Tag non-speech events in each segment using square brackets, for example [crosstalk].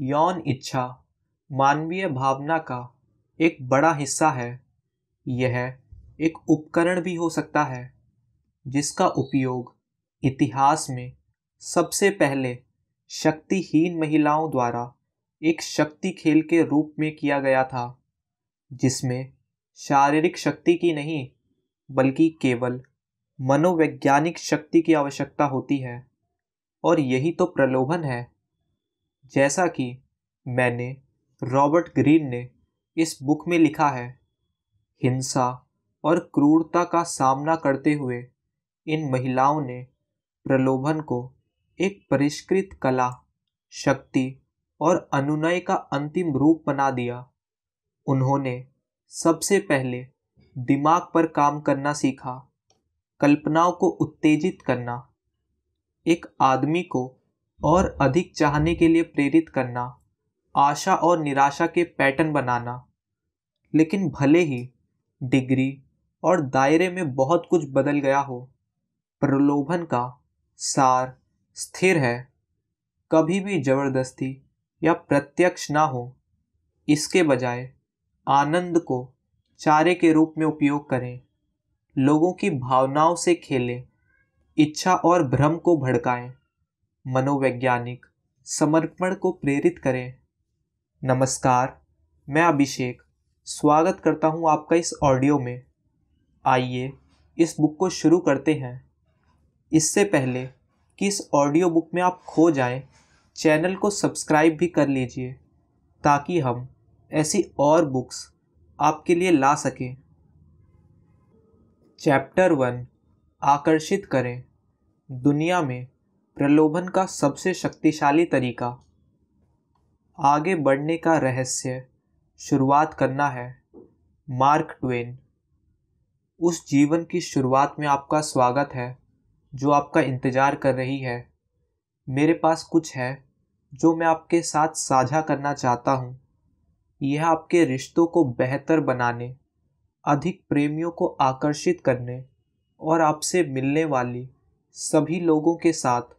यौन इच्छा मानवीय भावना का एक बड़ा हिस्सा है यह एक उपकरण भी हो सकता है जिसका उपयोग इतिहास में सबसे पहले शक्तिहीन महिलाओं द्वारा एक शक्ति खेल के रूप में किया गया था जिसमें शारीरिक शक्ति की नहीं बल्कि केवल मनोवैज्ञानिक शक्ति की आवश्यकता होती है और यही तो प्रलोभन है जैसा कि मैंने रॉबर्ट ग्रीन ने इस बुक में लिखा है हिंसा और क्रूरता का सामना करते हुए इन महिलाओं ने प्रलोभन को एक परिष्कृत कला शक्ति और अनुनय का अंतिम रूप बना दिया उन्होंने सबसे पहले दिमाग पर काम करना सीखा कल्पनाओं को उत्तेजित करना एक आदमी को और अधिक चाहने के लिए प्रेरित करना आशा और निराशा के पैटर्न बनाना लेकिन भले ही डिग्री और दायरे में बहुत कुछ बदल गया हो प्रलोभन का सार स्थिर है कभी भी जबरदस्ती या प्रत्यक्ष ना हो इसके बजाय आनंद को चारे के रूप में उपयोग करें लोगों की भावनाओं से खेलें इच्छा और भ्रम को भड़काएं मनोवैज्ञानिक समर्पण को प्रेरित करें नमस्कार मैं अभिषेक स्वागत करता हूं आपका इस ऑडियो में आइए इस बुक को शुरू करते हैं इससे पहले कि इस ऑडियो बुक में आप खो जाएं, चैनल को सब्सक्राइब भी कर लीजिए ताकि हम ऐसी और बुक्स आपके लिए ला सकें चैप्टर वन आकर्षित करें दुनिया में प्रलोभन का सबसे शक्तिशाली तरीका आगे बढ़ने का रहस्य शुरुआत करना है मार्क ट्वेन उस जीवन की शुरुआत में आपका स्वागत है जो आपका इंतज़ार कर रही है मेरे पास कुछ है जो मैं आपके साथ साझा करना चाहता हूँ यह आपके रिश्तों को बेहतर बनाने अधिक प्रेमियों को आकर्षित करने और आपसे मिलने वाली सभी लोगों के साथ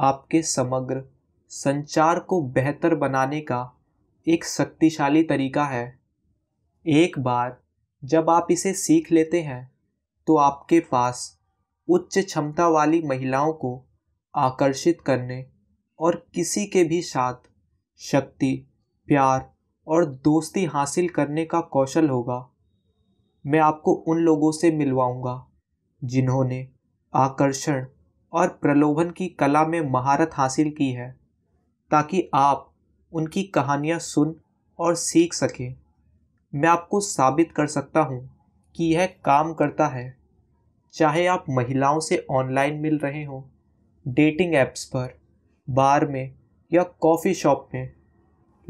आपके समग्र संचार को बेहतर बनाने का एक शक्तिशाली तरीका है एक बार जब आप इसे सीख लेते हैं तो आपके पास उच्च क्षमता वाली महिलाओं को आकर्षित करने और किसी के भी साथ शक्ति प्यार और दोस्ती हासिल करने का कौशल होगा मैं आपको उन लोगों से मिलवाऊंगा जिन्होंने आकर्षण और प्रलोभन की कला में महारत हासिल की है ताकि आप उनकी कहानियाँ सुन और सीख सकें मैं आपको साबित कर सकता हूँ कि यह काम करता है चाहे आप महिलाओं से ऑनलाइन मिल रहे हों डेटिंग ऐप्स पर बार में या कॉफ़ी शॉप में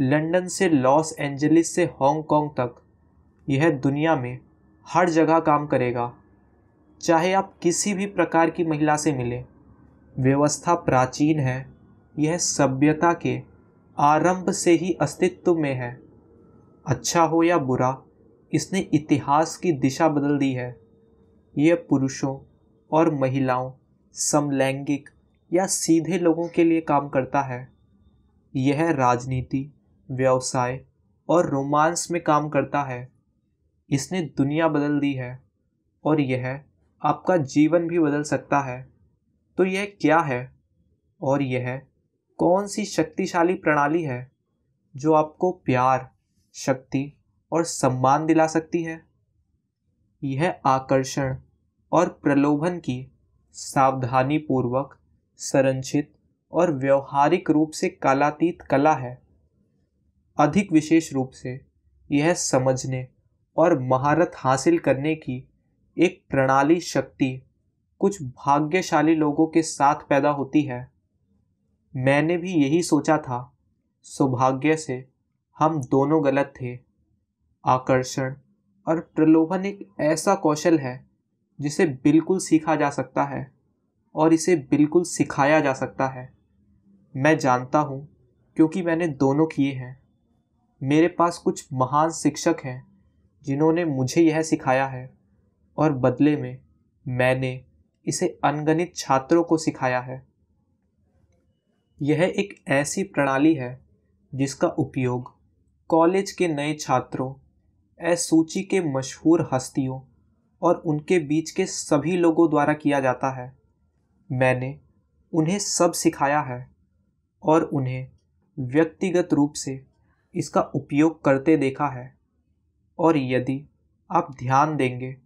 लंदन से लॉस एंजलिस से हांगकांग तक यह दुनिया में हर जगह काम करेगा चाहे आप किसी भी प्रकार की महिला से मिलें व्यवस्था प्राचीन है यह सभ्यता के आरंभ से ही अस्तित्व में है अच्छा हो या बुरा इसने इतिहास की दिशा बदल दी है यह पुरुषों और महिलाओं समलैंगिक या सीधे लोगों के लिए काम करता है यह राजनीति व्यवसाय और रोमांस में काम करता है इसने दुनिया बदल दी है और यह आपका जीवन भी बदल सकता है तो यह क्या है और यह कौन सी शक्तिशाली प्रणाली है जो आपको प्यार शक्ति और सम्मान दिला सकती है यह आकर्षण और प्रलोभन की सावधानीपूर्वक संरचित और व्यवहारिक रूप से कालातीत कला है अधिक विशेष रूप से यह समझने और महारत हासिल करने की एक प्रणाली शक्ति कुछ भाग्यशाली लोगों के साथ पैदा होती है मैंने भी यही सोचा था सौभाग्य से हम दोनों गलत थे आकर्षण और प्रलोभन एक ऐसा कौशल है जिसे बिल्कुल सीखा जा सकता है और इसे बिल्कुल सिखाया जा सकता है मैं जानता हूँ क्योंकि मैंने दोनों किए हैं मेरे पास कुछ महान शिक्षक हैं जिन्होंने मुझे यह सिखाया है और बदले में मैंने इसे अनगणित छात्रों को सिखाया है यह एक ऐसी प्रणाली है जिसका उपयोग कॉलेज के नए छात्रों एस सूची के मशहूर हस्तियों और उनके बीच के सभी लोगों द्वारा किया जाता है मैंने उन्हें सब सिखाया है और उन्हें व्यक्तिगत रूप से इसका उपयोग करते देखा है और यदि आप ध्यान देंगे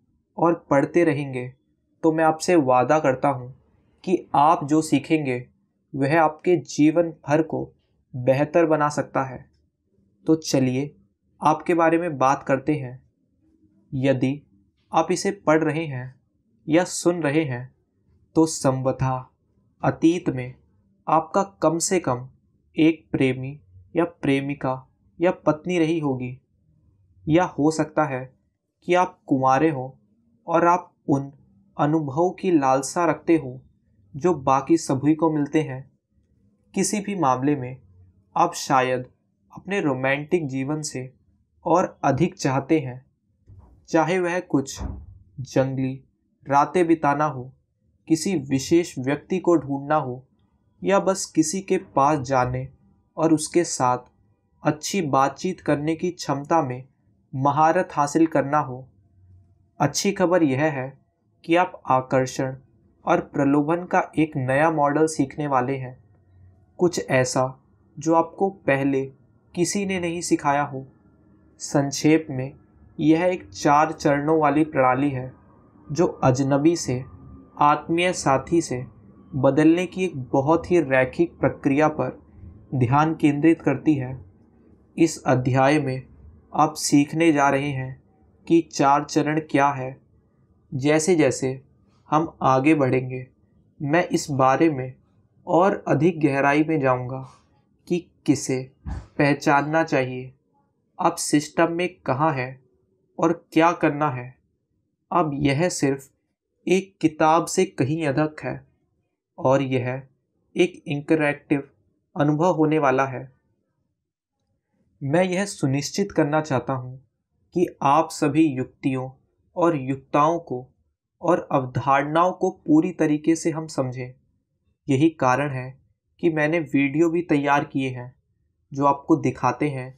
और पढ़ते रहेंगे तो मैं आपसे वादा करता हूँ कि आप जो सीखेंगे वह आपके जीवन भर को बेहतर बना सकता है तो चलिए आपके बारे में बात करते हैं यदि आप इसे पढ़ रहे हैं या सुन रहे हैं तो संवथा अतीत में आपका कम से कम एक प्रेमी या प्रेमिका या पत्नी रही होगी या हो सकता है कि आप कुंवारे हो और आप उन अनुभव की लालसा रखते हो जो बाकी सभी को मिलते हैं किसी भी मामले में आप शायद अपने रोमांटिक जीवन से और अधिक चाहते हैं चाहे वह कुछ जंगली रातें बिताना हो किसी विशेष व्यक्ति को ढूंढना हो या बस किसी के पास जाने और उसके साथ अच्छी बातचीत करने की क्षमता में महारत हासिल करना हो अच्छी खबर यह है कि आप आकर्षण और प्रलोभन का एक नया मॉडल सीखने वाले हैं कुछ ऐसा जो आपको पहले किसी ने नहीं सिखाया हो संक्षेप में यह एक चार चरणों वाली प्रणाली है जो अजनबी से आत्मीय साथी से बदलने की एक बहुत ही रैखिक प्रक्रिया पर ध्यान केंद्रित करती है इस अध्याय में आप सीखने जा रहे हैं कि चार चरण क्या है जैसे जैसे हम आगे बढ़ेंगे मैं इस बारे में और अधिक गहराई में जाऊंगा कि किसे पहचानना चाहिए अब सिस्टम में कहाँ है और क्या करना है अब यह सिर्फ एक किताब से कहीं अधिक है और यह एक इंटरैक्टिव अनुभव होने वाला है मैं यह सुनिश्चित करना चाहता हूँ कि आप सभी युक्तियों और युक्ताओं को और अवधारणाओं को पूरी तरीके से हम समझें यही कारण है कि मैंने वीडियो भी तैयार किए हैं जो आपको दिखाते हैं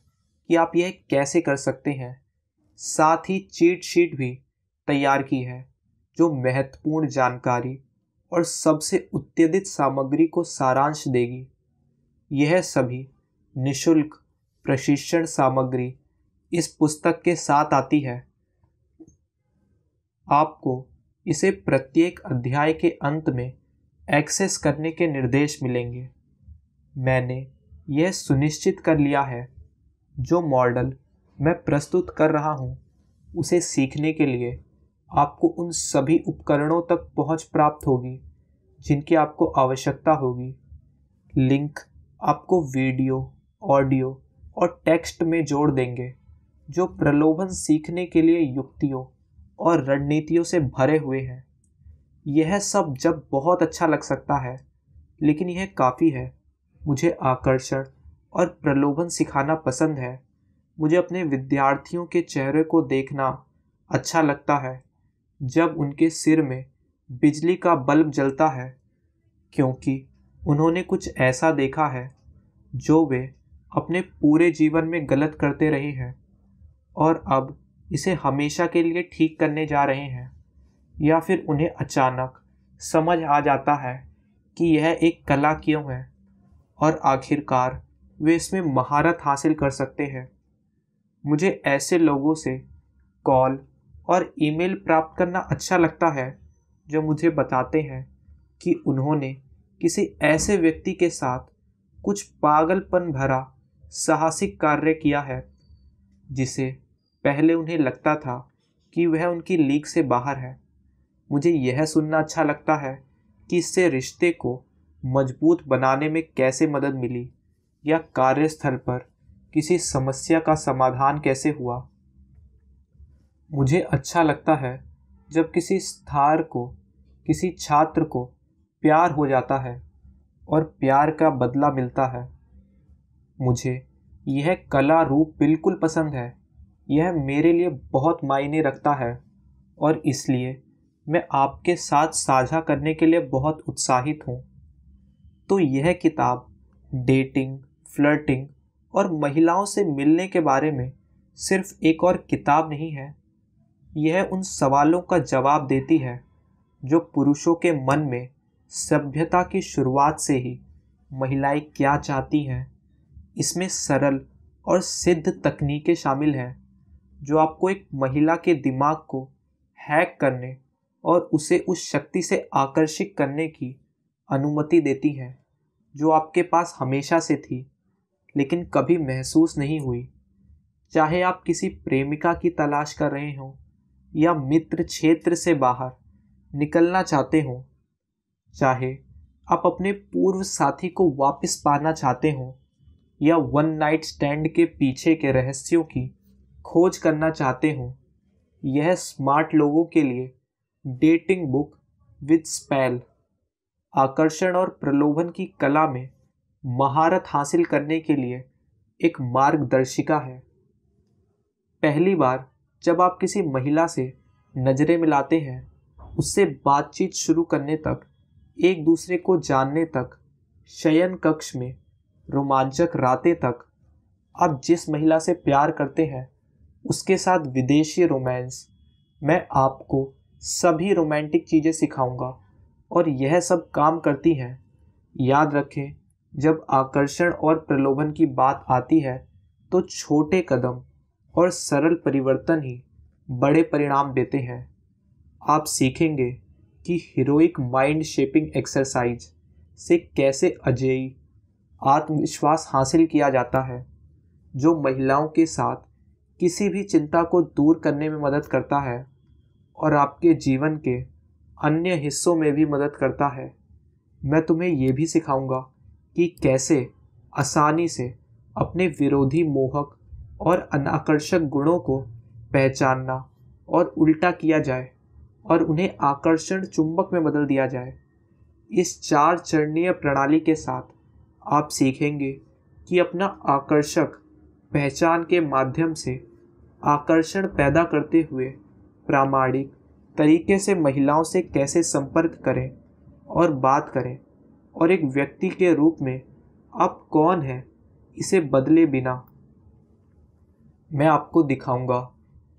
कि आप यह कैसे कर सकते हैं साथ ही चीट शीट भी तैयार की है जो महत्वपूर्ण जानकारी और सबसे उत्तेजित सामग्री को सारांश देगी यह सभी निशुल्क प्रशिक्षण सामग्री इस पुस्तक के साथ आती है आपको इसे प्रत्येक अध्याय के अंत में एक्सेस करने के निर्देश मिलेंगे मैंने यह सुनिश्चित कर लिया है जो मॉडल मैं प्रस्तुत कर रहा हूँ उसे सीखने के लिए आपको उन सभी उपकरणों तक पहुँच प्राप्त होगी जिनकी आपको आवश्यकता होगी लिंक आपको वीडियो ऑडियो और टेक्स्ट में जोड़ देंगे जो प्रलोभन सीखने के लिए युक्तियों और रणनीतियों से भरे हुए हैं यह सब जब बहुत अच्छा लग सकता है लेकिन यह काफ़ी है मुझे आकर्षण और प्रलोभन सिखाना पसंद है मुझे अपने विद्यार्थियों के चेहरे को देखना अच्छा लगता है जब उनके सिर में बिजली का बल्ब जलता है क्योंकि उन्होंने कुछ ऐसा देखा है जो वे अपने पूरे जीवन में गलत करते रहे हैं और अब इसे हमेशा के लिए ठीक करने जा रहे हैं या फिर उन्हें अचानक समझ आ जाता है कि यह एक कला क्यों है और आखिरकार वे इसमें महारत हासिल कर सकते हैं मुझे ऐसे लोगों से कॉल और ईमेल प्राप्त करना अच्छा लगता है जो मुझे बताते हैं कि उन्होंने किसी ऐसे व्यक्ति के साथ कुछ पागलपन भरा साहसिक कार्य किया है जिसे पहले उन्हें लगता था कि वह उनकी लीग से बाहर है मुझे यह सुनना अच्छा लगता है कि इससे रिश्ते को मजबूत बनाने में कैसे मदद मिली या कार्यस्थल पर किसी समस्या का समाधान कैसे हुआ मुझे अच्छा लगता है जब किसी स्थार को किसी छात्र को प्यार हो जाता है और प्यार का बदला मिलता है मुझे यह कला रूप बिल्कुल पसंद है यह मेरे लिए बहुत मायने रखता है और इसलिए मैं आपके साथ साझा करने के लिए बहुत उत्साहित हूँ तो यह किताब डेटिंग फ्लर्टिंग और महिलाओं से मिलने के बारे में सिर्फ एक और किताब नहीं है यह उन सवालों का जवाब देती है जो पुरुषों के मन में सभ्यता की शुरुआत से ही महिलाएं क्या चाहती हैं इसमें सरल और सिद्ध तकनीकें शामिल हैं जो आपको एक महिला के दिमाग को हैक करने और उसे उस शक्ति से आकर्षित करने की अनुमति देती है जो आपके पास हमेशा से थी लेकिन कभी महसूस नहीं हुई चाहे आप किसी प्रेमिका की तलाश कर रहे हों या मित्र क्षेत्र से बाहर निकलना चाहते हों चाहे आप अपने पूर्व साथी को वापस पाना चाहते हों या वन नाइट स्टैंड के पीछे के रहस्यों की खोज करना चाहते हो यह स्मार्ट लोगों के लिए डेटिंग बुक विद स्पेल आकर्षण और प्रलोभन की कला में महारत हासिल करने के लिए एक मार्गदर्शिका है पहली बार जब आप किसी महिला से नज़रें मिलाते हैं उससे बातचीत शुरू करने तक एक दूसरे को जानने तक शयन कक्ष में रोमांचक रातें तक आप जिस महिला से प्यार करते हैं उसके साथ विदेशी रोमांस मैं आपको सभी रोमांटिक चीज़ें सिखाऊंगा और यह सब काम करती हैं याद रखें जब आकर्षण और प्रलोभन की बात आती है तो छोटे कदम और सरल परिवर्तन ही बड़े परिणाम देते हैं आप सीखेंगे कि हीरोइक माइंड शेपिंग एक्सरसाइज से कैसे अजयी आत्मविश्वास हासिल किया जाता है जो महिलाओं के साथ किसी भी चिंता को दूर करने में मदद करता है और आपके जीवन के अन्य हिस्सों में भी मदद करता है मैं तुम्हें यह भी सिखाऊंगा कि कैसे आसानी से अपने विरोधी मोहक और अनाकर्षक गुणों को पहचानना और उल्टा किया जाए और उन्हें आकर्षण चुंबक में बदल दिया जाए इस चार चरणीय प्रणाली के साथ आप सीखेंगे कि अपना आकर्षक पहचान के माध्यम से आकर्षण पैदा करते हुए प्रामाणिक तरीके से महिलाओं से कैसे संपर्क करें और बात करें और एक व्यक्ति के रूप में आप कौन हैं इसे बदले बिना मैं आपको दिखाऊंगा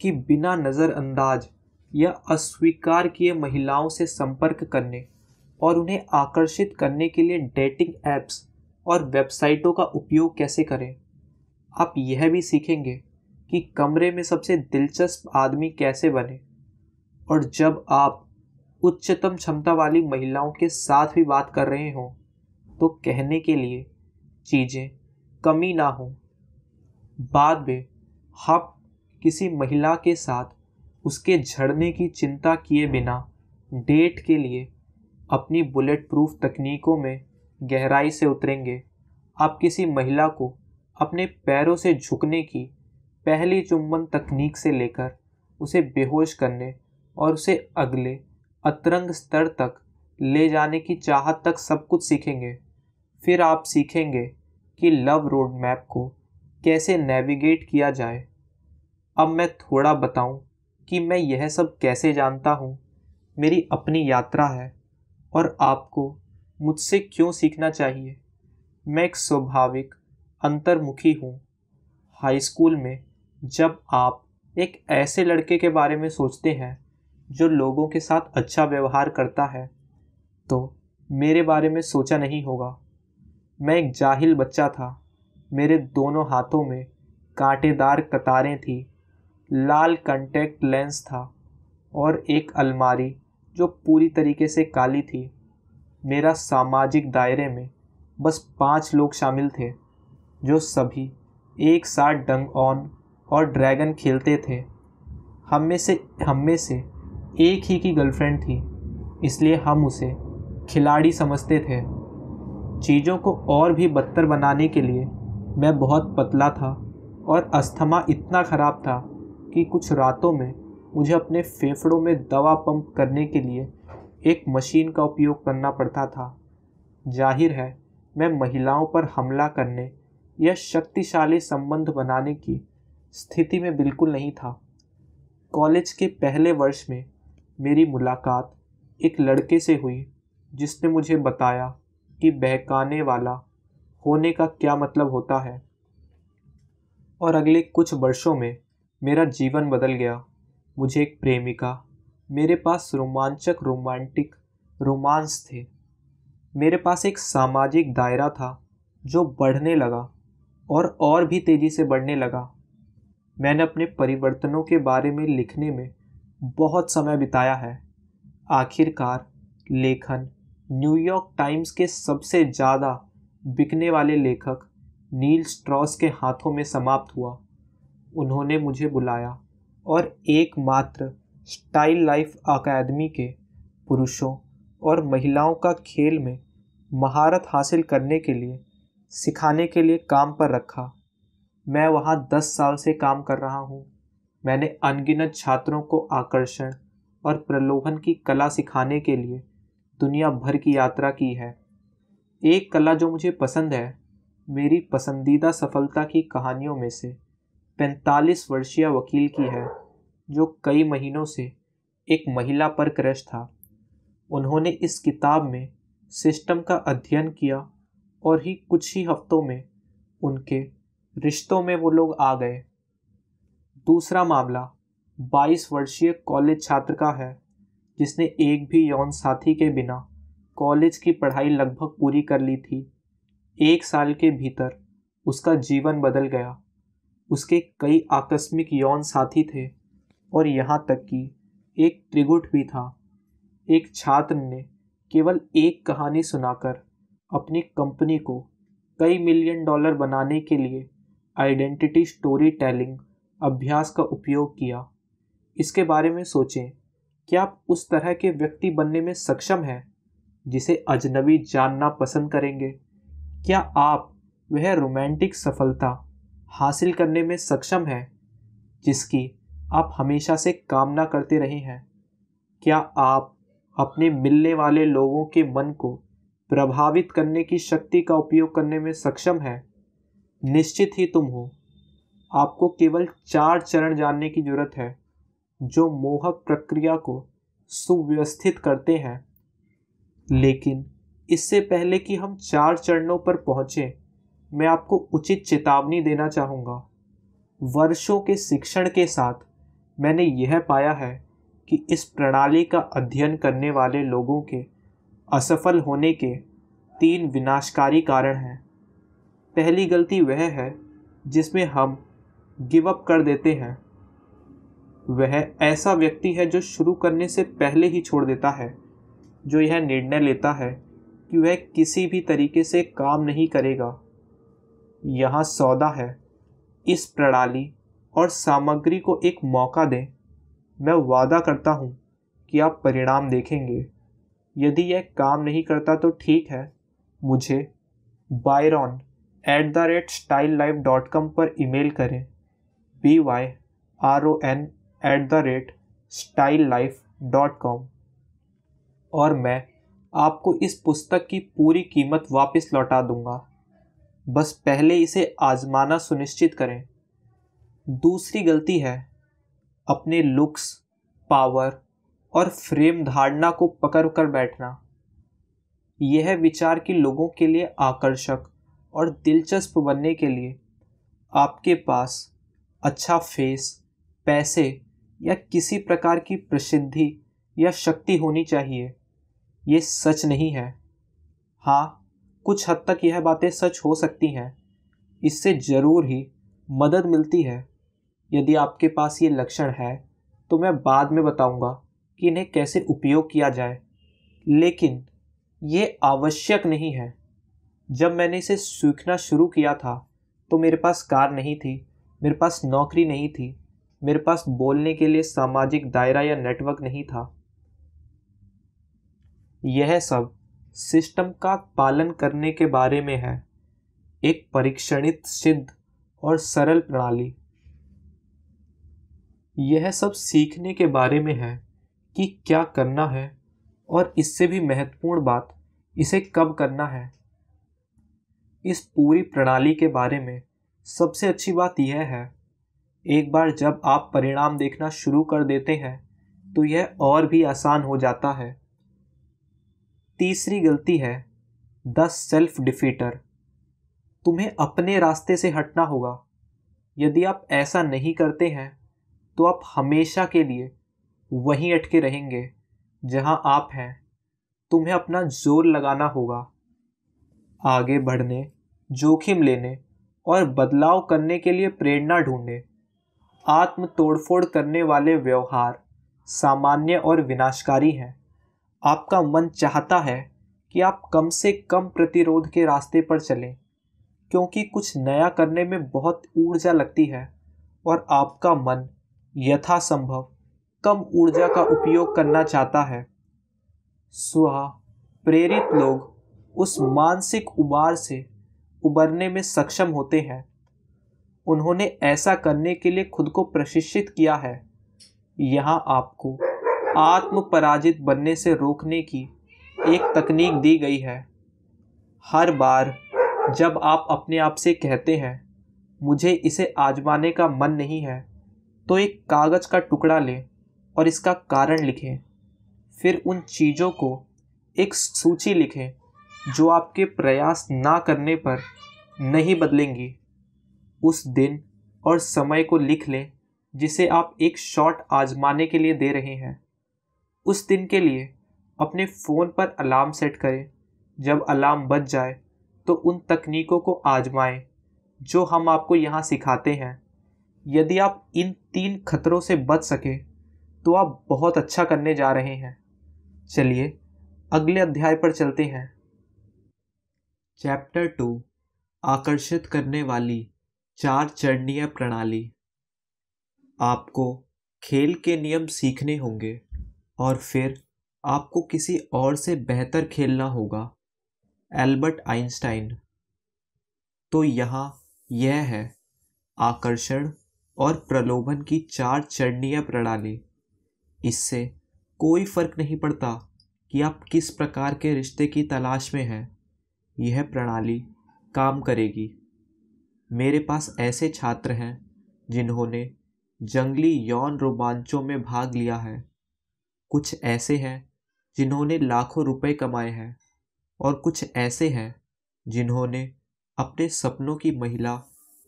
कि बिना नज़रअंदाज या अस्वीकार किए महिलाओं से संपर्क करने और उन्हें आकर्षित करने के लिए डेटिंग ऐप्स और वेबसाइटों का उपयोग कैसे करें आप यह भी सीखेंगे कि कमरे में सबसे दिलचस्प आदमी कैसे बने और जब आप उच्चतम क्षमता वाली महिलाओं के साथ भी बात कर रहे हों तो कहने के लिए चीज़ें कमी ना हो बाद में हम किसी महिला के साथ उसके झड़ने की चिंता किए बिना डेट के लिए अपनी बुलेट प्रूफ तकनीकों में गहराई से उतरेंगे आप किसी महिला को अपने पैरों से झुकने की पहली चुंबन तकनीक से लेकर उसे बेहोश करने और उसे अगले अतरंग स्तर तक ले जाने की चाहत तक सब कुछ सीखेंगे फिर आप सीखेंगे कि लव रोड मैप को कैसे नेविगेट किया जाए अब मैं थोड़ा बताऊं कि मैं यह सब कैसे जानता हूं, मेरी अपनी यात्रा है और आपको मुझसे क्यों सीखना चाहिए मैं एक स्वाभाविक अंतर्मुखी हूँ हाई स्कूल में जब आप एक ऐसे लड़के के बारे में सोचते हैं जो लोगों के साथ अच्छा व्यवहार करता है तो मेरे बारे में सोचा नहीं होगा मैं एक जाहिल बच्चा था मेरे दोनों हाथों में कांटेदार कतारें थी लाल कंटेक्ट लेंस था और एक अलमारी जो पूरी तरीके से काली थी मेरा सामाजिक दायरे में बस पांच लोग शामिल थे जो सभी एक साथ डंग ऑन और ड्रैगन खेलते थे हम में से हम में से एक ही की गर्लफ्रेंड थी इसलिए हम उसे खिलाड़ी समझते थे चीज़ों को और भी बदतर बनाने के लिए मैं बहुत पतला था और अस्थमा इतना ख़राब था कि कुछ रातों में मुझे अपने फेफड़ों में दवा पंप करने के लिए एक मशीन का उपयोग करना पड़ता था जाहिर है मैं महिलाओं पर हमला करने यह शक्तिशाली संबंध बनाने की स्थिति में बिल्कुल नहीं था कॉलेज के पहले वर्ष में मेरी मुलाकात एक लड़के से हुई जिसने मुझे बताया कि बहकाने वाला होने का क्या मतलब होता है और अगले कुछ वर्षों में मेरा जीवन बदल गया मुझे एक प्रेमिका मेरे पास रोमांचक रोमांटिक रोमांस थे मेरे पास एक सामाजिक दायरा था जो बढ़ने लगा और और भी तेज़ी से बढ़ने लगा मैंने अपने परिवर्तनों के बारे में लिखने में बहुत समय बिताया है आखिरकार लेखन न्यूयॉर्क टाइम्स के सबसे ज़्यादा बिकने वाले लेखक नील स्ट्रॉस के हाथों में समाप्त हुआ उन्होंने मुझे बुलाया और एकमात्र स्टाइल लाइफ अकादमी के पुरुषों और महिलाओं का खेल में महारत हासिल करने के लिए सिखाने के लिए काम पर रखा मैं वहाँ दस साल से काम कर रहा हूँ मैंने अनगिनत छात्रों को आकर्षण और प्रलोभन की कला सिखाने के लिए दुनिया भर की यात्रा की है एक कला जो मुझे पसंद है मेरी पसंदीदा सफलता की कहानियों में से 45 वर्षीय वकील की है जो कई महीनों से एक महिला पर क्रश था उन्होंने इस किताब में सिस्टम का अध्ययन किया और ही कुछ ही हफ्तों में उनके रिश्तों में वो लोग आ गए दूसरा मामला 22 वर्षीय कॉलेज छात्र का है जिसने एक भी यौन साथी के बिना कॉलेज की पढ़ाई लगभग पूरी कर ली थी एक साल के भीतर उसका जीवन बदल गया उसके कई आकस्मिक यौन साथी थे और यहाँ तक कि एक त्रिगुट भी था एक छात्र ने केवल एक कहानी सुनाकर अपनी कंपनी को कई मिलियन डॉलर बनाने के लिए आइडेंटिटी स्टोरी टेलिंग अभ्यास का उपयोग किया इसके बारे में सोचें कि आप उस तरह के व्यक्ति बनने में सक्षम हैं जिसे अजनबी जानना पसंद करेंगे क्या आप वह रोमांटिक सफलता हासिल करने में सक्षम हैं जिसकी आप हमेशा से कामना करते रहे हैं क्या आप अपने मिलने वाले लोगों के मन को प्रभावित करने की शक्ति का उपयोग करने में सक्षम है निश्चित ही तुम हो आपको केवल चार चरण जानने की जरूरत है जो मोहक प्रक्रिया को सुव्यवस्थित करते हैं लेकिन इससे पहले कि हम चार चरणों पर पहुँचें मैं आपको उचित चेतावनी देना चाहूँगा वर्षों के शिक्षण के साथ मैंने यह पाया है कि इस प्रणाली का अध्ययन करने वाले लोगों के असफल होने के तीन विनाशकारी कारण हैं पहली गलती वह है जिसमें हम गिव अप कर देते हैं वह ऐसा व्यक्ति है जो शुरू करने से पहले ही छोड़ देता है जो यह निर्णय लेता है कि वह किसी भी तरीके से काम नहीं करेगा यहाँ सौदा है इस प्रणाली और सामग्री को एक मौका दें मैं वादा करता हूँ कि आप परिणाम देखेंगे यदि यह काम नहीं करता तो ठीक है मुझे Byron at the rate style live dot com पर ईमेल करें B Y R O N at the rate style life dot com और मैं आपको इस पुस्तक की पूरी कीमत वापस लौटा दूंगा बस पहले इसे आजमाना सुनिश्चित करें दूसरी गलती है अपने लुक्स पावर और फ्रेम धारणा को पकड़ कर बैठना यह विचार कि लोगों के लिए आकर्षक और दिलचस्प बनने के लिए आपके पास अच्छा फेस पैसे या किसी प्रकार की प्रसिद्धि या शक्ति होनी चाहिए ये सच नहीं है हाँ कुछ हद तक यह बातें सच हो सकती हैं इससे ज़रूर ही मदद मिलती है यदि आपके पास ये लक्षण है तो मैं बाद में बताऊंगा कि इन्हें कैसे उपयोग किया जाए लेकिन ये आवश्यक नहीं है जब मैंने इसे सीखना शुरू किया था तो मेरे पास कार नहीं थी मेरे पास नौकरी नहीं थी मेरे पास बोलने के लिए सामाजिक दायरा या नेटवर्क नहीं था यह सब सिस्टम का पालन करने के बारे में है एक परीक्षणित सिद्ध और सरल प्रणाली यह सब सीखने के बारे में है कि क्या करना है और इससे भी महत्वपूर्ण बात इसे कब करना है इस पूरी प्रणाली के बारे में सबसे अच्छी बात यह है एक बार जब आप परिणाम देखना शुरू कर देते हैं तो यह और भी आसान हो जाता है तीसरी गलती है द सेल्फ डिफीटर तुम्हें अपने रास्ते से हटना होगा यदि आप ऐसा नहीं करते हैं तो आप हमेशा के लिए वहीं अटके रहेंगे जहां आप हैं तुम्हें अपना जोर लगाना होगा आगे बढ़ने जोखिम लेने और बदलाव करने के लिए प्रेरणा ढूंढने आत्म तोड़फोड़ करने वाले व्यवहार सामान्य और विनाशकारी हैं आपका मन चाहता है कि आप कम से कम प्रतिरोध के रास्ते पर चलें क्योंकि कुछ नया करने में बहुत ऊर्जा लगती है और आपका मन यथासंभव कम ऊर्जा का उपयोग करना चाहता है सुहा प्रेरित लोग उस मानसिक उबार से उबरने में सक्षम होते हैं उन्होंने ऐसा करने के लिए खुद को प्रशिक्षित किया है यहाँ आपको आत्म पराजित बनने से रोकने की एक तकनीक दी गई है हर बार जब आप अपने आप से कहते हैं मुझे इसे आजमाने का मन नहीं है तो एक कागज़ का टुकड़ा लें और इसका कारण लिखें फिर उन चीज़ों को एक सूची लिखें जो आपके प्रयास ना करने पर नहीं बदलेंगी उस दिन और समय को लिख लें जिसे आप एक शॉट आजमाने के लिए दे रहे हैं उस दिन के लिए अपने फ़ोन पर अलार्म सेट करें जब अलार्म बज जाए तो उन तकनीकों को आजमाएं जो हम आपको यहाँ सिखाते हैं यदि आप इन तीन खतरों से बच सकें तो आप बहुत अच्छा करने जा रहे हैं चलिए अगले अध्याय पर चलते हैं चैप्टर टू आकर्षित करने वाली चार चरणीय प्रणाली आपको खेल के नियम सीखने होंगे और फिर आपको किसी और से बेहतर खेलना होगा एल्बर्ट आइंस्टाइन तो यहाँ यह है आकर्षण और प्रलोभन की चार चरणीय प्रणाली इससे कोई फ़र्क नहीं पड़ता कि आप किस प्रकार के रिश्ते की तलाश में हैं यह प्रणाली काम करेगी मेरे पास ऐसे छात्र हैं जिन्होंने जंगली यौन रोमांचों में भाग लिया है कुछ ऐसे हैं जिन्होंने लाखों रुपए कमाए हैं और कुछ ऐसे हैं जिन्होंने अपने सपनों की महिला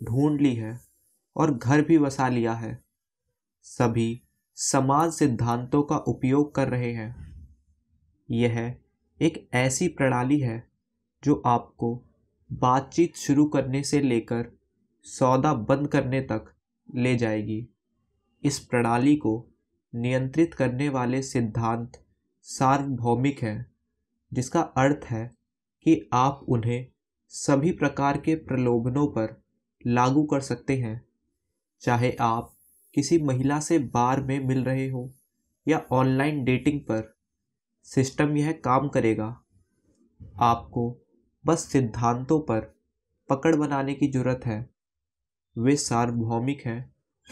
ढूंढ ली है और घर भी बसा लिया है सभी समाज सिद्धांतों का उपयोग कर रहे हैं यह एक ऐसी प्रणाली है जो आपको बातचीत शुरू करने से लेकर सौदा बंद करने तक ले जाएगी इस प्रणाली को नियंत्रित करने वाले सिद्धांत सार्वभौमिक हैं जिसका अर्थ है कि आप उन्हें सभी प्रकार के प्रलोभनों पर लागू कर सकते हैं चाहे आप किसी महिला से बार में मिल रहे हो या ऑनलाइन डेटिंग पर सिस्टम यह काम करेगा आपको बस सिद्धांतों पर पकड़ बनाने की ज़रूरत है वे सार्वभौमिक हैं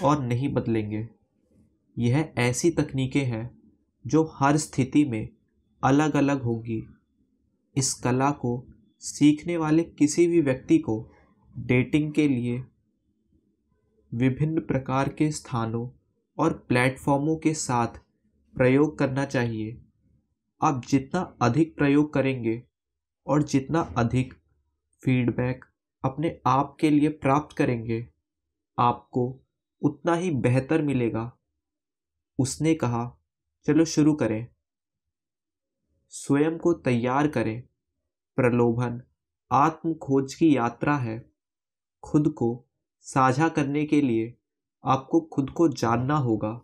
और नहीं बदलेंगे यह ऐसी तकनीकें हैं जो हर स्थिति में अलग अलग होंगी इस कला को सीखने वाले किसी भी व्यक्ति को डेटिंग के लिए विभिन्न प्रकार के स्थानों और प्लेटफॉर्मों के साथ प्रयोग करना चाहिए आप जितना अधिक प्रयोग करेंगे और जितना अधिक फीडबैक अपने आप के लिए प्राप्त करेंगे आपको उतना ही बेहतर मिलेगा उसने कहा चलो शुरू करें स्वयं को तैयार करें प्रलोभन आत्म खोज की यात्रा है खुद को साझा करने के लिए आपको खुद को जानना होगा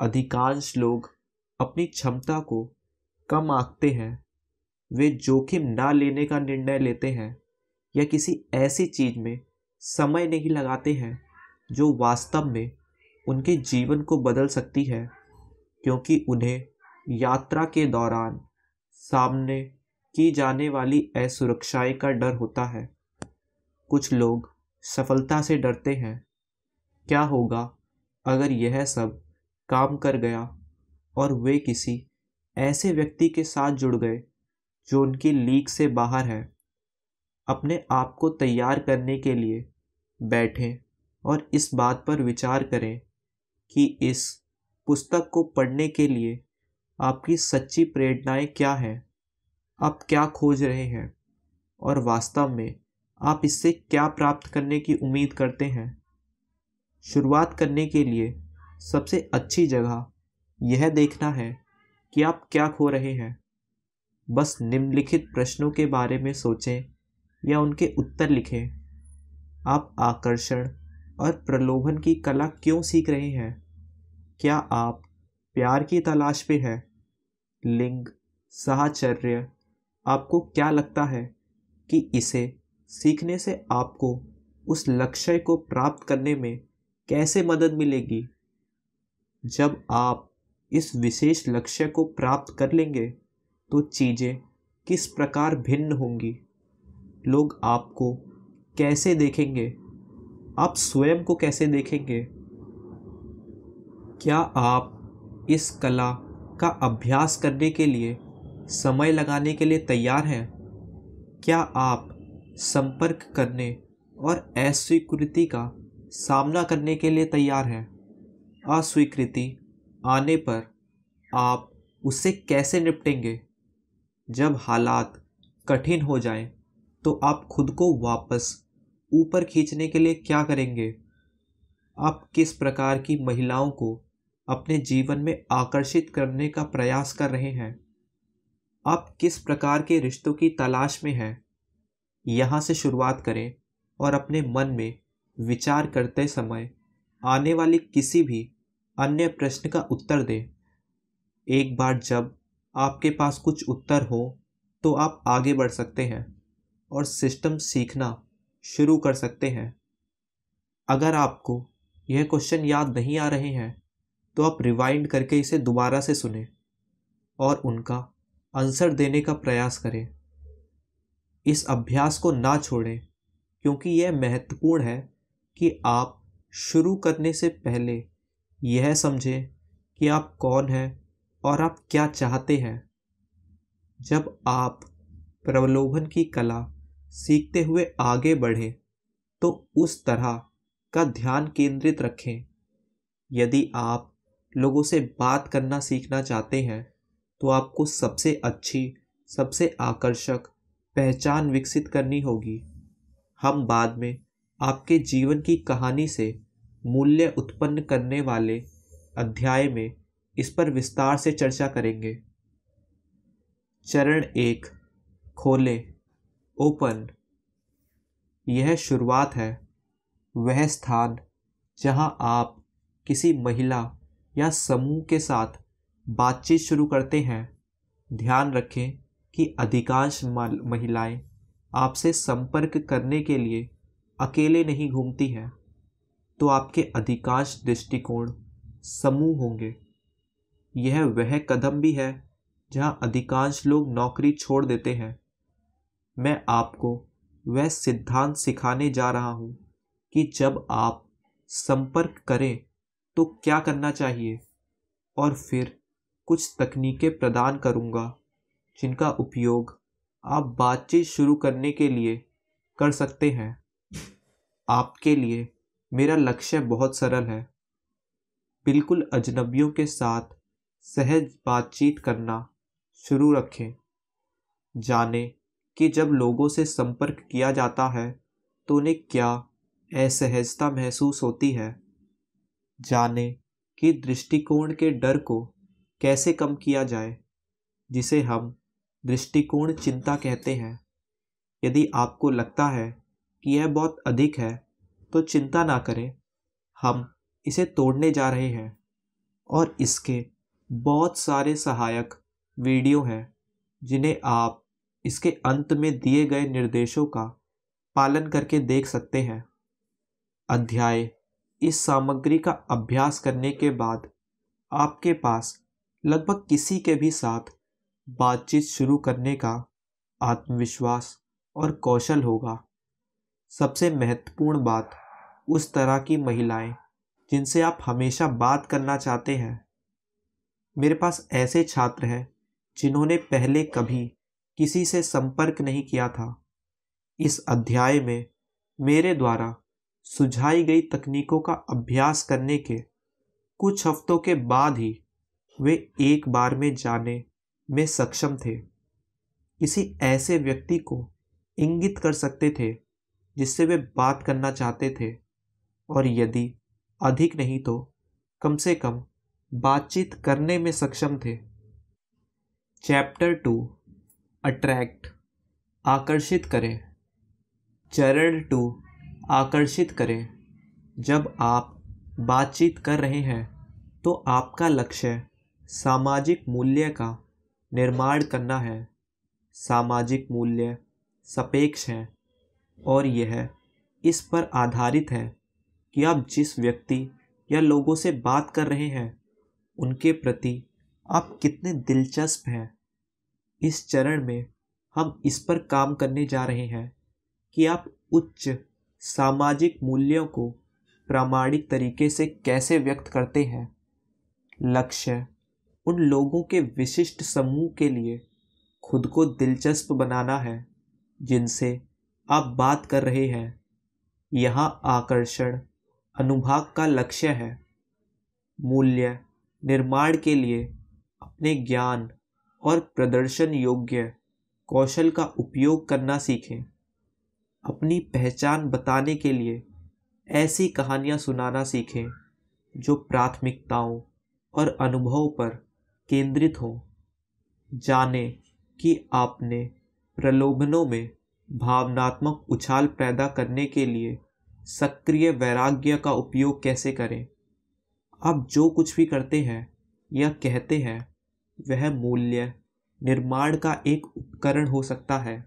अधिकांश लोग अपनी क्षमता को कम आंकते हैं वे जोखिम ना लेने का निर्णय लेते हैं या किसी ऐसी चीज में समय नहीं लगाते हैं जो वास्तव में उनके जीवन को बदल सकती है क्योंकि उन्हें यात्रा के दौरान सामने की जाने वाली असुरक्षाएं का डर होता है कुछ लोग सफलता से डरते हैं क्या होगा अगर यह सब काम कर गया और वे किसी ऐसे व्यक्ति के साथ जुड़ गए जो उनकी लीक से बाहर है अपने आप को तैयार करने के लिए बैठें और इस बात पर विचार करें कि इस पुस्तक को पढ़ने के लिए आपकी सच्ची प्रेरणाएं क्या हैं आप क्या खोज रहे हैं और वास्तव में आप इससे क्या प्राप्त करने की उम्मीद करते हैं शुरुआत करने के लिए सबसे अच्छी जगह यह देखना है कि आप क्या खो रहे हैं बस निम्नलिखित प्रश्नों के बारे में सोचें या उनके उत्तर लिखें आप आकर्षण और प्रलोभन की कला क्यों सीख रहे हैं क्या आप प्यार की तलाश पे हैं लिंग साहचर्य आपको क्या लगता है कि इसे सीखने से आपको उस लक्ष्य को प्राप्त करने में कैसे मदद मिलेगी जब आप इस विशेष लक्ष्य को प्राप्त कर लेंगे तो चीज़ें किस प्रकार भिन्न होंगी लोग आपको कैसे देखेंगे आप स्वयं को कैसे देखेंगे क्या आप इस कला का अभ्यास करने के लिए समय लगाने के लिए तैयार हैं क्या आप संपर्क करने और अस्वीकृति का सामना करने के लिए तैयार है अस्वीकृति आने पर आप उससे कैसे निपटेंगे जब हालात कठिन हो जाएं, तो आप खुद को वापस ऊपर खींचने के लिए क्या करेंगे आप किस प्रकार की महिलाओं को अपने जीवन में आकर्षित करने का प्रयास कर रहे हैं आप किस प्रकार के रिश्तों की तलाश में हैं यहाँ से शुरुआत करें और अपने मन में विचार करते समय आने वाले किसी भी अन्य प्रश्न का उत्तर दें एक बार जब आपके पास कुछ उत्तर हो तो आप आगे बढ़ सकते हैं और सिस्टम सीखना शुरू कर सकते हैं अगर आपको यह क्वेश्चन याद नहीं आ रहे हैं तो आप रिवाइंड करके इसे दोबारा से सुने और उनका आंसर देने का प्रयास करें इस अभ्यास को ना छोड़ें क्योंकि यह महत्वपूर्ण है कि आप शुरू करने से पहले यह समझें कि आप कौन हैं और आप क्या चाहते हैं जब आप प्रलोभन की कला सीखते हुए आगे बढ़ें तो उस तरह का ध्यान केंद्रित रखें यदि आप लोगों से बात करना सीखना चाहते हैं तो आपको सबसे अच्छी सबसे आकर्षक पहचान विकसित करनी होगी हम बाद में आपके जीवन की कहानी से मूल्य उत्पन्न करने वाले अध्याय में इस पर विस्तार से चर्चा करेंगे चरण एक खोले ओपन यह शुरुआत है वह स्थान जहां आप किसी महिला या समूह के साथ बातचीत शुरू करते हैं ध्यान रखें कि अधिकांश महिलाएं आपसे संपर्क करने के लिए अकेले नहीं घूमती हैं तो आपके अधिकांश दृष्टिकोण समूह होंगे यह वह कदम भी है जहां अधिकांश लोग नौकरी छोड़ देते हैं मैं आपको वह सिद्धांत सिखाने जा रहा हूं कि जब आप संपर्क करें तो क्या करना चाहिए और फिर कुछ तकनीकें प्रदान करूंगा जिनका उपयोग आप बातचीत शुरू करने के लिए कर सकते हैं आपके लिए मेरा लक्ष्य बहुत सरल है बिल्कुल अजनबियों के साथ सहज बातचीत करना शुरू रखें जाने कि जब लोगों से संपर्क किया जाता है तो उन्हें क्या असहजता महसूस होती है जाने कि दृष्टिकोण के डर को कैसे कम किया जाए जिसे हम दृष्टिकोण चिंता कहते हैं यदि आपको लगता है कि यह बहुत अधिक है तो चिंता ना करें हम इसे तोड़ने जा रहे हैं और इसके बहुत सारे सहायक वीडियो हैं जिन्हें आप इसके अंत में दिए गए निर्देशों का पालन करके देख सकते हैं अध्याय इस सामग्री का अभ्यास करने के बाद आपके पास लगभग किसी के भी साथ बातचीत शुरू करने का आत्मविश्वास और कौशल होगा सबसे महत्वपूर्ण बात उस तरह की महिलाएं जिनसे आप हमेशा बात करना चाहते हैं मेरे पास ऐसे छात्र हैं जिन्होंने पहले कभी किसी से संपर्क नहीं किया था इस अध्याय में मेरे द्वारा सुझाई गई तकनीकों का अभ्यास करने के कुछ हफ्तों के बाद ही वे एक बार में जाने में सक्षम थे किसी ऐसे व्यक्ति को इंगित कर सकते थे जिससे वे बात करना चाहते थे और यदि अधिक नहीं तो कम से कम बातचीत करने में सक्षम थे चैप्टर टू अट्रैक्ट आकर्षित करें चरण टू आकर्षित करें जब आप बातचीत कर रहे हैं तो आपका लक्ष्य सामाजिक मूल्य का निर्माण करना है सामाजिक मूल्य सापेक्ष हैं और यह इस पर आधारित है कि आप जिस व्यक्ति या लोगों से बात कर रहे हैं उनके प्रति आप कितने दिलचस्प हैं इस चरण में हम इस पर काम करने जा रहे हैं कि आप उच्च सामाजिक मूल्यों को प्रामाणिक तरीके से कैसे व्यक्त करते हैं लक्ष्य उन लोगों के विशिष्ट समूह के लिए खुद को दिलचस्प बनाना है जिनसे आप बात कर रहे हैं यहाँ आकर्षण अनुभाग का लक्ष्य है मूल्य निर्माण के लिए अपने ज्ञान और प्रदर्शन योग्य कौशल का उपयोग करना सीखें अपनी पहचान बताने के लिए ऐसी कहानियाँ सुनाना सीखें जो प्राथमिकताओं और अनुभव पर केंद्रित हो जाने कि आपने प्रलोभनों में भावनात्मक उछाल पैदा करने के लिए सक्रिय वैराग्य का उपयोग कैसे करें आप जो कुछ भी करते हैं या कहते हैं वह मूल्य निर्माण का एक उपकरण हो सकता है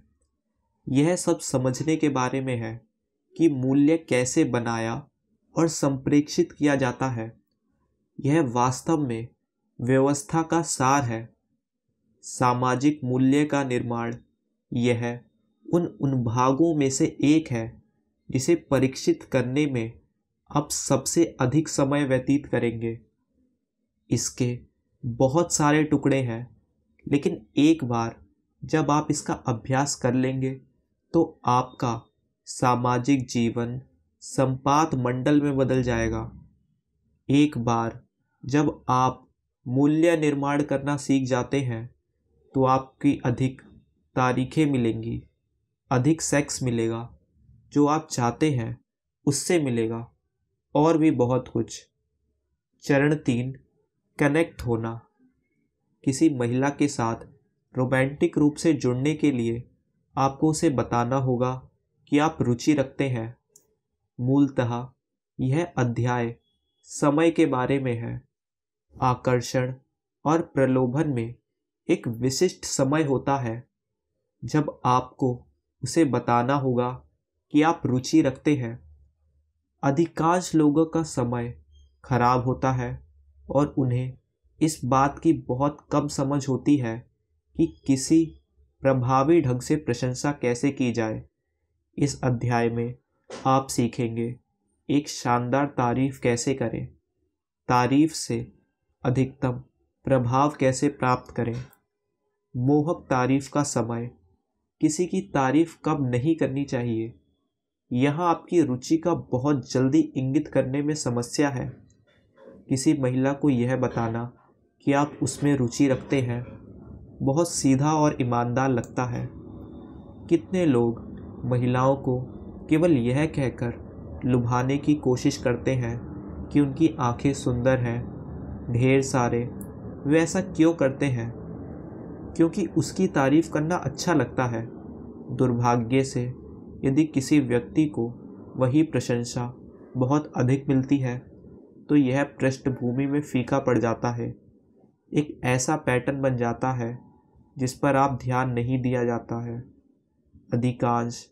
यह सब समझने के बारे में है कि मूल्य कैसे बनाया और संप्रेक्षित किया जाता है यह वास्तव में व्यवस्था का सार है सामाजिक मूल्य का निर्माण यह उन उन भागों में से एक है जिसे परीक्षित करने में आप सबसे अधिक समय व्यतीत करेंगे इसके बहुत सारे टुकड़े हैं लेकिन एक बार जब आप इसका अभ्यास कर लेंगे तो आपका सामाजिक जीवन संपात मंडल में बदल जाएगा एक बार जब आप मूल्य निर्माण करना सीख जाते हैं तो आपकी अधिक तारीखें मिलेंगी अधिक सेक्स मिलेगा जो आप चाहते हैं उससे मिलेगा और भी बहुत कुछ चरण तीन कनेक्ट होना किसी महिला के साथ रोमांटिक रूप से जुड़ने के लिए आपको उसे बताना होगा कि आप रुचि रखते हैं मूलतः यह अध्याय समय के बारे में है आकर्षण और प्रलोभन में एक विशिष्ट समय होता है जब आपको उसे बताना होगा कि आप रुचि रखते हैं अधिकांश लोगों का समय खराब होता है और उन्हें इस बात की बहुत कम समझ होती है कि किसी प्रभावी ढंग से प्रशंसा कैसे की जाए इस अध्याय में आप सीखेंगे एक शानदार तारीफ कैसे करें तारीफ से अधिकतम प्रभाव कैसे प्राप्त करें मोहक तारीफ़ का समय किसी की तारीफ़ कब नहीं करनी चाहिए यह आपकी रुचि का बहुत जल्दी इंगित करने में समस्या है किसी महिला को यह बताना कि आप उसमें रुचि रखते हैं बहुत सीधा और ईमानदार लगता है कितने लोग महिलाओं को केवल यह कहकर लुभाने की कोशिश करते हैं कि उनकी आंखें सुंदर हैं ढेर सारे वे ऐसा क्यों करते हैं क्योंकि उसकी तारीफ़ करना अच्छा लगता है दुर्भाग्य से यदि किसी व्यक्ति को वही प्रशंसा बहुत अधिक मिलती है तो यह पृष्ठभूमि में फीका पड़ जाता है एक ऐसा पैटर्न बन जाता है जिस पर आप ध्यान नहीं दिया जाता है अधिकांश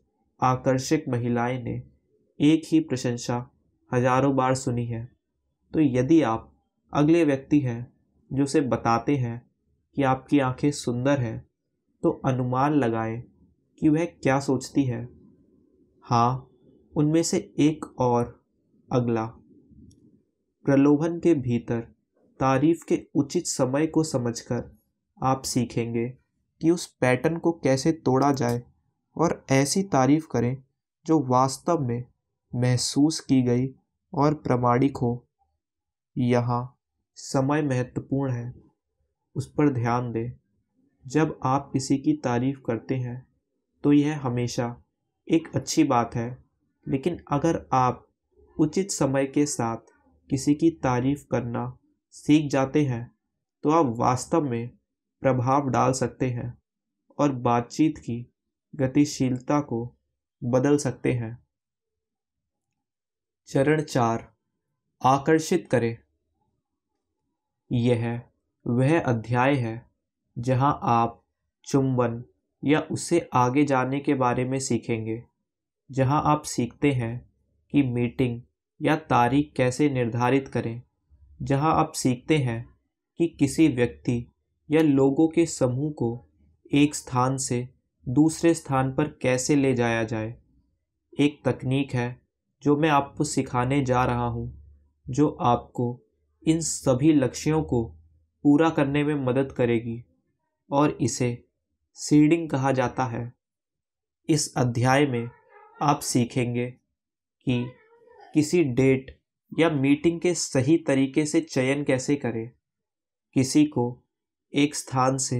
आकर्षक महिलाएं ने एक ही प्रशंसा हजारों बार सुनी है तो यदि आप अगले व्यक्ति है जो उसे बताते हैं कि आपकी आंखें सुंदर हैं तो अनुमान लगाएं कि वह क्या सोचती है हाँ उनमें से एक और अगला प्रलोभन के भीतर तारीफ के उचित समय को समझकर आप सीखेंगे कि उस पैटर्न को कैसे तोड़ा जाए और ऐसी तारीफ करें जो वास्तव में महसूस की गई और प्रमाणिक हो यहाँ समय महत्वपूर्ण है उस पर ध्यान दें जब आप किसी की तारीफ़ करते हैं तो यह हमेशा एक अच्छी बात है लेकिन अगर आप उचित समय के साथ किसी की तारीफ़ करना सीख जाते हैं तो आप वास्तव में प्रभाव डाल सकते हैं और बातचीत की गतिशीलता को बदल सकते हैं चरण चार आकर्षित करें यह वह अध्याय है जहाँ आप चुंबन या उससे आगे जाने के बारे में सीखेंगे जहाँ आप सीखते हैं कि मीटिंग या तारीख कैसे निर्धारित करें जहाँ आप सीखते हैं कि किसी व्यक्ति या लोगों के समूह को एक स्थान से दूसरे स्थान पर कैसे ले जाया जाए एक तकनीक है जो मैं आपको सिखाने जा रहा हूँ जो आपको इन सभी लक्ष्यों को पूरा करने में मदद करेगी और इसे सीडिंग कहा जाता है इस अध्याय में आप सीखेंगे कि किसी डेट या मीटिंग के सही तरीके से चयन कैसे करें किसी को एक स्थान से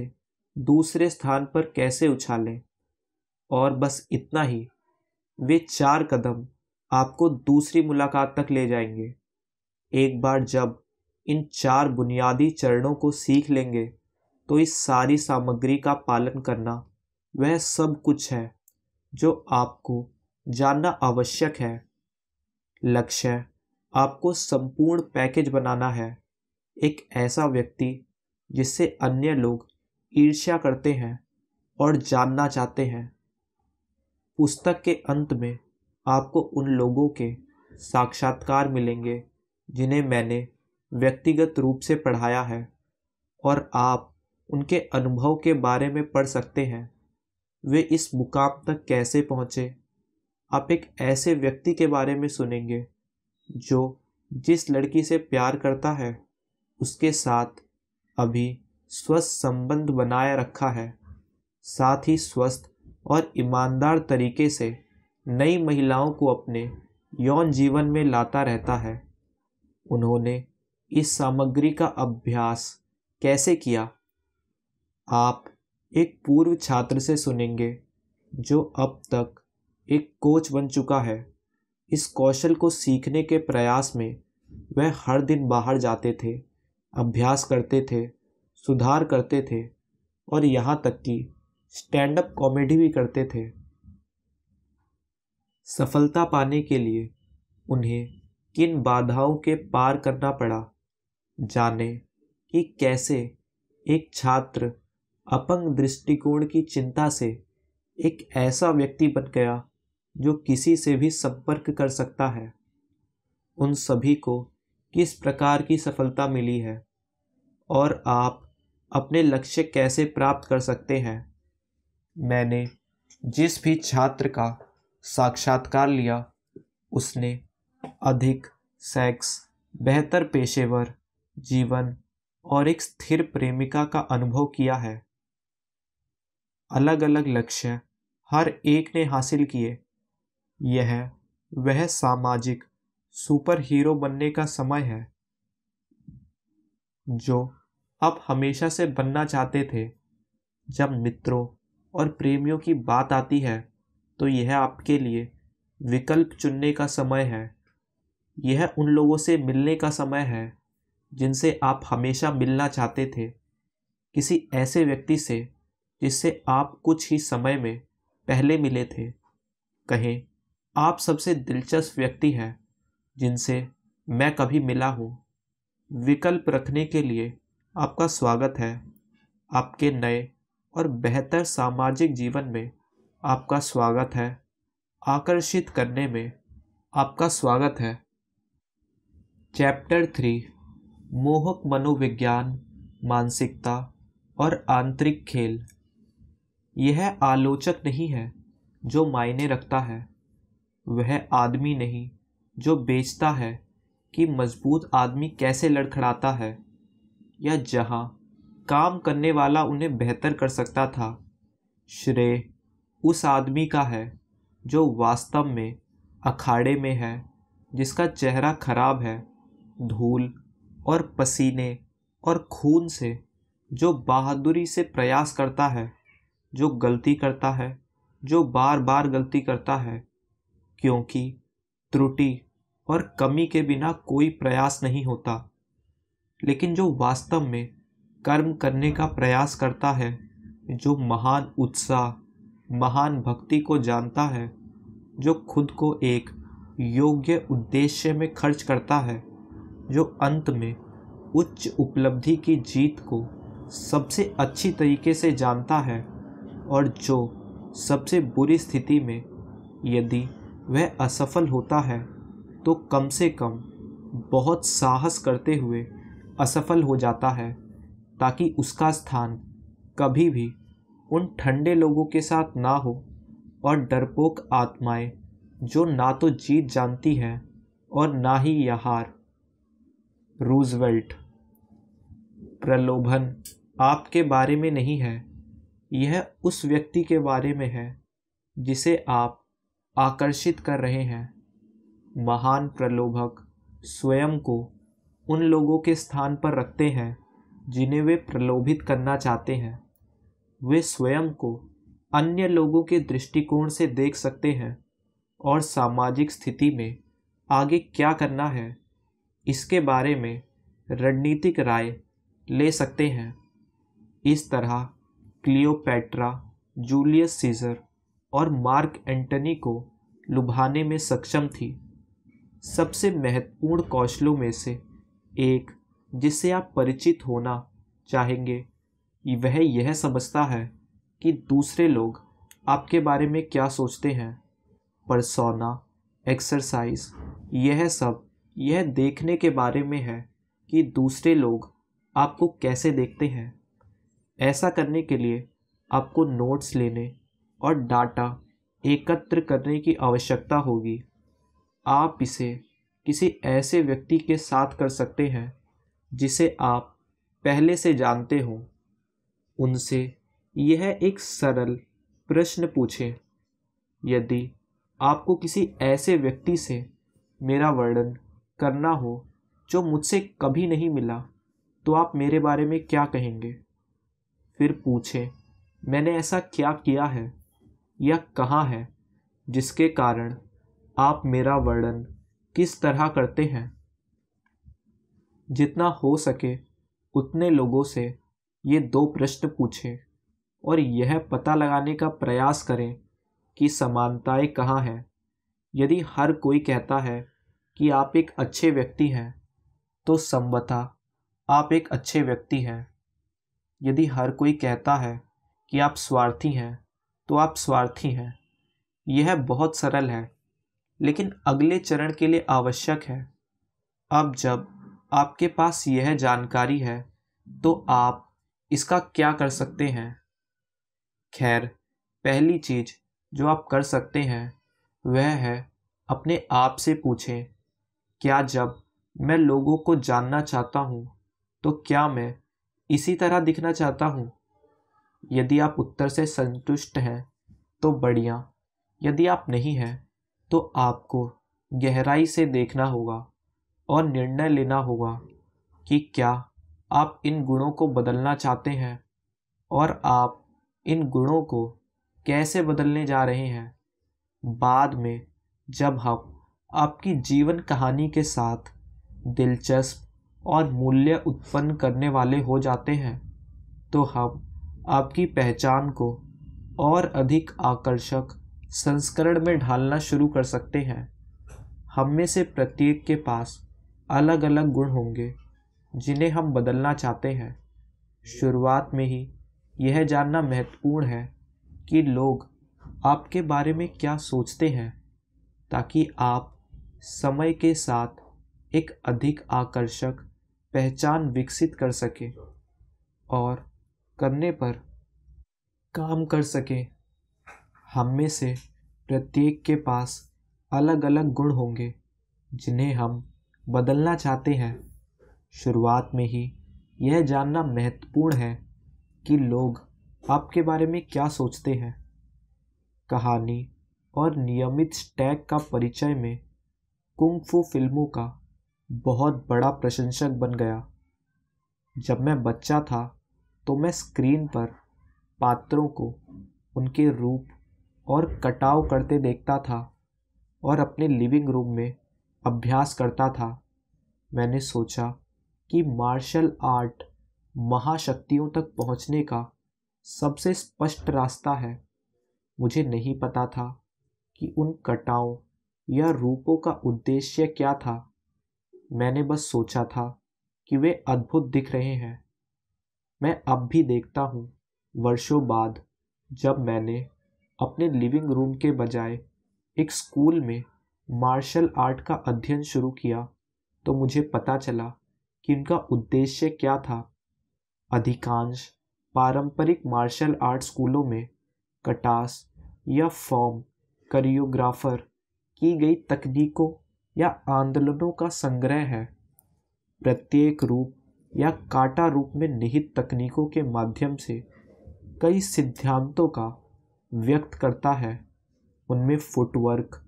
दूसरे स्थान पर कैसे उछालें और बस इतना ही वे चार कदम आपको दूसरी मुलाकात तक ले जाएंगे एक बार जब इन चार बुनियादी चरणों को सीख लेंगे तो इस सारी सामग्री का पालन करना वह सब कुछ है जो आपको जानना आवश्यक है लक्ष्य आपको संपूर्ण पैकेज बनाना है एक ऐसा व्यक्ति जिससे अन्य लोग ईर्ष्या करते हैं और जानना चाहते हैं पुस्तक के अंत में आपको उन लोगों के साक्षात्कार मिलेंगे जिन्हें मैंने व्यक्तिगत रूप से पढ़ाया है और आप उनके अनुभव के बारे में पढ़ सकते हैं वे इस मुकाम तक कैसे पहुँचे आप एक ऐसे व्यक्ति के बारे में सुनेंगे जो जिस लड़की से प्यार करता है उसके साथ अभी स्वस्थ संबंध बनाए रखा है साथ ही स्वस्थ और ईमानदार तरीके से नई महिलाओं को अपने यौन जीवन में लाता रहता है उन्होंने इस सामग्री का अभ्यास कैसे किया आप एक पूर्व छात्र से सुनेंगे जो अब तक एक कोच बन चुका है इस कौशल को सीखने के प्रयास में वह हर दिन बाहर जाते थे अभ्यास करते थे सुधार करते थे और यहाँ तक कि स्टैंड अप कॉमेडी भी करते थे सफलता पाने के लिए उन्हें किन बाधाओं के पार करना पड़ा जाने कि कैसे एक छात्र अपंग दृष्टिकोण की चिंता से एक ऐसा व्यक्ति बन गया जो किसी से भी संपर्क कर सकता है उन सभी को किस प्रकार की सफलता मिली है और आप अपने लक्ष्य कैसे प्राप्त कर सकते हैं मैंने जिस भी छात्र का साक्षात्कार लिया उसने अधिक सेक्स बेहतर पेशेवर जीवन और एक स्थिर प्रेमिका का अनुभव किया है अलग अलग लक्ष्य हर एक ने हासिल किए यह वह सामाजिक सुपर हीरो बनने का समय है जो आप हमेशा से बनना चाहते थे जब मित्रों और प्रेमियों की बात आती है तो यह आपके लिए विकल्प चुनने का समय है यह उन लोगों से मिलने का समय है जिनसे आप हमेशा मिलना चाहते थे किसी ऐसे व्यक्ति से जिससे आप कुछ ही समय में पहले मिले थे कहें आप सबसे दिलचस्प व्यक्ति हैं जिनसे मैं कभी मिला हूँ विकल्प रखने के लिए आपका स्वागत है आपके नए और बेहतर सामाजिक जीवन में आपका स्वागत है आकर्षित करने में आपका स्वागत है चैप्टर थ्री मोहक मनोविज्ञान मानसिकता और आंतरिक खेल यह आलोचक नहीं है जो मायने रखता है वह आदमी नहीं जो बेचता है कि मजबूत आदमी कैसे लड़खड़ाता है या जहाँ काम करने वाला उन्हें बेहतर कर सकता था श्रेय उस आदमी का है जो वास्तव में अखाड़े में है जिसका चेहरा खराब है धूल और पसीने और खून से जो बहादुरी से प्रयास करता है जो गलती करता है जो बार बार गलती करता है क्योंकि त्रुटि और कमी के बिना कोई प्रयास नहीं होता लेकिन जो वास्तव में कर्म करने का प्रयास करता है जो महान उत्साह महान भक्ति को जानता है जो खुद को एक योग्य उद्देश्य में खर्च करता है जो अंत में उच्च उपलब्धि की जीत को सबसे अच्छी तरीके से जानता है और जो सबसे बुरी स्थिति में यदि वह असफल होता है तो कम से कम बहुत साहस करते हुए असफल हो जाता है ताकि उसका स्थान कभी भी उन ठंडे लोगों के साथ ना हो और डरपोक आत्माएं जो ना तो जीत जानती हैं और ना ही यह हार रूजवेल्ट प्रलोभन आपके बारे में नहीं है यह उस व्यक्ति के बारे में है जिसे आप आकर्षित कर रहे हैं महान प्रलोभक स्वयं को उन लोगों के स्थान पर रखते हैं जिन्हें वे प्रलोभित करना चाहते हैं वे स्वयं को अन्य लोगों के दृष्टिकोण से देख सकते हैं और सामाजिक स्थिति में आगे क्या करना है इसके बारे में रणनीतिक राय ले सकते हैं इस तरह क्लियोपैट्रा जूलियस सीजर और मार्क एंटनी को लुभाने में सक्षम थी सबसे महत्वपूर्ण कौशलों में से एक जिससे आप परिचित होना चाहेंगे वह यह समझता है कि दूसरे लोग आपके बारे में क्या सोचते हैं परसोना एक्सरसाइज यह सब यह देखने के बारे में है कि दूसरे लोग आपको कैसे देखते हैं ऐसा करने के लिए आपको नोट्स लेने और डाटा एकत्र करने की आवश्यकता होगी आप इसे किसी ऐसे व्यक्ति के साथ कर सकते हैं जिसे आप पहले से जानते हो उनसे यह एक सरल प्रश्न पूछें यदि आपको किसी ऐसे व्यक्ति से मेरा वर्णन करना हो जो मुझसे कभी नहीं मिला तो आप मेरे बारे में क्या कहेंगे फिर पूछे मैंने ऐसा क्या किया है या कहाँ है जिसके कारण आप मेरा वर्णन किस तरह करते हैं जितना हो सके उतने लोगों से ये दो प्रश्न पूछें और यह पता लगाने का प्रयास करें कि समानताएं कहाँ हैं यदि हर कोई कहता है कि आप एक अच्छे व्यक्ति हैं तो संभवतः आप एक अच्छे व्यक्ति हैं यदि हर कोई कहता है कि आप स्वार्थी हैं तो आप स्वार्थी हैं यह बहुत सरल है लेकिन अगले चरण के लिए आवश्यक है अब जब आपके पास यह जानकारी है तो आप इसका क्या कर सकते हैं खैर पहली चीज जो आप कर सकते हैं वह है अपने आप से पूछें क्या जब मैं लोगों को जानना चाहता हूँ तो क्या मैं इसी तरह दिखना चाहता हूँ यदि आप उत्तर से संतुष्ट हैं तो बढ़िया यदि आप नहीं हैं तो आपको गहराई से देखना होगा और निर्णय लेना होगा कि क्या आप इन गुणों को बदलना चाहते हैं और आप इन गुणों को कैसे बदलने जा रहे हैं बाद में जब हम हाँ आपकी जीवन कहानी के साथ दिलचस्प और मूल्य उत्पन्न करने वाले हो जाते हैं तो हम आपकी पहचान को और अधिक आकर्षक संस्करण में ढालना शुरू कर सकते हैं हम में से प्रत्येक के पास अलग अलग गुण होंगे जिन्हें हम बदलना चाहते हैं शुरुआत में ही यह जानना महत्वपूर्ण है कि लोग आपके बारे में क्या सोचते हैं ताकि आप समय के साथ एक अधिक आकर्षक पहचान विकसित कर सके और करने पर काम कर सके हम में से प्रत्येक के पास अलग अलग गुण होंगे जिन्हें हम बदलना चाहते हैं शुरुआत में ही यह जानना महत्वपूर्ण है कि लोग आपके बारे में क्या सोचते हैं कहानी और नियमित स्टैग का परिचय में कुंग फिल्मों का बहुत बड़ा प्रशंसक बन गया जब मैं बच्चा था तो मैं स्क्रीन पर पात्रों को उनके रूप और कटाव करते देखता था और अपने लिविंग रूम में अभ्यास करता था मैंने सोचा कि मार्शल आर्ट महाशक्तियों तक पहुंचने का सबसे स्पष्ट रास्ता है मुझे नहीं पता था कि उन कटाओं या रूपों का उद्देश्य क्या था मैंने बस सोचा था कि वे अद्भुत दिख रहे हैं मैं अब भी देखता हूँ वर्षों बाद जब मैंने अपने लिविंग रूम के बजाय एक स्कूल में मार्शल आर्ट का अध्ययन शुरू किया तो मुझे पता चला कि इनका उद्देश्य क्या था अधिकांश पारंपरिक मार्शल आर्ट स्कूलों में कटास या फॉर्म करियोग्राफर की गई तकनीकों या आंदोलनों का संग्रह है प्रत्येक रूप या काटा रूप में निहित तकनीकों के माध्यम से कई सिद्धांतों का व्यक्त करता है उनमें फुटवर्क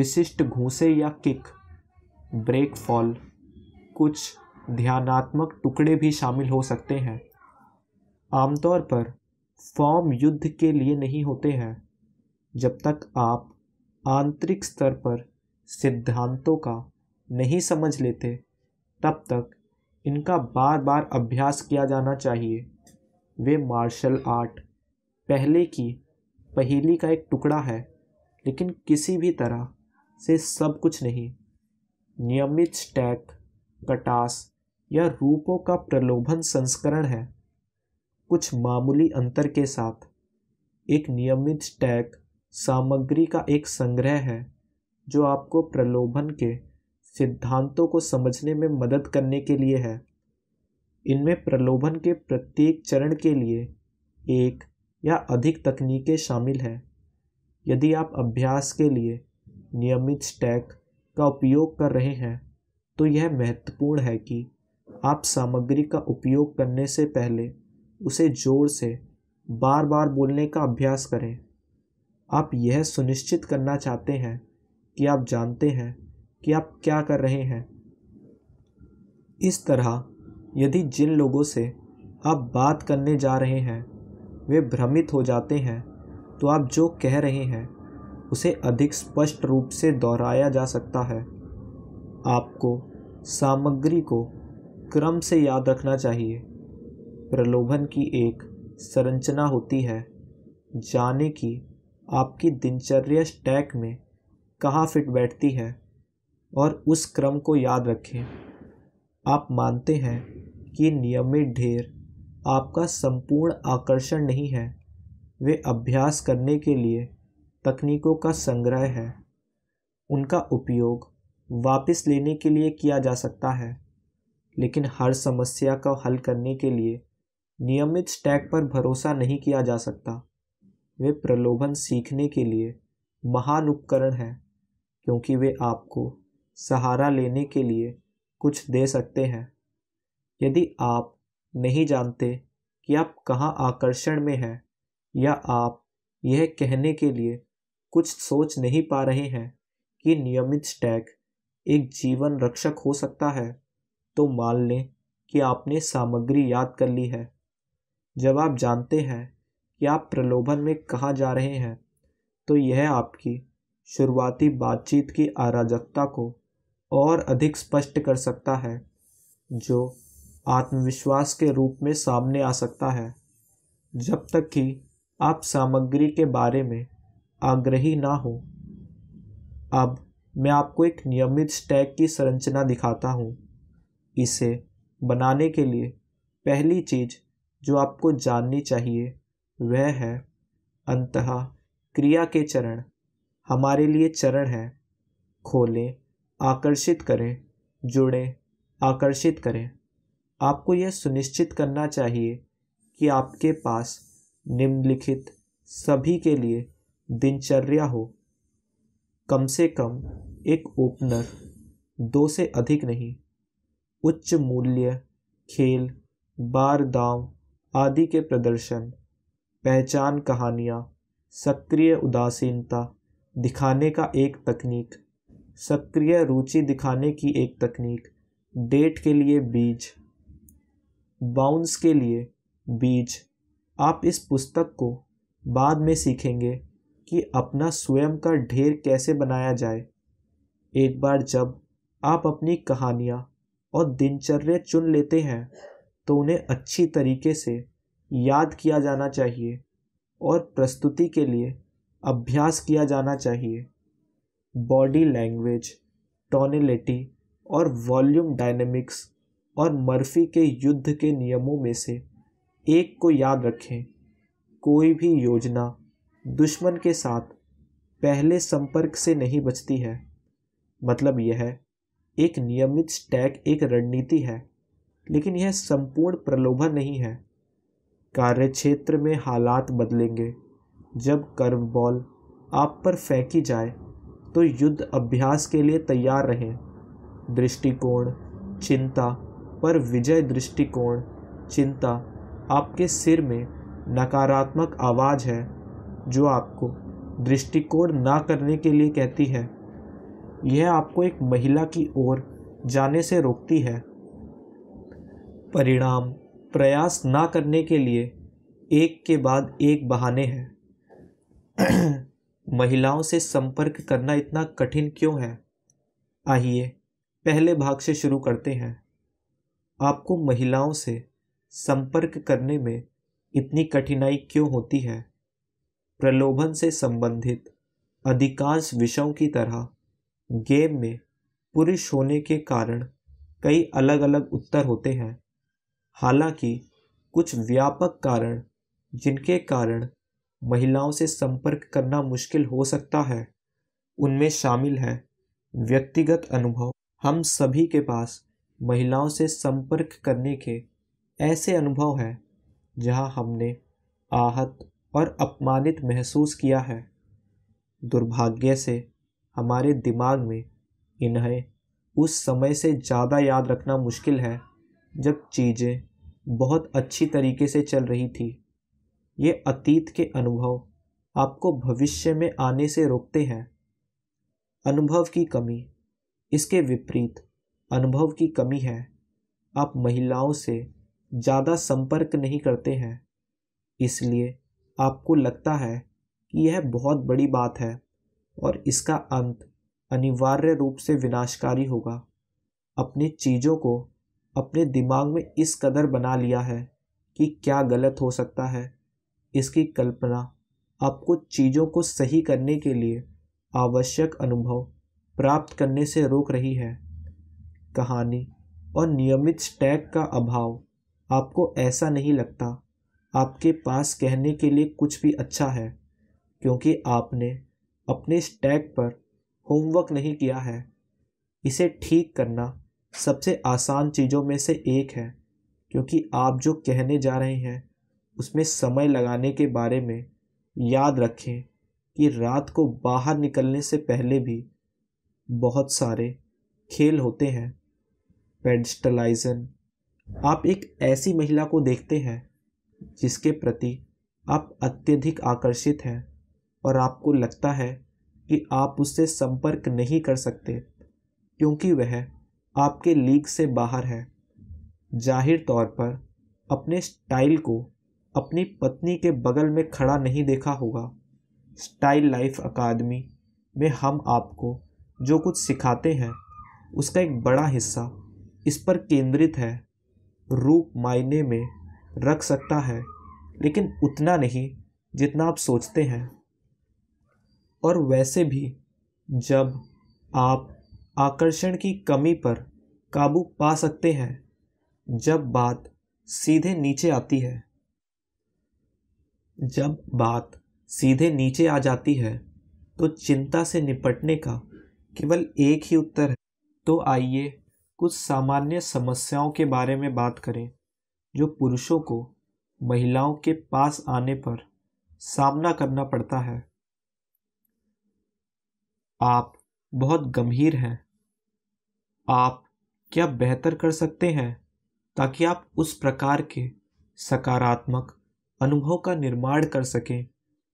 विशिष्ट घूसे या किक ब्रेक फॉल कुछ ध्यानात्मक टुकड़े भी शामिल हो सकते हैं आमतौर पर फॉर्म युद्ध के लिए नहीं होते हैं जब तक आप आंतरिक स्तर पर सिद्धांतों का नहीं समझ लेते तब तक इनका बार बार अभ्यास किया जाना चाहिए वे मार्शल आर्ट पहले की पहेली का एक टुकड़ा है लेकिन किसी भी तरह से सब कुछ नहीं नियमित स्टैक कटास या रूपों का प्रलोभन संस्करण है कुछ मामूली अंतर के साथ एक नियमित स्टैक सामग्री का एक संग्रह है जो आपको प्रलोभन के सिद्धांतों को समझने में मदद करने के लिए है इनमें प्रलोभन के प्रत्येक चरण के लिए एक या अधिक तकनीकें शामिल हैं यदि आप अभ्यास के लिए नियमित स्टैक का उपयोग कर रहे हैं तो यह महत्वपूर्ण है कि आप सामग्री का उपयोग करने से पहले उसे जोर से बार बार बोलने का अभ्यास करें आप यह सुनिश्चित करना चाहते हैं कि आप जानते हैं कि आप क्या कर रहे हैं इस तरह यदि जिन लोगों से आप बात करने जा रहे हैं वे भ्रमित हो जाते हैं तो आप जो कह रहे हैं उसे अधिक स्पष्ट रूप से दोहराया जा सकता है आपको सामग्री को क्रम से याद रखना चाहिए प्रलोभन की एक संरचना होती है जाने की आपकी दिनचर्या स्टैक में कहाँ फिट बैठती है और उस क्रम को याद रखें आप मानते हैं कि नियमित ढेर आपका संपूर्ण आकर्षण नहीं है वे अभ्यास करने के लिए तकनीकों का संग्रह है उनका उपयोग वापस लेने के लिए किया जा सकता है लेकिन हर समस्या को हल करने के लिए नियमित स्टैक पर भरोसा नहीं किया जा सकता वे प्रलोभन सीखने के लिए महान उपकरण हैं क्योंकि वे आपको सहारा लेने के लिए कुछ दे सकते हैं यदि आप नहीं जानते कि आप कहाँ आकर्षण में हैं या आप यह कहने के लिए कुछ सोच नहीं पा रहे हैं कि नियमित स्टैक एक जीवन रक्षक हो सकता है तो मान लें कि आपने सामग्री याद कर ली है जब आप जानते हैं या प्रलोभन में कहा जा रहे हैं तो यह आपकी शुरुआती बातचीत की अराजकता को और अधिक स्पष्ट कर सकता है जो आत्मविश्वास के रूप में सामने आ सकता है जब तक कि आप सामग्री के बारे में आग्रही ना हो अब मैं आपको एक नियमित स्टैग की संरचना दिखाता हूँ इसे बनाने के लिए पहली चीज जो आपको जाननी चाहिए वह है अंत क्रिया के चरण हमारे लिए चरण है खोलें आकर्षित करें जुड़ें आकर्षित करें आपको यह सुनिश्चित करना चाहिए कि आपके पास निम्नलिखित सभी के लिए दिनचर्या हो कम से कम एक ओपनर दो से अधिक नहीं उच्च मूल्य खेल बार दाव आदि के प्रदर्शन पहचान कहानियाँ सक्रिय उदासीनता दिखाने का एक तकनीक सक्रिय रुचि दिखाने की एक तकनीक डेट के लिए बीज बाउंस के लिए बीज आप इस पुस्तक को बाद में सीखेंगे कि अपना स्वयं का ढेर कैसे बनाया जाए एक बार जब आप अपनी कहानियाँ और दिनचर्या चुन लेते हैं तो उन्हें अच्छी तरीके से याद किया जाना चाहिए और प्रस्तुति के लिए अभ्यास किया जाना चाहिए बॉडी लैंग्वेज टोनिलिटी और वॉल्यूम डायनेमिक्स और मर्फी के युद्ध के नियमों में से एक को याद रखें कोई भी योजना दुश्मन के साथ पहले संपर्क से नहीं बचती है मतलब यह एक नियमित स्टैक एक रणनीति है लेकिन यह संपूर्ण प्रलोभन नहीं है कार्यक्षेत्र में हालात बदलेंगे जब कर्व बॉल आप पर फेंकी जाए तो युद्ध अभ्यास के लिए तैयार रहें दृष्टिकोण चिंता पर विजय दृष्टिकोण चिंता आपके सिर में नकारात्मक आवाज़ है जो आपको दृष्टिकोण ना करने के लिए कहती है यह आपको एक महिला की ओर जाने से रोकती है परिणाम प्रयास ना करने के लिए एक के बाद एक बहाने हैं [clears throat] महिलाओं से संपर्क करना इतना कठिन क्यों है आइए पहले भाग से शुरू करते हैं आपको महिलाओं से संपर्क करने में इतनी कठिनाई क्यों होती है प्रलोभन से संबंधित अधिकांश विषयों की तरह गेम में पुरुष होने के कारण कई अलग अलग उत्तर होते हैं हालांकि कुछ व्यापक कारण जिनके कारण महिलाओं से संपर्क करना मुश्किल हो सकता है उनमें शामिल है व्यक्तिगत अनुभव हम सभी के पास महिलाओं से संपर्क करने के ऐसे अनुभव हैं जहां हमने आहत और अपमानित महसूस किया है दुर्भाग्य से हमारे दिमाग में इन्हें उस समय से ज़्यादा याद रखना मुश्किल है जब चीज़ें बहुत अच्छी तरीके से चल रही थी ये अतीत के अनुभव आपको भविष्य में आने से रोकते हैं अनुभव की कमी इसके विपरीत अनुभव की कमी है आप महिलाओं से ज़्यादा संपर्क नहीं करते हैं इसलिए आपको लगता है कि यह बहुत बड़ी बात है और इसका अंत अनिवार्य रूप से विनाशकारी होगा अपनी चीज़ों को अपने दिमाग में इस कदर बना लिया है कि क्या गलत हो सकता है इसकी कल्पना आपको चीज़ों को सही करने के लिए आवश्यक अनुभव प्राप्त करने से रोक रही है कहानी और नियमित स्टैग का अभाव आपको ऐसा नहीं लगता आपके पास कहने के लिए कुछ भी अच्छा है क्योंकि आपने अपने स्टैग पर होमवर्क नहीं किया है इसे ठीक करना सबसे आसान चीज़ों में से एक है क्योंकि आप जो कहने जा रहे हैं उसमें समय लगाने के बारे में याद रखें कि रात को बाहर निकलने से पहले भी बहुत सारे खेल होते हैं पेडस्टलाइजन आप एक ऐसी महिला को देखते हैं जिसके प्रति आप अत्यधिक आकर्षित हैं और आपको लगता है कि आप उससे संपर्क नहीं कर सकते क्योंकि वह आपके लीग से बाहर है जाहिर तौर पर अपने स्टाइल को अपनी पत्नी के बगल में खड़ा नहीं देखा होगा स्टाइल लाइफ अकादमी में हम आपको जो कुछ सिखाते हैं उसका एक बड़ा हिस्सा इस पर केंद्रित है रूप मायने में रख सकता है लेकिन उतना नहीं जितना आप सोचते हैं और वैसे भी जब आप आकर्षण की कमी पर काबू पा सकते हैं जब बात सीधे नीचे आती है जब बात सीधे नीचे आ जाती है तो चिंता से निपटने का केवल एक ही उत्तर है तो आइए कुछ सामान्य समस्याओं के बारे में बात करें जो पुरुषों को महिलाओं के पास आने पर सामना करना पड़ता है आप बहुत गंभीर हैं आप क्या बेहतर कर सकते हैं ताकि आप उस प्रकार के सकारात्मक अनुभव का निर्माण कर सकें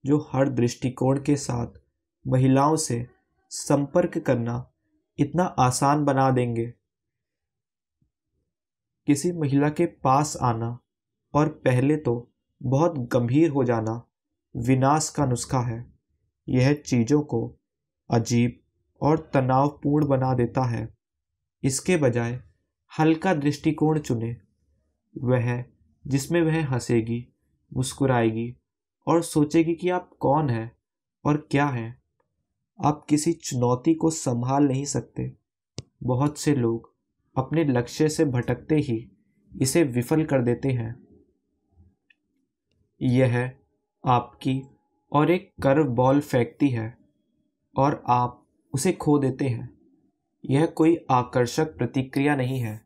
जो हर दृष्टिकोण के साथ महिलाओं से संपर्क करना इतना आसान बना देंगे किसी महिला के पास आना और पहले तो बहुत गंभीर हो जाना विनाश का नुस्खा है यह चीज़ों को अजीब और तनावपूर्ण बना देता है इसके बजाय हल्का दृष्टिकोण चुने वह जिसमें वह हंसेगी मुस्कुराएगी और सोचेगी कि आप कौन हैं और क्या हैं आप किसी चुनौती को संभाल नहीं सकते बहुत से लोग अपने लक्ष्य से भटकते ही इसे विफल कर देते हैं यह आपकी और एक कर्व बॉल फेंकती है और आप उसे खो देते हैं यह कोई आकर्षक प्रतिक्रिया नहीं है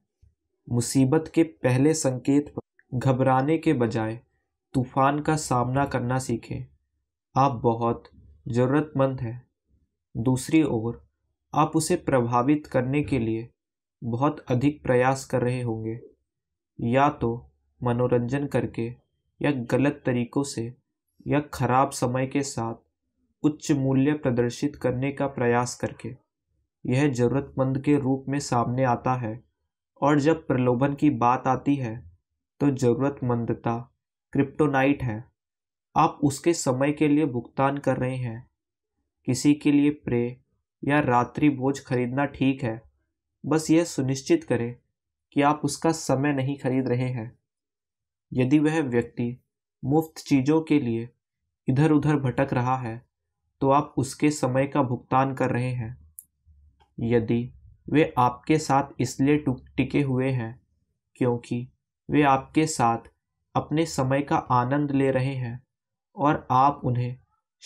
मुसीबत के पहले संकेत पर घबराने के बजाय तूफान का सामना करना सीखें आप बहुत ज़रूरतमंद हैं दूसरी ओर आप उसे प्रभावित करने के लिए बहुत अधिक प्रयास कर रहे होंगे या तो मनोरंजन करके या गलत तरीक़ों से या खराब समय के साथ उच्च मूल्य प्रदर्शित करने का प्रयास करके यह ज़रूरतमंद के रूप में सामने आता है और जब प्रलोभन की बात आती है तो ज़रूरतमंदता क्रिप्टोनाइट है आप उसके समय के लिए भुगतान कर रहे हैं किसी के लिए प्रे या रात्रि भोज खरीदना ठीक है बस यह सुनिश्चित करें कि आप उसका समय नहीं खरीद रहे हैं यदि वह व्यक्ति मुफ्त चीज़ों के लिए इधर उधर भटक रहा है तो आप उसके समय का भुगतान कर रहे हैं यदि वे आपके साथ इसलिए टिके हुए हैं क्योंकि वे आपके साथ अपने समय का आनंद ले रहे हैं और आप उन्हें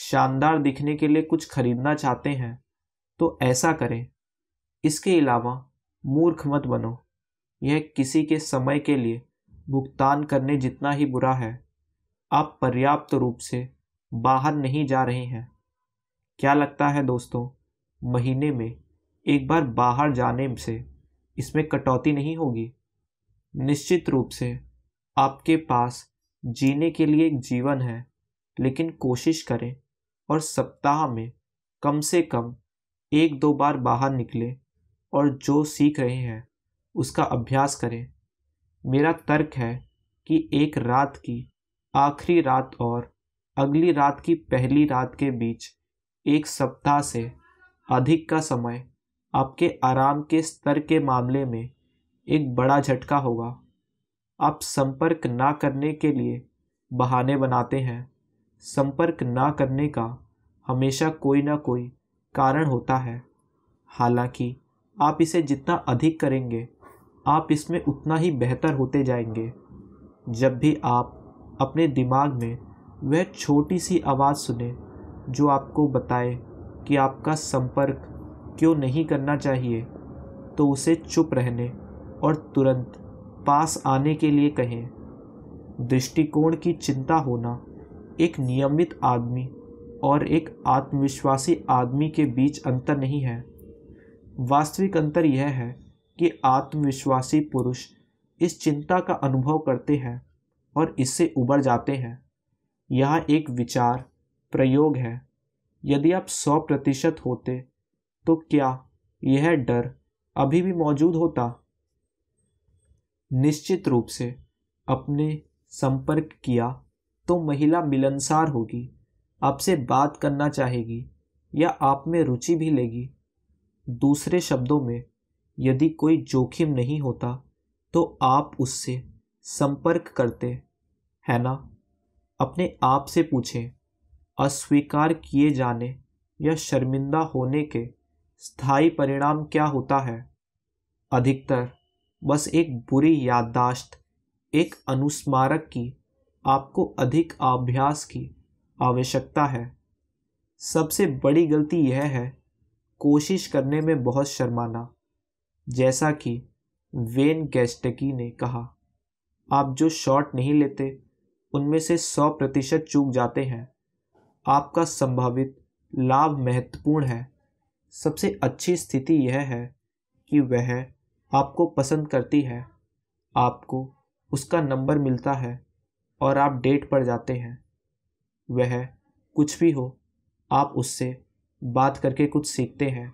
शानदार दिखने के लिए कुछ खरीदना चाहते हैं तो ऐसा करें इसके अलावा मूर्ख मत बनो यह किसी के समय के लिए भुगतान करने जितना ही बुरा है आप पर्याप्त रूप से बाहर नहीं जा रहे हैं क्या लगता है दोस्तों महीने में एक बार बाहर जाने से इसमें कटौती नहीं होगी निश्चित रूप से आपके पास जीने के लिए एक जीवन है लेकिन कोशिश करें और सप्ताह में कम से कम एक दो बार बाहर निकलें और जो सीख रहे हैं उसका अभ्यास करें मेरा तर्क है कि एक रात की आखिरी रात और अगली रात की पहली रात के बीच एक सप्ताह से अधिक का समय आपके आराम के स्तर के मामले में एक बड़ा झटका होगा आप संपर्क ना करने के लिए बहाने बनाते हैं संपर्क ना करने का हमेशा कोई ना कोई कारण होता है हालांकि आप इसे जितना अधिक करेंगे आप इसमें उतना ही बेहतर होते जाएंगे जब भी आप अपने दिमाग में वह छोटी सी आवाज़ सुने जो आपको बताए कि आपका संपर्क क्यों नहीं करना चाहिए तो उसे चुप रहने और तुरंत पास आने के लिए कहें दृष्टिकोण की चिंता होना एक नियमित आदमी और एक आत्मविश्वासी आदमी के बीच अंतर नहीं है वास्तविक अंतर यह है कि आत्मविश्वासी पुरुष इस चिंता का अनुभव करते हैं और इससे उबर जाते हैं यह एक विचार प्रयोग है यदि आप सौ प्रतिशत होते तो क्या यह डर अभी भी मौजूद होता निश्चित रूप से अपने संपर्क किया तो महिला मिलनसार होगी आपसे बात करना चाहेगी या आप में रुचि भी लेगी दूसरे शब्दों में यदि कोई जोखिम नहीं होता तो आप उससे संपर्क करते है ना अपने आप से पूछें अस्वीकार किए जाने या शर्मिंदा होने के स्थायी परिणाम क्या होता है अधिकतर बस एक बुरी याददाश्त एक अनुस्मारक की आपको अधिक अभ्यास की आवश्यकता है सबसे बड़ी गलती यह है कोशिश करने में बहुत शर्माना जैसा कि वेन गैस्टकी ने कहा आप जो शॉट नहीं लेते उनमें से सौ प्रतिशत चूक जाते हैं आपका संभावित लाभ महत्वपूर्ण है सबसे अच्छी स्थिति यह है कि वह आपको पसंद करती है आपको उसका नंबर मिलता है और आप डेट पर जाते हैं वह कुछ भी हो आप उससे बात करके कुछ सीखते हैं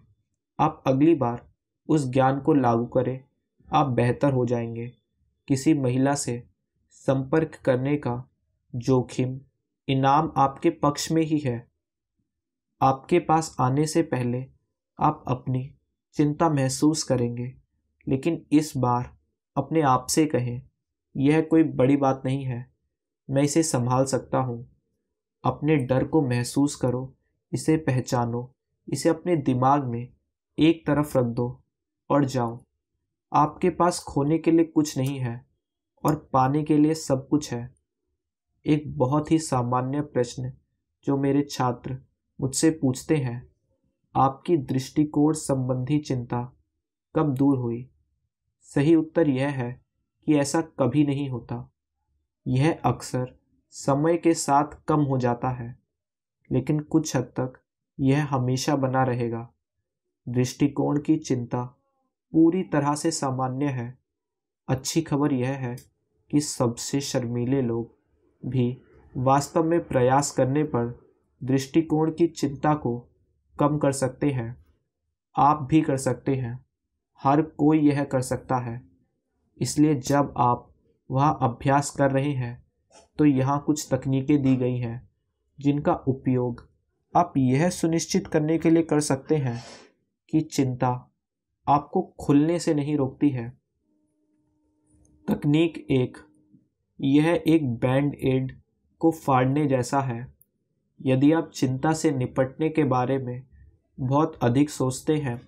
आप अगली बार उस ज्ञान को लागू करें आप बेहतर हो जाएंगे किसी महिला से संपर्क करने का जोखिम इनाम आपके पक्ष में ही है आपके पास आने से पहले आप अपनी चिंता महसूस करेंगे लेकिन इस बार अपने आप से कहें यह कोई बड़ी बात नहीं है मैं इसे संभाल सकता हूँ अपने डर को महसूस करो इसे पहचानो इसे अपने दिमाग में एक तरफ रख दो और जाओ आपके पास खोने के लिए कुछ नहीं है और पाने के लिए सब कुछ है एक बहुत ही सामान्य प्रश्न जो मेरे छात्र मुझसे पूछते हैं आपकी दृष्टिकोण संबंधी चिंता कब दूर हुई सही उत्तर यह है कि ऐसा कभी नहीं होता यह अक्सर समय के साथ कम हो जाता है लेकिन कुछ हद तक यह हमेशा बना रहेगा दृष्टिकोण की चिंता पूरी तरह से सामान्य है अच्छी खबर यह है कि सबसे शर्मीले लोग भी वास्तव में प्रयास करने पर दृष्टिकोण की चिंता को कम कर सकते हैं आप भी कर सकते हैं हर कोई यह कर सकता है इसलिए जब आप वह अभ्यास कर रहे हैं तो यहाँ कुछ तकनीकें दी गई हैं जिनका उपयोग आप यह सुनिश्चित करने के लिए कर सकते हैं कि चिंता आपको खुलने से नहीं रोकती है तकनीक एक यह एक बैंड एड को फाड़ने जैसा है यदि आप चिंता से निपटने के बारे में बहुत अधिक सोचते हैं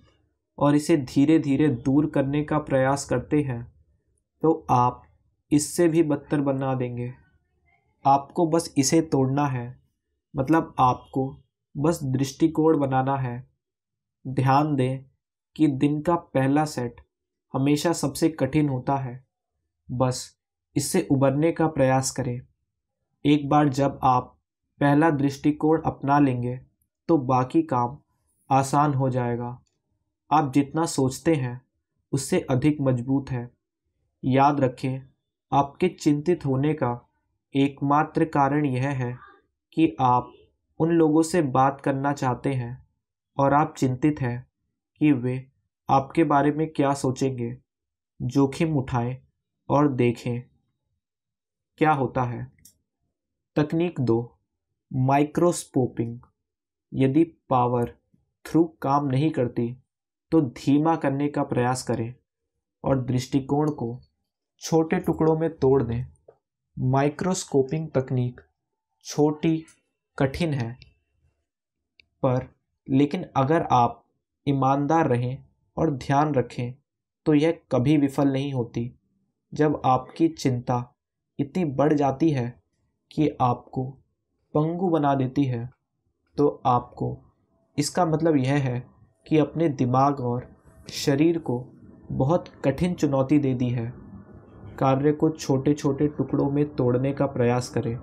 और इसे धीरे धीरे दूर करने का प्रयास करते हैं तो आप इससे भी बदतर बना देंगे आपको बस इसे तोड़ना है मतलब आपको बस दृष्टिकोण बनाना है ध्यान दें कि दिन का पहला सेट हमेशा सबसे कठिन होता है बस इससे उबरने का प्रयास करें एक बार जब आप पहला दृष्टिकोण अपना लेंगे तो बाकी काम आसान हो जाएगा आप जितना सोचते हैं उससे अधिक मजबूत है याद रखें आपके चिंतित होने का एकमात्र कारण यह है कि आप उन लोगों से बात करना चाहते हैं और आप चिंतित हैं कि वे आपके बारे में क्या सोचेंगे जोखिम उठाएं और देखें क्या होता है तकनीक दो माइक्रोस्कोपिंग यदि पावर थ्रू काम नहीं करती तो धीमा करने का प्रयास करें और दृष्टिकोण को छोटे टुकड़ों में तोड़ दें माइक्रोस्कोपिंग तकनीक छोटी कठिन है पर लेकिन अगर आप ईमानदार रहें और ध्यान रखें तो यह कभी विफल नहीं होती जब आपकी चिंता इतनी बढ़ जाती है कि आपको पंगु बना देती है तो आपको इसका मतलब यह है कि अपने दिमाग और शरीर को बहुत कठिन चुनौती दे दी है कार्य को छोटे छोटे टुकड़ों में तोड़ने का प्रयास करें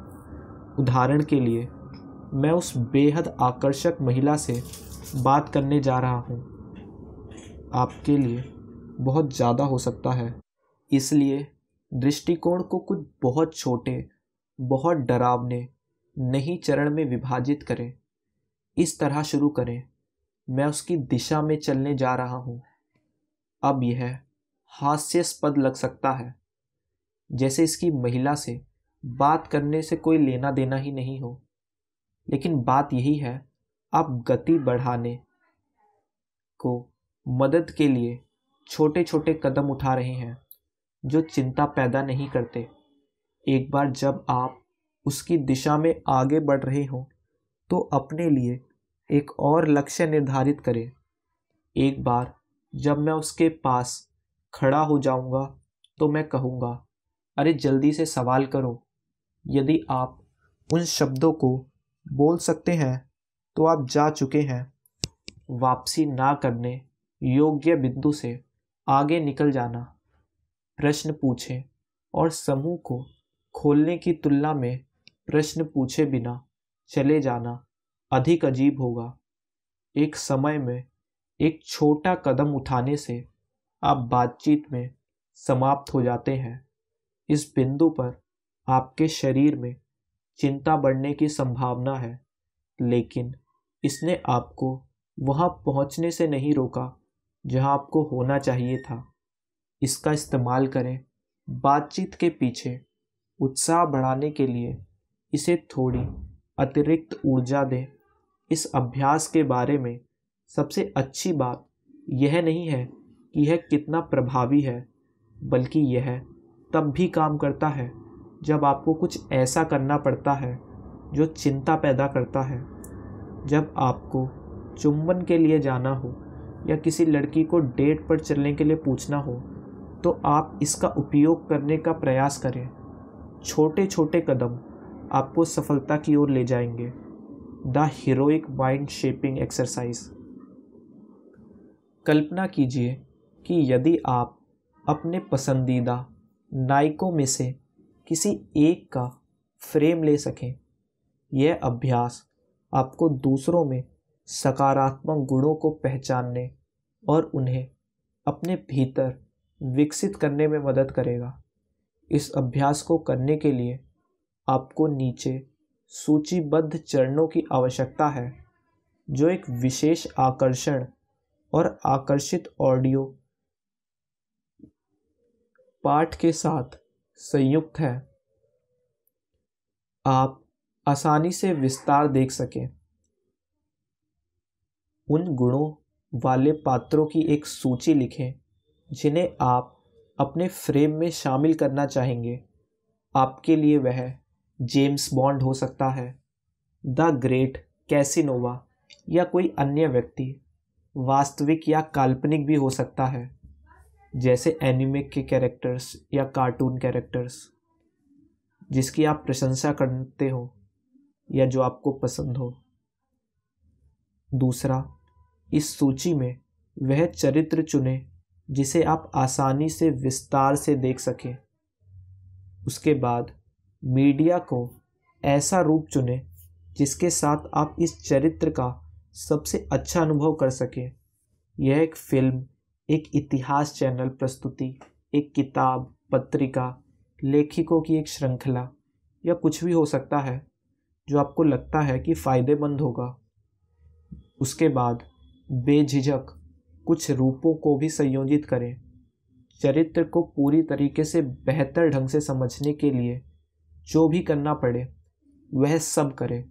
उदाहरण के लिए मैं उस बेहद आकर्षक महिला से बात करने जा रहा हूँ आपके लिए बहुत ज़्यादा हो सकता है इसलिए दृष्टिकोण को कुछ बहुत छोटे बहुत डरावने नहीं चरण में विभाजित करें इस तरह शुरू करें मैं उसकी दिशा में चलने जा रहा हूँ अब यह हास्यास्पद लग सकता है जैसे इसकी महिला से बात करने से कोई लेना देना ही नहीं हो लेकिन बात यही है आप गति बढ़ाने को मदद के लिए छोटे छोटे कदम उठा रहे हैं जो चिंता पैदा नहीं करते एक बार जब आप उसकी दिशा में आगे बढ़ रहे हों तो अपने लिए एक और लक्ष्य निर्धारित करें एक बार जब मैं उसके पास खड़ा हो जाऊंगा तो मैं कहूंगा अरे जल्दी से सवाल करो यदि आप उन शब्दों को बोल सकते हैं तो आप जा चुके हैं वापसी ना करने योग्य बिंदु से आगे निकल जाना प्रश्न पूछें और समूह को खोलने की तुलना में प्रश्न पूछे बिना चले जाना अधिक अजीब होगा एक समय में एक छोटा कदम उठाने से आप बातचीत में समाप्त हो जाते हैं इस बिंदु पर आपके शरीर में चिंता बढ़ने की संभावना है लेकिन इसने आपको वहाँ पहुँचने से नहीं रोका जहाँ आपको होना चाहिए था इसका इस्तेमाल करें बातचीत के पीछे उत्साह बढ़ाने के लिए इसे थोड़ी अतिरिक्त ऊर्जा दें इस अभ्यास के बारे में सबसे अच्छी बात यह नहीं है कि यह कितना प्रभावी है बल्कि यह तब भी काम करता है जब आपको कुछ ऐसा करना पड़ता है जो चिंता पैदा करता है जब आपको चुंबन के लिए जाना हो या किसी लड़की को डेट पर चलने के लिए पूछना हो तो आप इसका उपयोग करने का प्रयास करें छोटे छोटे कदम आपको सफलता की ओर ले जाएंगे the heroic mind shaping exercise कल्पना कीजिए कि यदि आप अपने पसंदीदा नायकों में से किसी एक का फ्रेम ले सकें यह अभ्यास आपको दूसरों में सकारात्मक गुणों को पहचानने और उन्हें अपने भीतर विकसित करने में मदद करेगा इस अभ्यास को करने के लिए आपको नीचे सूचीबद्ध चरणों की आवश्यकता है जो एक विशेष आकर्षण और आकर्षित ऑडियो पाठ के साथ संयुक्त है आप आसानी से विस्तार देख सकें उन गुणों वाले पात्रों की एक सूची लिखें जिन्हें आप अपने फ्रेम में शामिल करना चाहेंगे आपके लिए वह जेम्स बॉन्ड हो सकता है द ग्रेट कैसिनोवा या कोई अन्य व्यक्ति वास्तविक या काल्पनिक भी हो सकता है जैसे एनिमे के कैरेक्टर्स या कार्टून कैरेक्टर्स जिसकी आप प्रशंसा करते हो या जो आपको पसंद हो दूसरा इस सूची में वह चरित्र चुने जिसे आप आसानी से विस्तार से देख सकें उसके बाद मीडिया को ऐसा रूप चुने जिसके साथ आप इस चरित्र का सबसे अच्छा अनुभव कर सकें यह एक फिल्म एक इतिहास चैनल प्रस्तुति एक किताब पत्रिका लेखकों की एक श्रृंखला या कुछ भी हो सकता है जो आपको लगता है कि फ़ायदेमंद होगा उसके बाद बेझिझक कुछ रूपों को भी संयोजित करें चरित्र को पूरी तरीके से बेहतर ढंग से समझने के लिए जो भी करना पड़े वह सब करें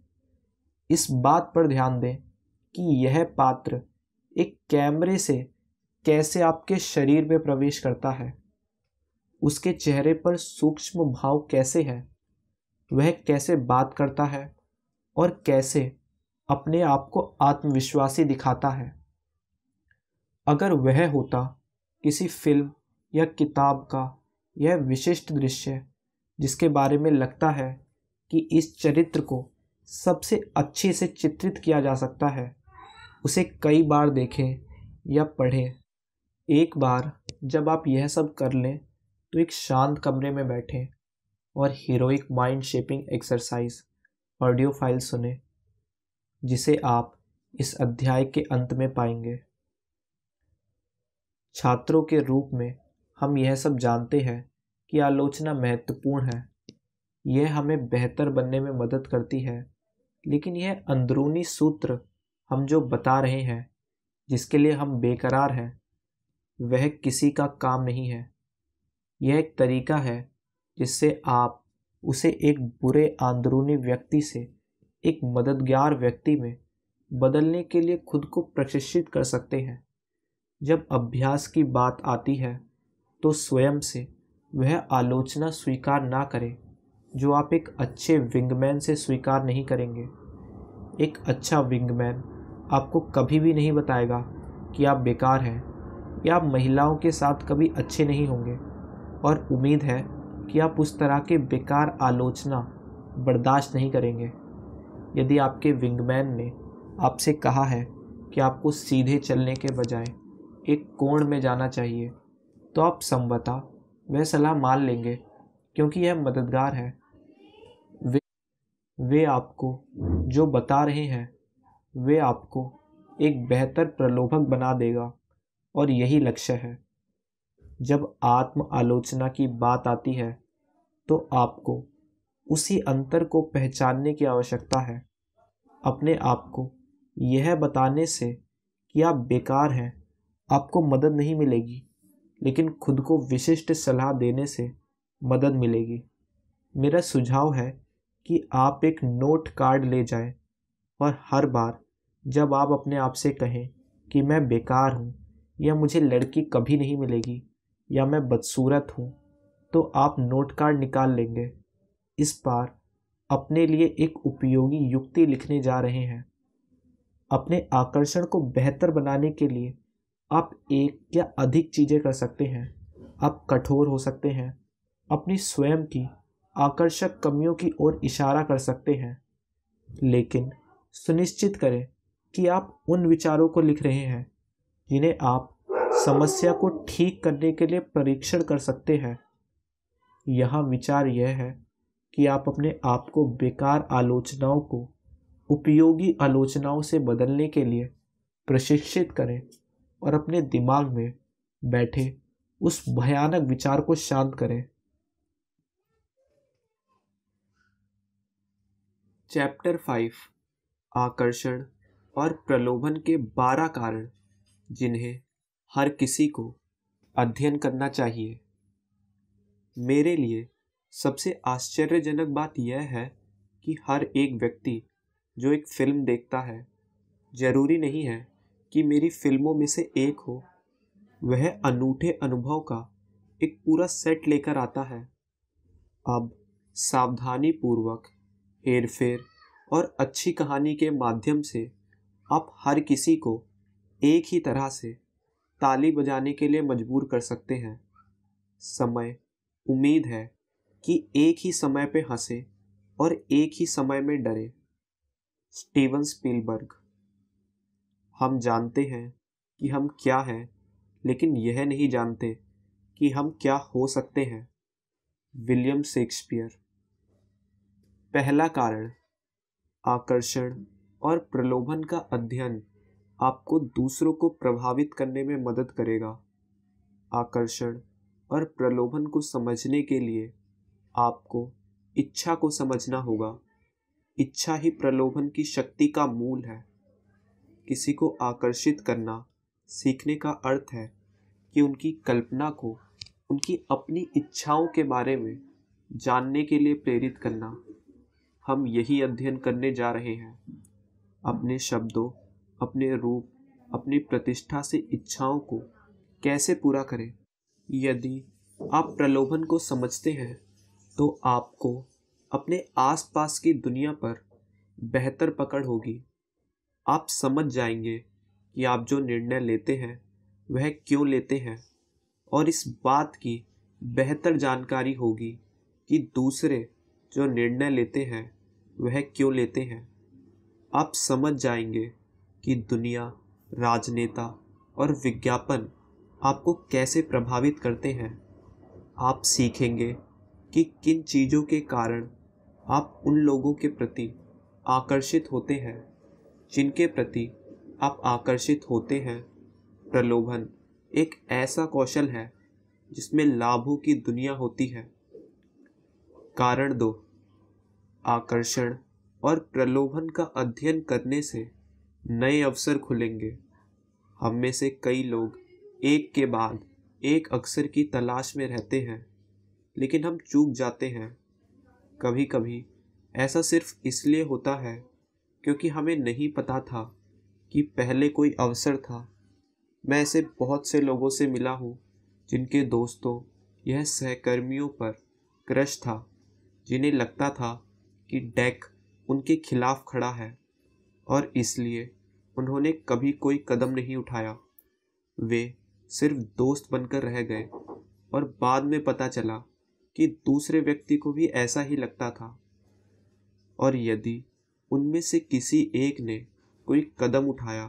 इस बात पर ध्यान दें कि यह पात्र एक कैमरे से कैसे आपके शरीर में प्रवेश करता है उसके चेहरे पर सूक्ष्म भाव कैसे है वह कैसे बात करता है और कैसे अपने आप को आत्मविश्वासी दिखाता है अगर वह होता किसी फिल्म या किताब का यह विशिष्ट दृश्य जिसके बारे में लगता है कि इस चरित्र को सबसे अच्छे से चित्रित किया जा सकता है उसे कई बार देखें या पढ़ें एक बार जब आप यह सब कर लें तो एक शांत कमरे में बैठें और heroic mind shaping exercise audio file सुने जिसे आप इस अध्याय के अंत में पाएंगे छात्रों के रूप में हम यह सब जानते हैं की आलोचना महत्वपूर्ण है यह हमें बेहतर बनने में मदद करती है लेकिन यह अंदरूनी सूत्र हम जो बता रहे हैं जिसके लिए हम बेकरार हैं वह किसी का काम नहीं है यह एक तरीका है जिससे आप उसे एक बुरे अंदरूनी व्यक्ति से एक मददगार व्यक्ति में बदलने के लिए खुद को प्रशिक्षित कर सकते हैं जब अभ्यास की बात आती है तो स्वयं से वह आलोचना स्वीकार ना करें जो आप एक अच्छे विंगमैन से स्वीकार नहीं करेंगे एक अच्छा विंगमैन आपको कभी भी नहीं बताएगा कि आप बेकार हैं या आप महिलाओं के साथ कभी अच्छे नहीं होंगे और उम्मीद है कि आप उस तरह के बेकार आलोचना बर्दाश्त नहीं करेंगे यदि आपके विंगमैन ने आपसे कहा है कि आपको सीधे चलने के बजाय एक कोण में जाना चाहिए तो आप संवता वह सलाह मान लेंगे क्योंकि यह मददगार है वे वे आपको जो बता रहे हैं वे आपको एक बेहतर प्रलोभक बना देगा और यही लक्ष्य है जब आत्म आलोचना की बात आती है तो आपको उसी अंतर को पहचानने की आवश्यकता है अपने आप को यह बताने से कि आप बेकार हैं आपको मदद नहीं मिलेगी लेकिन खुद को विशिष्ट सलाह देने से मदद मिलेगी मेरा सुझाव है कि आप एक नोट कार्ड ले जाएं और हर बार जब आप अपने आप से कहें कि मैं बेकार हूँ या मुझे लड़की कभी नहीं मिलेगी या मैं बदसूरत हूँ तो आप नोट कार्ड निकाल लेंगे इस बार अपने लिए एक उपयोगी युक्ति लिखने जा रहे हैं अपने आकर्षण को बेहतर बनाने के लिए आप एक या अधिक चीज़ें कर सकते हैं आप कठोर हो सकते हैं अपनी स्वयं की आकर्षक कमियों की ओर इशारा कर सकते हैं लेकिन सुनिश्चित करें कि आप उन विचारों को लिख रहे हैं जिन्हें आप समस्या को ठीक करने के लिए परीक्षण कर सकते हैं यहाँ विचार यह है कि आप अपने आप को बेकार आलोचनाओं को उपयोगी आलोचनाओं से बदलने के लिए प्रशिक्षित करें और अपने दिमाग में बैठे उस भयानक विचार को शांत करें चैप्टर फाइव आकर्षण और प्रलोभन के बारह कारण जिन्हें हर किसी को अध्ययन करना चाहिए मेरे लिए सबसे आश्चर्यजनक बात यह है कि हर एक व्यक्ति जो एक फिल्म देखता है ज़रूरी नहीं है कि मेरी फिल्मों में से एक हो वह अनूठे अनुभव का एक पूरा सेट लेकर आता है अब सावधानी पूर्वक हेर फेर और अच्छी कहानी के माध्यम से आप हर किसी को एक ही तरह से ताली बजाने के लिए मजबूर कर सकते हैं समय उम्मीद है कि एक ही समय पे हंसे और एक ही समय में डरे स्टीवन स्पीलबर्ग हम जानते हैं कि हम क्या हैं लेकिन यह नहीं जानते कि हम क्या हो सकते हैं विलियम शेक्सपियर पहला कारण आकर्षण और प्रलोभन का अध्ययन आपको दूसरों को प्रभावित करने में मदद करेगा आकर्षण और प्रलोभन को समझने के लिए आपको इच्छा को समझना होगा इच्छा ही प्रलोभन की शक्ति का मूल है किसी को आकर्षित करना सीखने का अर्थ है कि उनकी कल्पना को उनकी अपनी इच्छाओं के बारे में जानने के लिए प्रेरित करना हम यही अध्ययन करने जा रहे हैं अपने शब्दों अपने रूप अपनी प्रतिष्ठा से इच्छाओं को कैसे पूरा करें यदि आप प्रलोभन को समझते हैं तो आपको अपने आसपास की दुनिया पर बेहतर पकड़ होगी आप समझ जाएंगे कि आप जो निर्णय लेते हैं वह क्यों लेते हैं और इस बात की बेहतर जानकारी होगी कि दूसरे जो निर्णय लेते हैं वह क्यों लेते हैं आप समझ जाएंगे कि दुनिया राजनेता और विज्ञापन आपको कैसे प्रभावित करते हैं आप सीखेंगे कि किन चीज़ों के कारण आप उन लोगों के प्रति आकर्षित होते हैं जिनके प्रति आप आकर्षित होते हैं प्रलोभन एक ऐसा कौशल है जिसमें लाभों की दुनिया होती है कारण दो आकर्षण और प्रलोभन का अध्ययन करने से नए अवसर खुलेंगे हम में से कई लोग एक के बाद एक अक्सर की तलाश में रहते हैं लेकिन हम चूक जाते हैं कभी कभी ऐसा सिर्फ इसलिए होता है क्योंकि हमें नहीं पता था कि पहले कोई अवसर था मैं ऐसे बहुत से लोगों से मिला हूँ जिनके दोस्तों यह सहकर्मियों पर क्रश था जिन्हें लगता था कि डेक उनके खिलाफ खड़ा है और इसलिए उन्होंने कभी कोई कदम नहीं उठाया वे सिर्फ दोस्त बनकर रह गए और बाद में पता चला कि दूसरे व्यक्ति को भी ऐसा ही लगता था और यदि उनमें से किसी एक ने कोई कदम उठाया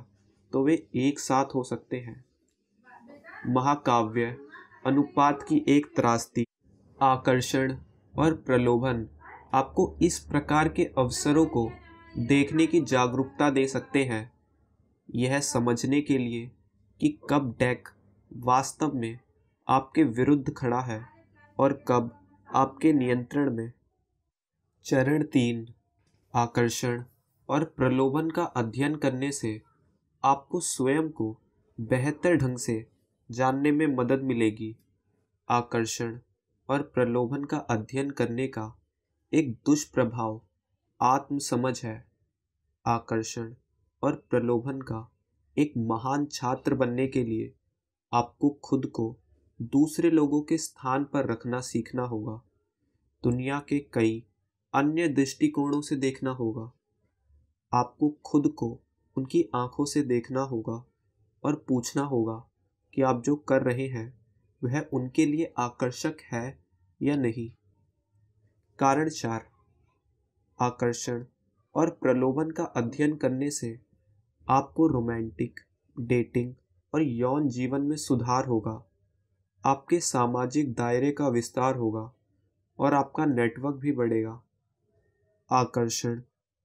तो वे एक साथ हो सकते हैं महाकाव्य अनुपात की एक त्रास्ती आकर्षण और प्रलोभन आपको इस प्रकार के अवसरों को देखने की जागरूकता दे सकते हैं यह समझने के लिए कि कब डेक वास्तव में आपके विरुद्ध खड़ा है और कब आपके नियंत्रण में चरण तीन आकर्षण और प्रलोभन का अध्ययन करने से आपको स्वयं को बेहतर ढंग से जानने में मदद मिलेगी आकर्षण और प्रलोभन का अध्ययन करने का एक दुष्प्रभाव आत्मसमझ है आकर्षण और प्रलोभन का एक महान छात्र बनने के लिए आपको खुद को दूसरे लोगों के स्थान पर रखना सीखना होगा दुनिया के कई अन्य दृष्टिकोणों से देखना होगा आपको खुद को उनकी आंखों से देखना होगा और पूछना होगा कि आप जो कर रहे हैं वह उनके लिए आकर्षक है या नहीं कारण चार आकर्षण और प्रलोभन का अध्ययन करने से आपको रोमांटिक डेटिंग और यौन जीवन में सुधार होगा आपके सामाजिक दायरे का विस्तार होगा और आपका नेटवर्क भी बढ़ेगा आकर्षण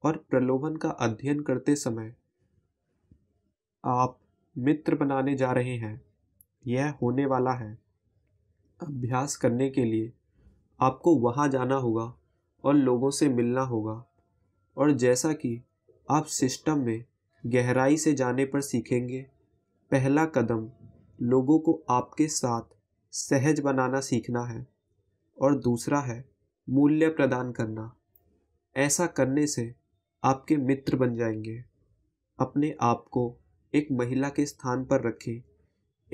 और प्रलोभन का अध्ययन करते समय आप मित्र बनाने जा रहे हैं यह होने वाला है अभ्यास करने के लिए आपको वहाँ जाना होगा और लोगों से मिलना होगा और जैसा कि आप सिस्टम में गहराई से जाने पर सीखेंगे पहला कदम लोगों को आपके साथ सहज बनाना सीखना है और दूसरा है मूल्य प्रदान करना ऐसा करने से आपके मित्र बन जाएंगे अपने आप को एक महिला के स्थान पर रखें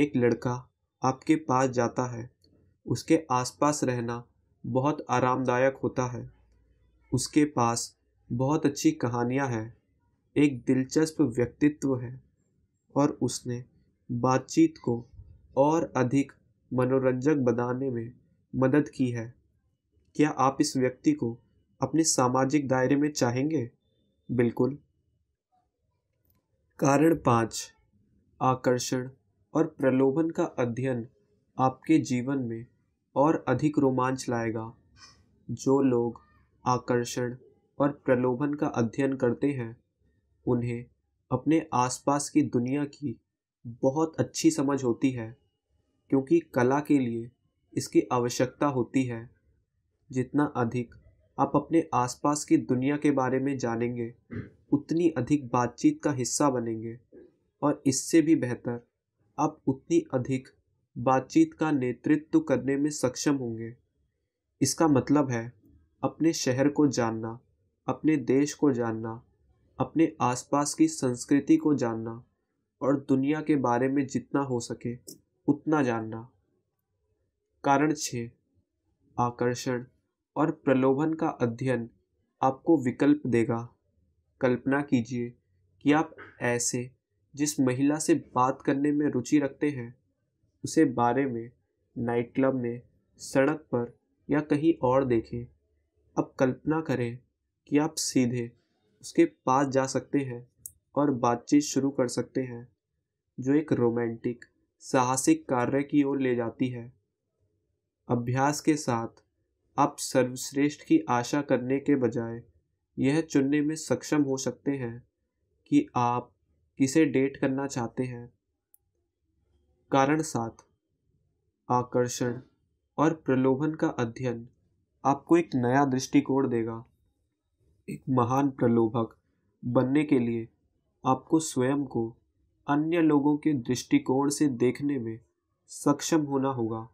एक लड़का आपके पास जाता है उसके आसपास रहना बहुत आरामदायक होता है उसके पास बहुत अच्छी कहानियाँ हैं एक दिलचस्प व्यक्तित्व है और उसने बातचीत को और अधिक मनोरंजक बनाने में मदद की है क्या आप इस व्यक्ति को अपने सामाजिक दायरे में चाहेंगे बिल्कुल कारण पाँच आकर्षण और प्रलोभन का अध्ययन आपके जीवन में और अधिक रोमांच लाएगा जो लोग आकर्षण और प्रलोभन का अध्ययन करते हैं उन्हें अपने आसपास की दुनिया की बहुत अच्छी समझ होती है क्योंकि कला के लिए इसकी आवश्यकता होती है जितना अधिक आप अपने आसपास की दुनिया के बारे में जानेंगे उतनी अधिक बातचीत का हिस्सा बनेंगे और इससे भी बेहतर आप उतनी अधिक बातचीत का नेतृत्व करने में सक्षम होंगे इसका मतलब है अपने शहर को जानना अपने देश को जानना अपने आसपास की संस्कृति को जानना और दुनिया के बारे में जितना हो सके उतना जानना कारण छः आकर्षण और प्रलोभन का अध्ययन आपको विकल्प देगा कल्पना कीजिए कि आप ऐसे जिस महिला से बात करने में रुचि रखते हैं उसे बारे में नाइट क्लब में सड़क पर या कहीं और देखें अब कल्पना करें कि आप सीधे उसके पास जा सकते हैं और बातचीत शुरू कर सकते हैं जो एक रोमांटिक साहसिक कार्य की ओर ले जाती है अभ्यास के साथ आप सर्वश्रेष्ठ की आशा करने के बजाय यह चुनने में सक्षम हो सकते हैं कि आप किसे डेट करना चाहते हैं कारण साथ आकर्षण और प्रलोभन का अध्ययन आपको एक नया दृष्टिकोण देगा एक महान प्रलोभक बनने के लिए आपको स्वयं को अन्य लोगों के दृष्टिकोण से देखने में सक्षम होना होगा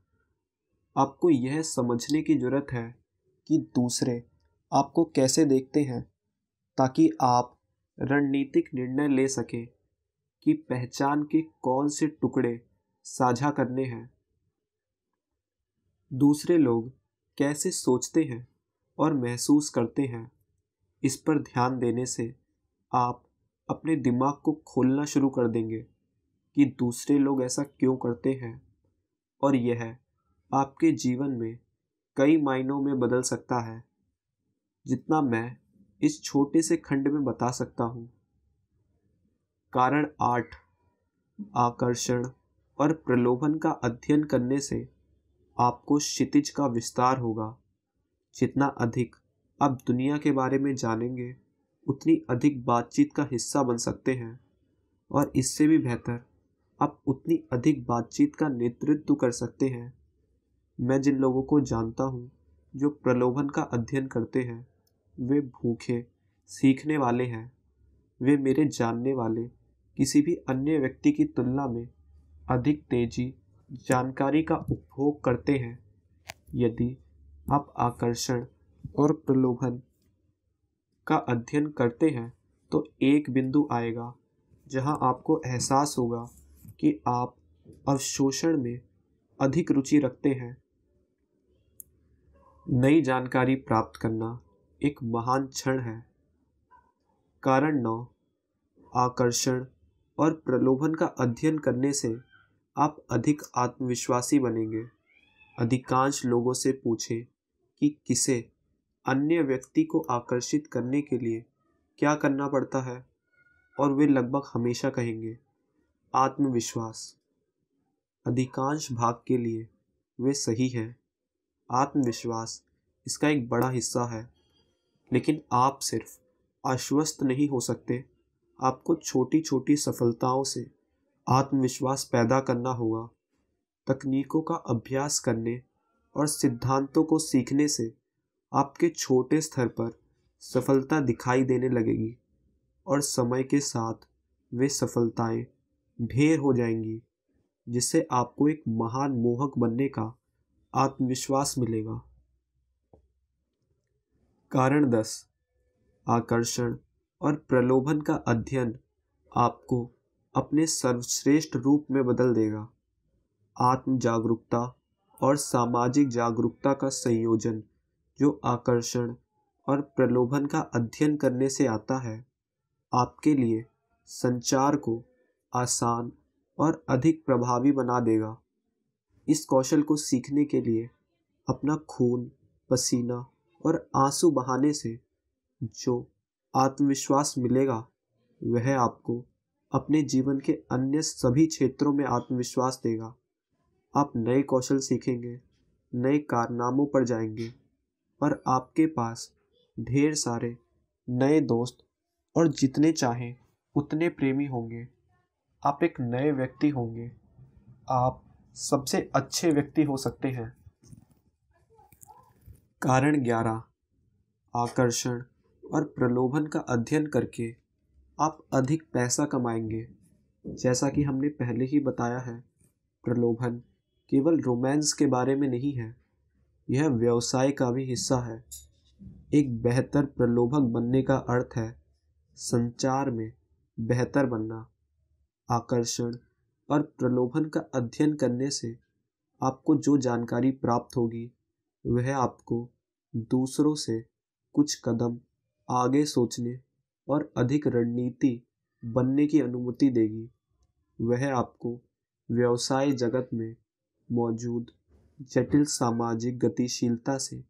आपको यह समझने की ज़रूरत है कि दूसरे आपको कैसे देखते हैं ताकि आप रणनीतिक निर्णय ले सकें कि पहचान के कौन से टुकड़े साझा करने हैं दूसरे लोग कैसे सोचते हैं और महसूस करते हैं इस पर ध्यान देने से आप अपने दिमाग को खोलना शुरू कर देंगे कि दूसरे लोग ऐसा क्यों करते हैं और यह आपके जीवन में कई मायनों में बदल सकता है जितना मैं इस छोटे से खंड में बता सकता हूँ कारण आठ आकर्षण और प्रलोभन का अध्ययन करने से आपको क्षितिज का विस्तार होगा जितना अधिक आप दुनिया के बारे में जानेंगे उतनी अधिक बातचीत का हिस्सा बन सकते हैं और इससे भी बेहतर आप उतनी अधिक बातचीत का नेतृत्व कर सकते हैं मैं जिन लोगों को जानता हूँ जो प्रलोभन का अध्ययन करते हैं वे भूखे सीखने वाले हैं वे मेरे जानने वाले किसी भी अन्य व्यक्ति की तुलना में अधिक तेजी जानकारी का उपभोग करते हैं यदि आप आकर्षण और प्रलोभन का अध्ययन करते हैं तो एक बिंदु आएगा जहां आपको एहसास होगा कि आप अवशोषण में अधिक रुचि रखते हैं नई जानकारी प्राप्त करना एक महान क्षण है कारण नौ आकर्षण और प्रलोभन का अध्ययन करने से आप अधिक आत्मविश्वासी बनेंगे अधिकांश लोगों से पूछें कि किसे अन्य व्यक्ति को आकर्षित करने के लिए क्या करना पड़ता है और वे लगभग हमेशा कहेंगे आत्मविश्वास अधिकांश भाग के लिए वे सही हैं आत्मविश्वास इसका एक बड़ा हिस्सा है लेकिन आप सिर्फ आश्वस्त नहीं हो सकते आपको छोटी छोटी सफलताओं से आत्मविश्वास पैदा करना होगा तकनीकों का अभ्यास करने और सिद्धांतों को सीखने से आपके छोटे स्तर पर सफलता दिखाई देने लगेगी और समय के साथ वे सफलताएं ढेर हो जाएंगी जिससे आपको एक महान मोहक बनने का आत्मविश्वास मिलेगा कारण दस आकर्षण और प्रलोभन का अध्ययन आपको अपने सर्वश्रेष्ठ रूप में बदल देगा आत्म जागरूकता और सामाजिक जागरूकता का संयोजन जो आकर्षण और प्रलोभन का अध्ययन करने से आता है आपके लिए संचार को आसान और अधिक प्रभावी बना देगा इस कौशल को सीखने के लिए अपना खून पसीना और आंसू बहाने से जो आत्मविश्वास मिलेगा वह आपको अपने जीवन के अन्य सभी क्षेत्रों में आत्मविश्वास देगा आप नए कौशल सीखेंगे नए कारनामों पर जाएंगे और आपके पास ढेर सारे नए दोस्त और जितने चाहें उतने प्रेमी होंगे आप एक नए व्यक्ति होंगे आप सबसे अच्छे व्यक्ति हो सकते हैं कारण ग्यारह आकर्षण और प्रलोभन का अध्ययन करके आप अधिक पैसा कमाएंगे जैसा कि हमने पहले ही बताया है प्रलोभन केवल रोमांस के बारे में नहीं है यह व्यवसाय का भी हिस्सा है एक बेहतर प्रलोभक बनने का अर्थ है संचार में बेहतर बनना आकर्षण और प्रलोभन का अध्ययन करने से आपको जो जानकारी प्राप्त होगी वह आपको दूसरों से कुछ कदम आगे सोचने और अधिक रणनीति बनने की अनुमति देगी वह आपको व्यवसाय जगत में मौजूद जटिल सामाजिक गतिशीलता से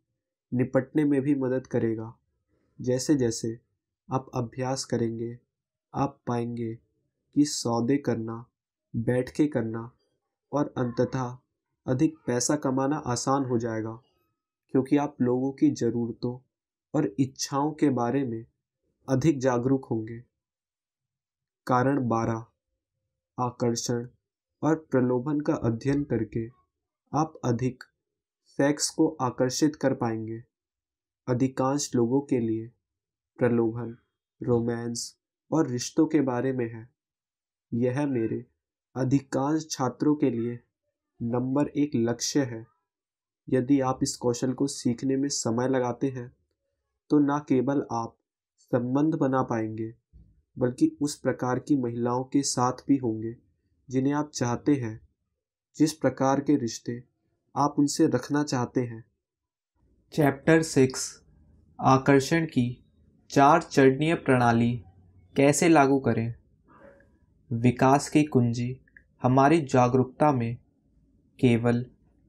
निपटने में भी मदद करेगा जैसे जैसे आप अभ्यास करेंगे आप पाएंगे कि सौदे करना बैठ के करना और अंततः अधिक पैसा कमाना आसान हो जाएगा क्योंकि आप लोगों की ज़रूरतों और इच्छाओं के बारे में अधिक जागरूक होंगे कारण बारह आकर्षण और प्रलोभन का अध्ययन करके आप अधिक सेक्स को आकर्षित कर पाएंगे अधिकांश लोगों के लिए प्रलोभन रोमांस और रिश्तों के बारे में है यह मेरे अधिकांश छात्रों के लिए नंबर एक लक्ष्य है यदि आप इस कौशल को सीखने में समय लगाते हैं तो न केवल आप संबंध बना पाएंगे बल्कि उस प्रकार की महिलाओं के साथ भी होंगे जिन्हें आप चाहते हैं जिस प्रकार के रिश्ते आप उनसे रखना चाहते हैं चैप्टर सिक्स आकर्षण की चार चरणीय प्रणाली कैसे लागू करें विकास की कुंजी हमारी जागरूकता में केवल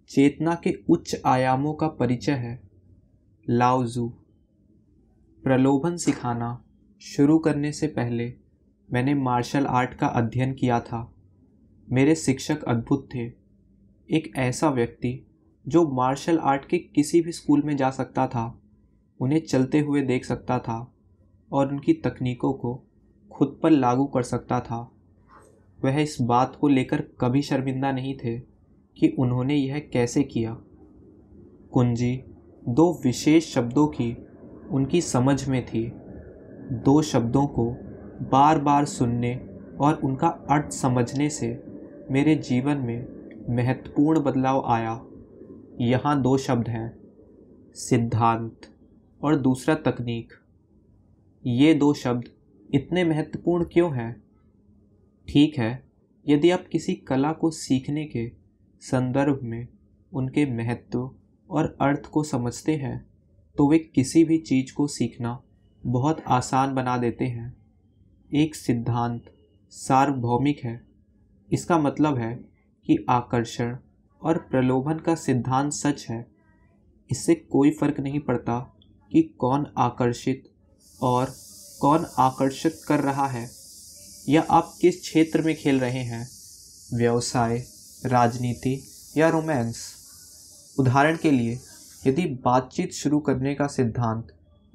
चेतना के उच्च आयामों का परिचय है लाओजू प्रलोभन सिखाना शुरू करने से पहले मैंने मार्शल आर्ट का अध्ययन किया था मेरे शिक्षक अद्भुत थे एक ऐसा व्यक्ति जो मार्शल आर्ट के किसी भी स्कूल में जा सकता था उन्हें चलते हुए देख सकता था और उनकी तकनीकों को खुद पर लागू कर सकता था वह इस बात को लेकर कभी शर्मिंदा नहीं थे कि उन्होंने यह कैसे किया कुंजी दो विशेष शब्दों की उनकी समझ में थी दो शब्दों को बार बार सुनने और उनका अर्थ समझने से मेरे जीवन में महत्वपूर्ण बदलाव आया यहाँ दो शब्द हैं सिद्धांत और दूसरा तकनीक ये दो शब्द इतने महत्वपूर्ण क्यों हैं ठीक है यदि आप किसी कला को सीखने के संदर्भ में उनके महत्व और अर्थ को समझते हैं तो वे किसी भी चीज़ को सीखना बहुत आसान बना देते हैं एक सिद्धांत सार्वभौमिक है इसका मतलब है कि आकर्षण और प्रलोभन का सिद्धांत सच है इससे कोई फर्क नहीं पड़ता कि कौन आकर्षित और कौन आकर्षित कर रहा है या आप किस क्षेत्र में खेल रहे हैं व्यवसाय राजनीति या रोमांस उदाहरण के लिए यदि बातचीत शुरू करने का सिद्धांत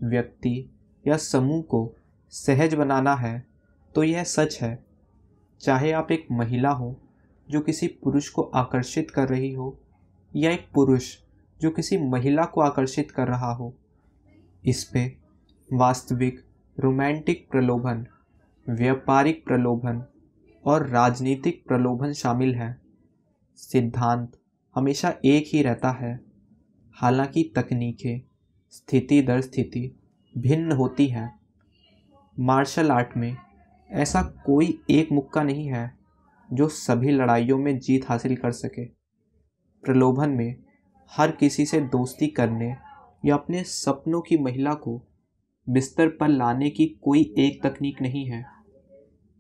व्यक्ति या समूह को सहज बनाना है तो यह सच है चाहे आप एक महिला हो जो किसी पुरुष को आकर्षित कर रही हो या एक पुरुष जो किसी महिला को आकर्षित कर रहा हो इस पे वास्तविक रोमांटिक प्रलोभन व्यापारिक प्रलोभन और राजनीतिक प्रलोभन शामिल है सिद्धांत हमेशा एक ही रहता है हालांकि तकनीकें स्थिति दर स्थिति भिन्न होती हैं मार्शल आर्ट में ऐसा कोई एक मुक्का नहीं है जो सभी लड़ाइयों में जीत हासिल कर सके प्रलोभन में हर किसी से दोस्ती करने या अपने सपनों की महिला को बिस्तर पर लाने की कोई एक तकनीक नहीं है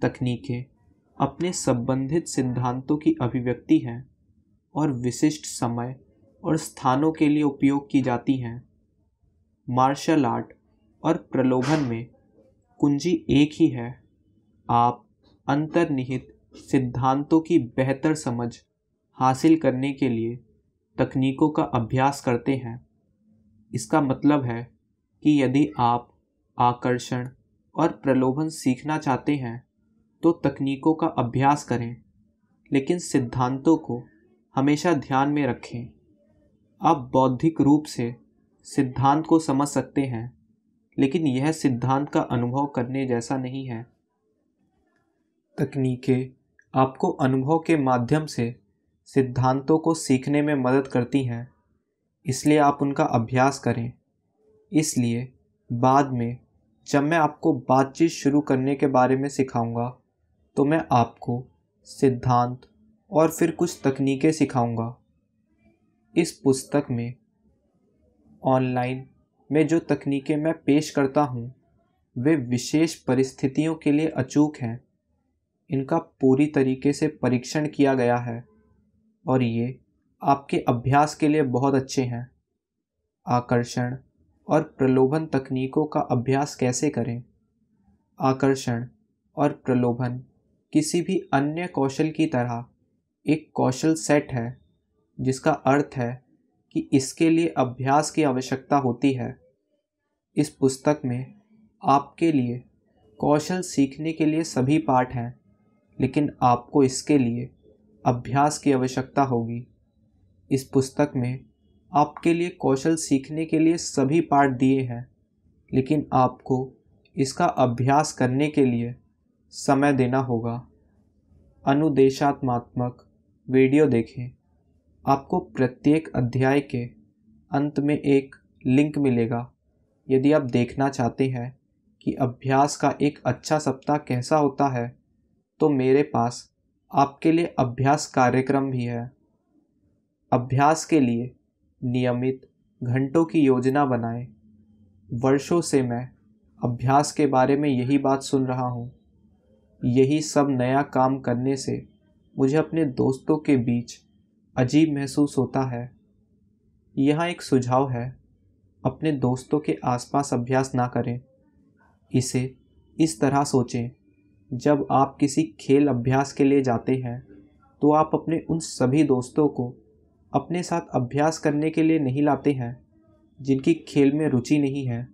तकनीकें अपने संबंधित सिद्धांतों की अभिव्यक्ति हैं और विशिष्ट समय और स्थानों के लिए उपयोग की जाती हैं मार्शल आर्ट और प्रलोभन में कुंजी एक ही है आप अंतर्निहित सिद्धांतों की बेहतर समझ हासिल करने के लिए तकनीकों का अभ्यास करते हैं इसका मतलब है कि यदि आप आकर्षण और प्रलोभन सीखना चाहते हैं तो तकनीकों का अभ्यास करें लेकिन सिद्धांतों को हमेशा ध्यान में रखें आप बौद्धिक रूप से सिद्धांत को समझ सकते हैं लेकिन यह सिद्धांत का अनुभव करने जैसा नहीं है तकनीकें आपको अनुभव के माध्यम से सिद्धांतों को सीखने में मदद करती हैं इसलिए आप उनका अभ्यास करें इसलिए बाद में जब मैं आपको बातचीत शुरू करने के बारे में सिखाऊंगा तो मैं आपको सिद्धांत और फिर कुछ तकनीकें सिखाऊंगा इस पुस्तक में ऑनलाइन में जो तकनीकें मैं पेश करता हूँ वे विशेष परिस्थितियों के लिए अचूक हैं इनका पूरी तरीके से परीक्षण किया गया है और ये आपके अभ्यास के लिए बहुत अच्छे हैं आकर्षण और प्रलोभन तकनीकों का अभ्यास कैसे करें आकर्षण और प्रलोभन किसी भी अन्य कौशल की तरह एक कौशल सेट है जिसका अर्थ है कि इसके लिए अभ्यास की आवश्यकता होती है इस पुस्तक में आपके लिए कौशल सीखने के लिए सभी पाठ हैं लेकिन आपको इसके लिए अभ्यास की आवश्यकता होगी इस पुस्तक में आपके लिए कौशल सीखने के लिए सभी पाठ दिए हैं लेकिन आपको इसका अभ्यास करने के लिए समय देना होगा अनुदेशात्मात्मक वीडियो देखें आपको प्रत्येक अध्याय के अंत में एक लिंक मिलेगा यदि आप देखना चाहते हैं कि अभ्यास का एक अच्छा सप्ताह कैसा होता है तो मेरे पास आपके लिए अभ्यास कार्यक्रम भी है अभ्यास के लिए नियमित घंटों की योजना बनाएं। वर्षों से मैं अभ्यास के बारे में यही बात सुन रहा हूँ यही सब नया काम करने से मुझे अपने दोस्तों के बीच अजीब महसूस होता है यहाँ एक सुझाव है अपने दोस्तों के आसपास अभ्यास ना करें इसे इस तरह सोचें जब आप किसी खेल अभ्यास के लिए जाते हैं तो आप अपने उन सभी दोस्तों को अपने साथ अभ्यास करने के लिए नहीं लाते हैं जिनकी खेल में रुचि नहीं है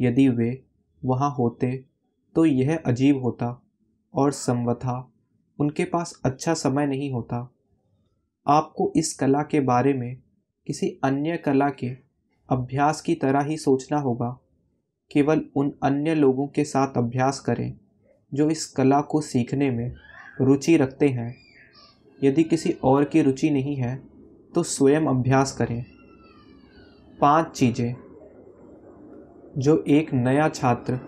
यदि वे वहाँ होते तो यह अजीब होता और संवथा उनके पास अच्छा समय नहीं होता आपको इस कला के बारे में किसी अन्य कला के अभ्यास की तरह ही सोचना होगा केवल उन अन्य लोगों के साथ अभ्यास करें जो इस कला को सीखने में रुचि रखते हैं यदि किसी और की रुचि नहीं है तो स्वयं अभ्यास करें पांच चीज़ें जो एक नया छात्र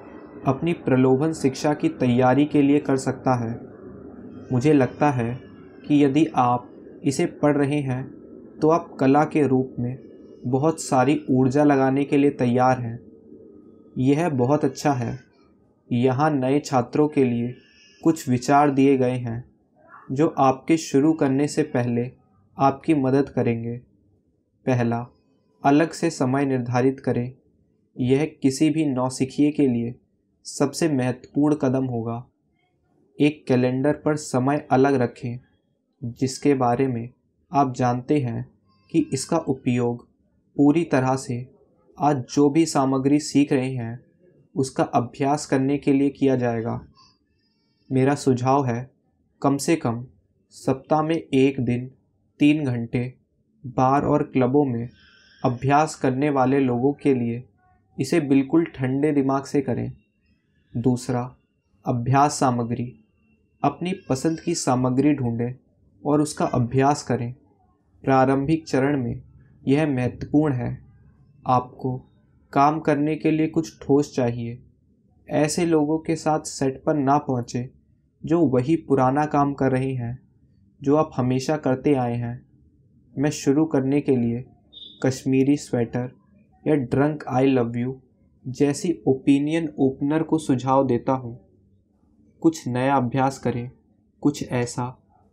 अपनी प्रलोभन शिक्षा की तैयारी के लिए कर सकता है मुझे लगता है कि यदि आप इसे पढ़ रहे हैं तो आप कला के रूप में बहुत सारी ऊर्जा लगाने के लिए तैयार हैं यह बहुत अच्छा है यहाँ नए छात्रों के लिए कुछ विचार दिए गए हैं जो आपके शुरू करने से पहले आपकी मदद करेंगे पहला अलग से समय निर्धारित करें यह किसी भी नौसिखिए के लिए सबसे महत्वपूर्ण कदम होगा एक कैलेंडर पर समय अलग रखें जिसके बारे में आप जानते हैं कि इसका उपयोग पूरी तरह से आज जो भी सामग्री सीख रहे हैं उसका अभ्यास करने के लिए किया जाएगा मेरा सुझाव है कम से कम सप्ताह में एक दिन तीन घंटे बार और क्लबों में अभ्यास करने वाले लोगों के लिए इसे बिल्कुल ठंडे दिमाग से करें दूसरा अभ्यास सामग्री अपनी पसंद की सामग्री ढूंढें और उसका अभ्यास करें प्रारंभिक चरण में यह महत्वपूर्ण है आपको काम करने के लिए कुछ ठोस चाहिए ऐसे लोगों के साथ सेट पर ना पहुँचे जो वही पुराना काम कर रहे हैं जो आप हमेशा करते आए हैं मैं शुरू करने के लिए कश्मीरी स्वेटर या ड्रंक आई लव यू जैसी ओपिनियन ओपनर को सुझाव देता हूँ कुछ नया अभ्यास करें कुछ ऐसा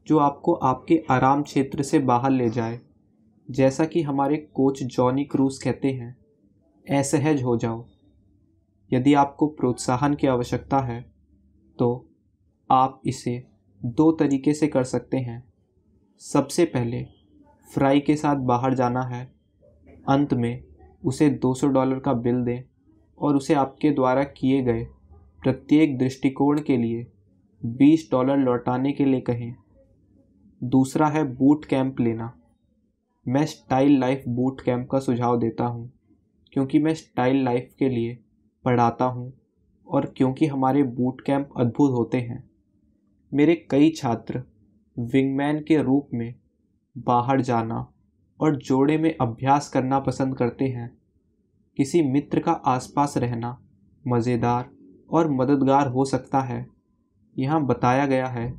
जो आपको आपके आराम क्षेत्र से बाहर ले जाए जैसा कि हमारे कोच जॉनी क्रूज कहते हैं असहज हो जाओ यदि आपको प्रोत्साहन की आवश्यकता है तो आप इसे दो तरीके से कर सकते हैं सबसे पहले फ्राई के साथ बाहर जाना है अंत में उसे 200 डॉलर का बिल दें और उसे आपके द्वारा किए गए प्रत्येक दृष्टिकोण के लिए 20 डॉलर लौटाने के लिए कहें दूसरा है बूट कैंप लेना मैं स्टाइल लाइफ बूट कैंप का सुझाव देता हूँ क्योंकि मैं स्टाइल लाइफ के लिए पढ़ाता हूँ और क्योंकि हमारे बूट कैंप अद्भुत होते हैं मेरे कई छात्र विंगमैन के रूप में बाहर जाना और जोड़े में अभ्यास करना पसंद करते हैं किसी मित्र का आसपास रहना मज़ेदार और मददगार हो सकता है यहाँ बताया गया है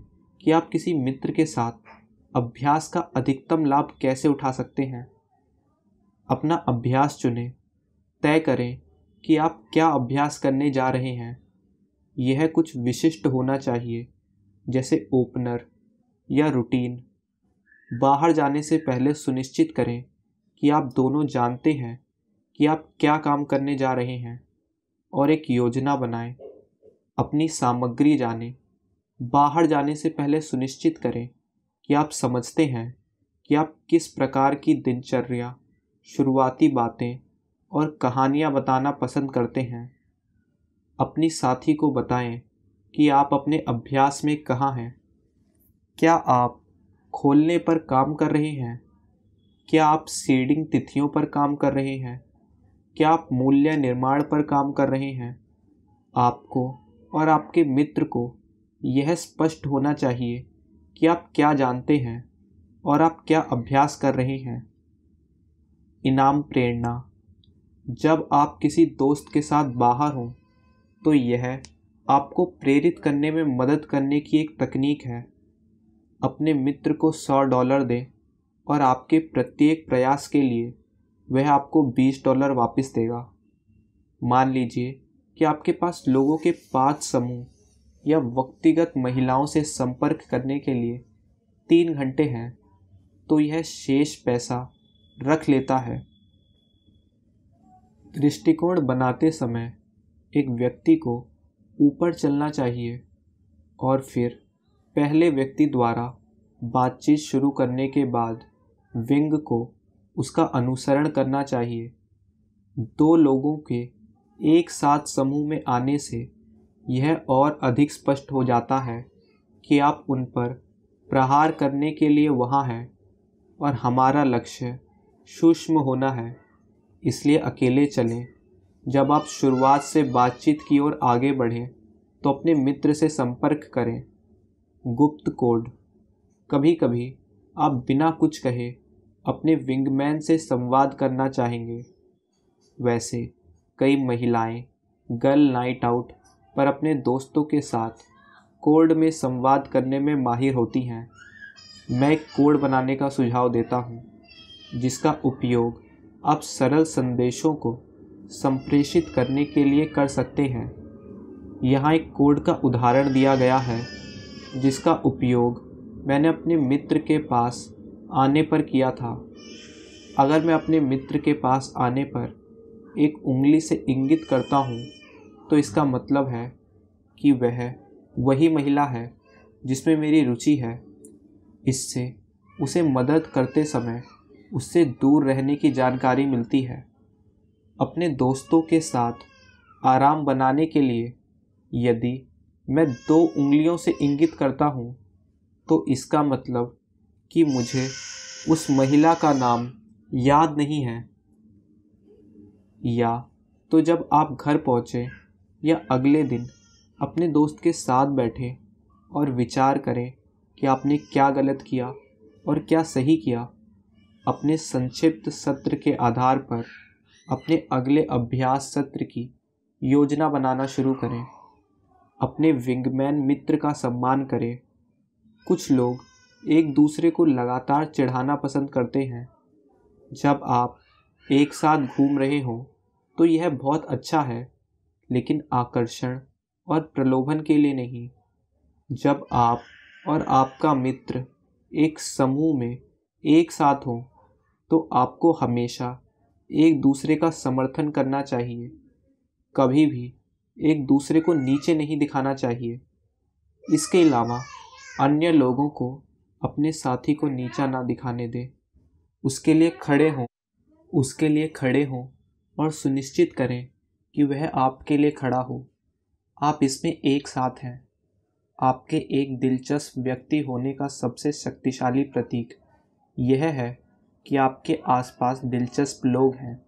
कि आप किसी मित्र के साथ अभ्यास का अधिकतम लाभ कैसे उठा सकते हैं अपना अभ्यास चुनें तय करें कि आप क्या अभ्यास करने जा रहे हैं यह कुछ विशिष्ट होना चाहिए जैसे ओपनर या रूटीन बाहर जाने से पहले सुनिश्चित करें कि आप दोनों जानते हैं कि आप क्या काम करने जा रहे हैं और एक योजना बनाएं अपनी सामग्री जानें बाहर जाने से पहले सुनिश्चित करें कि आप समझते हैं कि आप किस प्रकार की दिनचर्या शुरुआती बातें और कहानियाँ बताना पसंद करते हैं अपनी साथी को बताएं कि आप अपने अभ्यास में कहाँ हैं क्या आप खोलने पर काम कर रहे हैं क्या आप सीडिंग तिथियों पर काम कर रहे हैं क्या आप मूल्य निर्माण पर काम कर रहे हैं आपको और आपके मित्र को यह स्पष्ट होना चाहिए कि आप क्या जानते हैं और आप क्या अभ्यास कर रहे हैं इनाम प्रेरणा जब आप किसी दोस्त के साथ बाहर हों तो यह आपको प्रेरित करने में मदद करने की एक तकनीक है अपने मित्र को सौ डॉलर दें और आपके प्रत्येक प्रयास के लिए वह आपको बीस डॉलर वापस देगा मान लीजिए कि आपके पास लोगों के पाँच समूह या व्यक्तिगत महिलाओं से संपर्क करने के लिए तीन घंटे हैं तो यह शेष पैसा रख लेता है दृष्टिकोण बनाते समय एक व्यक्ति को ऊपर चलना चाहिए और फिर पहले व्यक्ति द्वारा बातचीत शुरू करने के बाद विंग को उसका अनुसरण करना चाहिए दो लोगों के एक साथ समूह में आने से यह और अधिक स्पष्ट हो जाता है कि आप उन पर प्रहार करने के लिए वहाँ हैं और हमारा लक्ष्य सूक्ष्म होना है इसलिए अकेले चलें जब आप शुरुआत से बातचीत की ओर आगे बढ़ें तो अपने मित्र से संपर्क करें गुप्त कोड कभी कभी आप बिना कुछ कहे अपने विंगमैन से संवाद करना चाहेंगे वैसे कई महिलाएं गर्ल नाइट आउट पर अपने दोस्तों के साथ कोड में संवाद करने में माहिर होती हैं मैं एक कोड बनाने का सुझाव देता हूँ जिसका उपयोग आप सरल संदेशों को संप्रेषित करने के लिए कर सकते हैं यहाँ एक कोड का उदाहरण दिया गया है जिसका उपयोग मैंने अपने मित्र के पास आने पर किया था अगर मैं अपने मित्र के पास आने पर एक उंगली से इंगित करता हूँ तो इसका मतलब है कि वह वही महिला है जिसमें मेरी रुचि है इससे उसे मदद करते समय उससे दूर रहने की जानकारी मिलती है अपने दोस्तों के साथ आराम बनाने के लिए यदि मैं दो उंगलियों से इंगित करता हूँ तो इसका मतलब कि मुझे उस महिला का नाम याद नहीं है या तो जब आप घर पहुँचे या अगले दिन अपने दोस्त के साथ बैठे और विचार करें कि आपने क्या गलत किया और क्या सही किया अपने संक्षिप्त सत्र के आधार पर अपने अगले अभ्यास सत्र की योजना बनाना शुरू करें अपने विंगमैन मित्र का सम्मान करें कुछ लोग एक दूसरे को लगातार चढ़ाना पसंद करते हैं जब आप एक साथ घूम रहे हों तो यह बहुत अच्छा है लेकिन आकर्षण और प्रलोभन के लिए नहीं जब आप और आपका मित्र एक समूह में एक साथ हों तो आपको हमेशा एक दूसरे का समर्थन करना चाहिए कभी भी एक दूसरे को नीचे नहीं दिखाना चाहिए इसके अलावा अन्य लोगों को अपने साथी को नीचा ना दिखाने दें उसके लिए खड़े हों उसके लिए खड़े हों और सुनिश्चित करें कि वह आपके लिए खड़ा हो आप इसमें एक साथ हैं आपके एक दिलचस्प व्यक्ति होने का सबसे शक्तिशाली प्रतीक यह है कि आपके आसपास दिलचस्प लोग हैं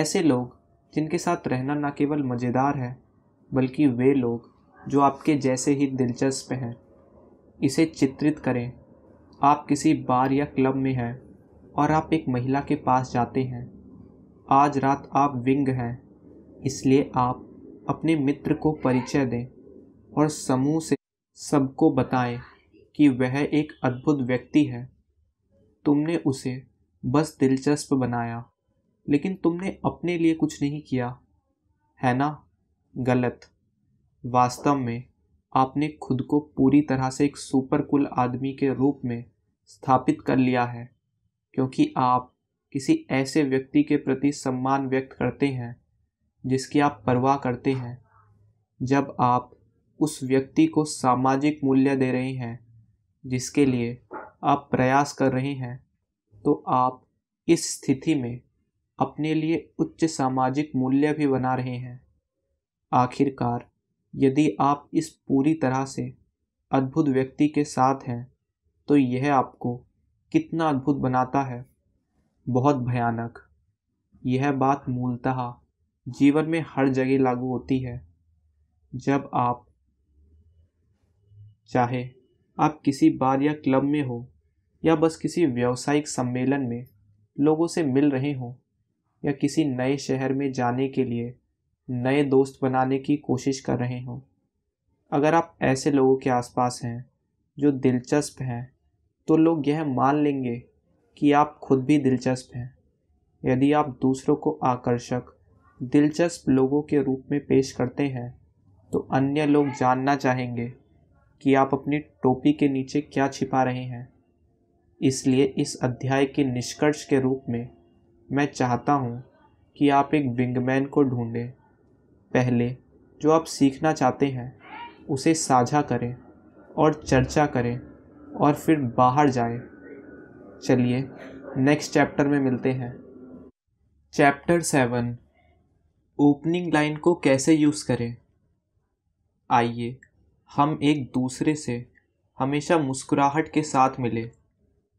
ऐसे लोग जिनके साथ रहना न केवल मज़ेदार है बल्कि वे लोग जो आपके जैसे ही दिलचस्प हैं इसे चित्रित करें आप किसी बार या क्लब में हैं और आप एक महिला के पास जाते हैं आज रात आप विंग हैं इसलिए आप अपने मित्र को परिचय दें और समूह से सबको बताएं कि वह एक अद्भुत व्यक्ति है तुमने उसे बस दिलचस्प बनाया लेकिन तुमने अपने लिए कुछ नहीं किया है ना गलत वास्तव में आपने खुद को पूरी तरह से एक सुपर कुल आदमी के रूप में स्थापित कर लिया है क्योंकि आप किसी ऐसे व्यक्ति के प्रति सम्मान व्यक्त करते हैं जिसकी आप परवाह करते हैं जब आप उस व्यक्ति को सामाजिक मूल्य दे रहे हैं जिसके लिए आप प्रयास कर रहे हैं तो आप इस स्थिति में अपने लिए उच्च सामाजिक मूल्य भी बना रहे हैं आखिरकार यदि आप इस पूरी तरह से अद्भुत व्यक्ति के साथ हैं तो यह आपको कितना अद्भुत बनाता है बहुत भयानक यह बात मूलतः जीवन में हर जगह लागू होती है जब आप चाहे आप किसी बार या क्लब में हो या बस किसी व्यावसायिक सम्मेलन में लोगों से मिल रहे हों या किसी नए शहर में जाने के लिए नए दोस्त बनाने की कोशिश कर रहे हों अगर आप ऐसे लोगों के आसपास हैं जो दिलचस्प हैं तो लोग यह मान लेंगे कि आप खुद भी दिलचस्प हैं यदि आप दूसरों को आकर्षक दिलचस्प लोगों के रूप में पेश करते हैं तो अन्य लोग जानना चाहेंगे कि आप अपनी टोपी के नीचे क्या छिपा रहे हैं इसलिए इस अध्याय के निष्कर्ष के रूप में मैं चाहता हूँ कि आप एक विंगमैन को ढूंढें पहले जो आप सीखना चाहते हैं उसे साझा करें और चर्चा करें और फिर बाहर जाएं। चलिए नेक्स्ट चैप्टर में मिलते हैं चैप्टर सेवन ओपनिंग लाइन को कैसे यूज़ करें आइए हम एक दूसरे से हमेशा मुस्कुराहट के साथ मिले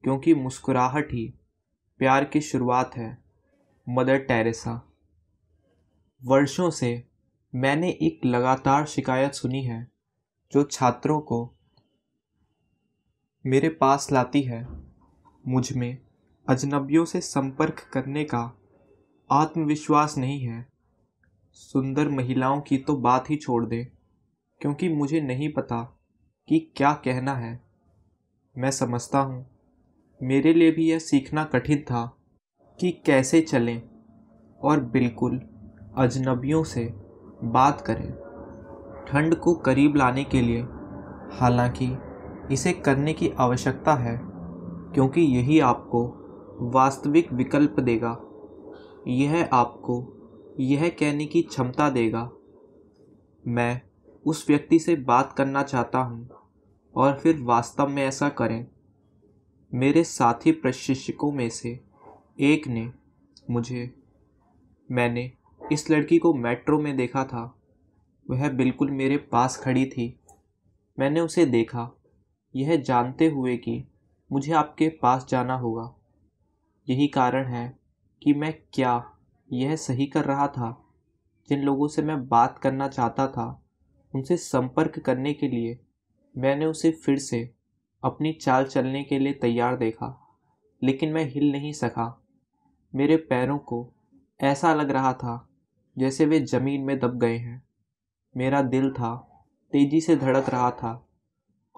क्योंकि मुस्कुराहट ही प्यार की शुरुआत है मदर टेरेसा वर्षों से मैंने एक लगातार शिकायत सुनी है जो छात्रों को मेरे पास लाती है मुझ में अजनबियों से संपर्क करने का आत्मविश्वास नहीं है सुंदर महिलाओं की तो बात ही छोड़ दे क्योंकि मुझे नहीं पता कि क्या कहना है मैं समझता हूँ मेरे लिए भी यह सीखना कठिन था कि कैसे चलें और बिल्कुल अजनबियों से बात करें ठंड को करीब लाने के लिए हालांकि इसे करने की आवश्यकता है क्योंकि यही आपको वास्तविक विकल्प देगा यह आपको यह कहने की क्षमता देगा मैं उस व्यक्ति से बात करना चाहता हूँ और फिर वास्तव में ऐसा करें मेरे साथी प्रशिक्षकों में से एक ने मुझे मैंने इस लड़की को मेट्रो में देखा था वह बिल्कुल मेरे पास खड़ी थी मैंने उसे देखा यह जानते हुए कि मुझे आपके पास जाना होगा यही कारण है कि मैं क्या यह सही कर रहा था जिन लोगों से मैं बात करना चाहता था उनसे संपर्क करने के लिए मैंने उसे फिर से अपनी चाल चलने के लिए तैयार देखा लेकिन मैं हिल नहीं सका मेरे पैरों को ऐसा लग रहा था जैसे वे ज़मीन में दब गए हैं मेरा दिल था तेज़ी से धड़क रहा था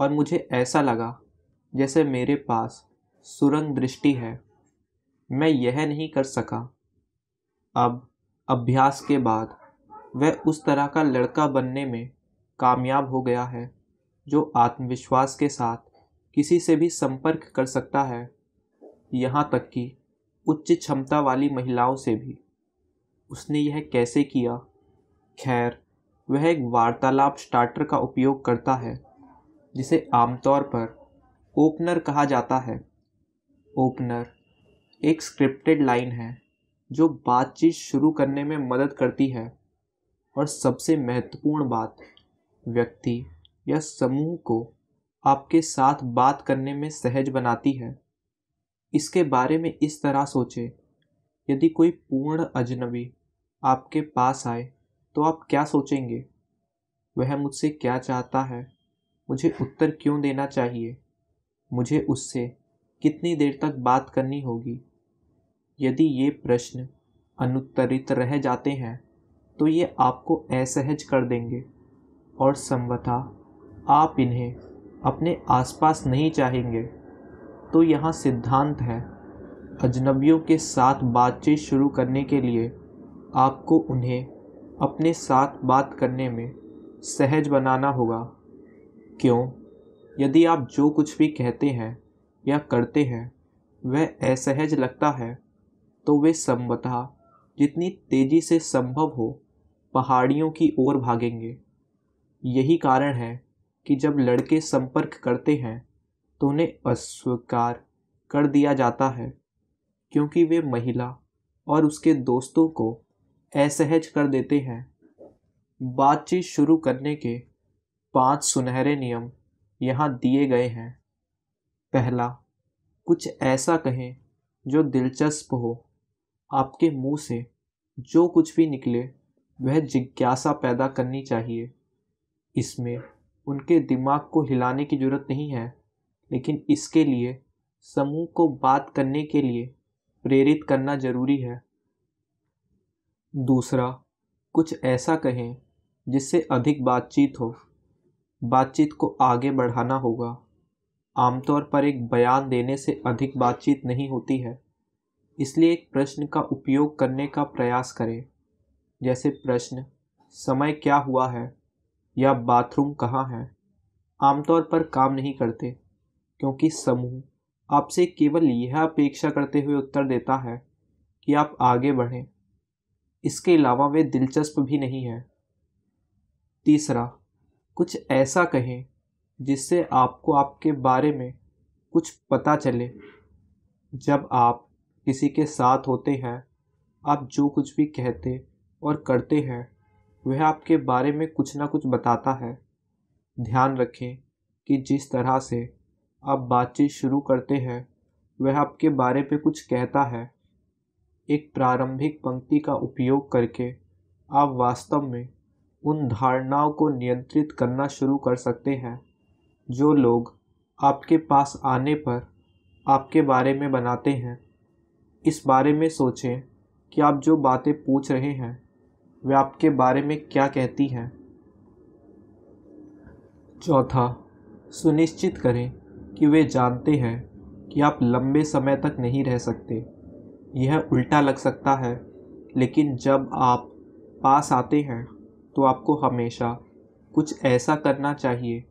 और मुझे ऐसा लगा जैसे मेरे पास सुरंग दृष्टि है मैं यह नहीं कर सका अब अभ्यास के बाद वह उस तरह का लड़का बनने में कामयाब हो गया है जो आत्मविश्वास के साथ किसी से भी संपर्क कर सकता है यहाँ तक कि उच्च क्षमता वाली महिलाओं से भी उसने यह कैसे किया खैर वह एक वार्तालाप स्टार्टर का उपयोग करता है जिसे आमतौर पर ओपनर कहा जाता है ओपनर एक स्क्रिप्टेड लाइन है जो बातचीत शुरू करने में मदद करती है और सबसे महत्वपूर्ण बात व्यक्ति या समूह को आपके साथ बात करने में सहज बनाती है इसके बारे में इस तरह सोचें यदि कोई पूर्ण अजनबी आपके पास आए तो आप क्या सोचेंगे वह मुझसे क्या चाहता है मुझे उत्तर क्यों देना चाहिए मुझे उससे कितनी देर तक बात करनी होगी यदि ये प्रश्न अनुत्तरित रह जाते हैं तो ये आपको असहज कर देंगे और संभवतः आप इन्हें अपने आसपास नहीं चाहेंगे तो यहाँ सिद्धांत है अजनबियों के साथ बातचीत शुरू करने के लिए आपको उन्हें अपने साथ बात करने में सहज बनाना होगा क्यों यदि आप जो कुछ भी कहते हैं या करते हैं वह असहज लगता है तो वे संभवतः जितनी तेज़ी से संभव हो पहाड़ियों की ओर भागेंगे यही कारण है कि जब लड़के संपर्क करते हैं तो उन्हें अस्वीकार कर दिया जाता है क्योंकि वे महिला और उसके दोस्तों को असहज कर देते हैं बातचीत शुरू करने के पांच सुनहरे नियम यहाँ दिए गए हैं पहला कुछ ऐसा कहें जो दिलचस्प हो आपके मुंह से जो कुछ भी निकले वह जिज्ञासा पैदा करनी चाहिए इसमें उनके दिमाग को हिलाने की ज़रूरत नहीं है लेकिन इसके लिए समूह को बात करने के लिए प्रेरित करना ज़रूरी है दूसरा कुछ ऐसा कहें जिससे अधिक बातचीत हो बातचीत को आगे बढ़ाना होगा आमतौर पर एक बयान देने से अधिक बातचीत नहीं होती है इसलिए एक प्रश्न का उपयोग करने का प्रयास करें जैसे प्रश्न समय क्या हुआ है या बाथरूम कहाँ है आमतौर पर काम नहीं करते क्योंकि समूह आपसे केवल यह अपेक्षा करते हुए उत्तर देता है कि आप आगे बढ़ें इसके अलावा वे दिलचस्प भी नहीं है तीसरा कुछ ऐसा कहें जिससे आपको आपके बारे में कुछ पता चले जब आप किसी के साथ होते हैं आप जो कुछ भी कहते और करते हैं वह आपके बारे में कुछ ना कुछ बताता है ध्यान रखें कि जिस तरह से आप बातचीत शुरू करते हैं वह आपके बारे में कुछ कहता है एक प्रारंभिक पंक्ति का उपयोग करके आप वास्तव में उन धारणाओं को नियंत्रित करना शुरू कर सकते हैं जो लोग आपके पास आने पर आपके बारे में बनाते हैं इस बारे में सोचें कि आप जो बातें पूछ रहे हैं वे आपके बारे में क्या कहती हैं चौथा सुनिश्चित करें कि वे जानते हैं कि आप लंबे समय तक नहीं रह सकते यह उल्टा लग सकता है लेकिन जब आप पास आते हैं तो आपको हमेशा कुछ ऐसा करना चाहिए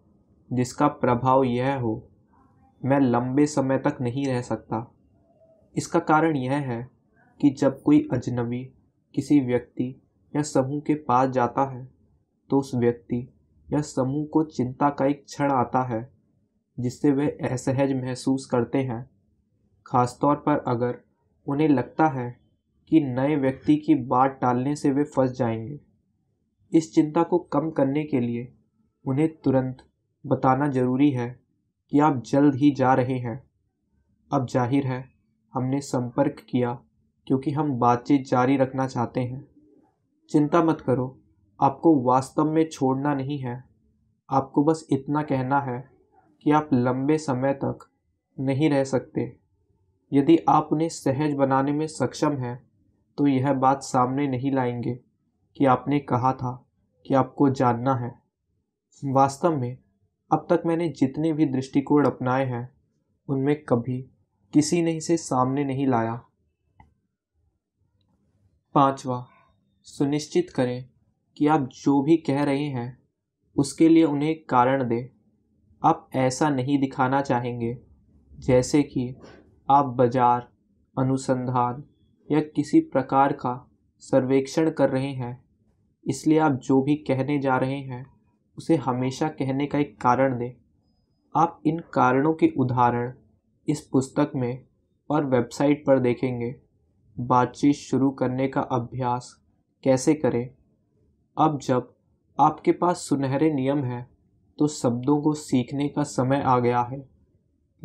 जिसका प्रभाव यह हो मैं लंबे समय तक नहीं रह सकता इसका कारण यह है कि जब कोई अजनबी किसी व्यक्ति या समूह के पास जाता है तो उस व्यक्ति या समूह को चिंता का एक क्षण आता है जिससे वे असहज महसूस करते हैं खासतौर पर अगर उन्हें लगता है कि नए व्यक्ति की बात टालने से वे फंस जाएंगे इस चिंता को कम करने के लिए उन्हें तुरंत बताना ज़रूरी है कि आप जल्द ही जा रहे हैं अब जाहिर है हमने संपर्क किया क्योंकि हम बातचीत जारी रखना चाहते हैं चिंता मत करो आपको वास्तव में छोड़ना नहीं है आपको बस इतना कहना है कि आप लंबे समय तक नहीं रह सकते यदि आप उन्हें सहज बनाने में सक्षम हैं तो यह बात सामने नहीं लाएंगे कि आपने कहा था कि आपको जानना है वास्तव में अब तक मैंने जितने भी दृष्टिकोण अपनाए हैं उनमें कभी किसी ने इसे सामने नहीं लाया पांचवा सुनिश्चित करें कि आप जो भी कह रहे हैं उसके लिए उन्हें कारण दें आप ऐसा नहीं दिखाना चाहेंगे जैसे कि आप बाजार अनुसंधान या किसी प्रकार का सर्वेक्षण कर रहे हैं इसलिए आप जो भी कहने जा रहे हैं उसे हमेशा कहने का एक कारण दें आप इन कारणों के उदाहरण इस पुस्तक में और वेबसाइट पर देखेंगे बातचीत शुरू करने का अभ्यास कैसे करें अब जब आपके पास सुनहरे नियम हैं तो शब्दों को सीखने का समय आ गया है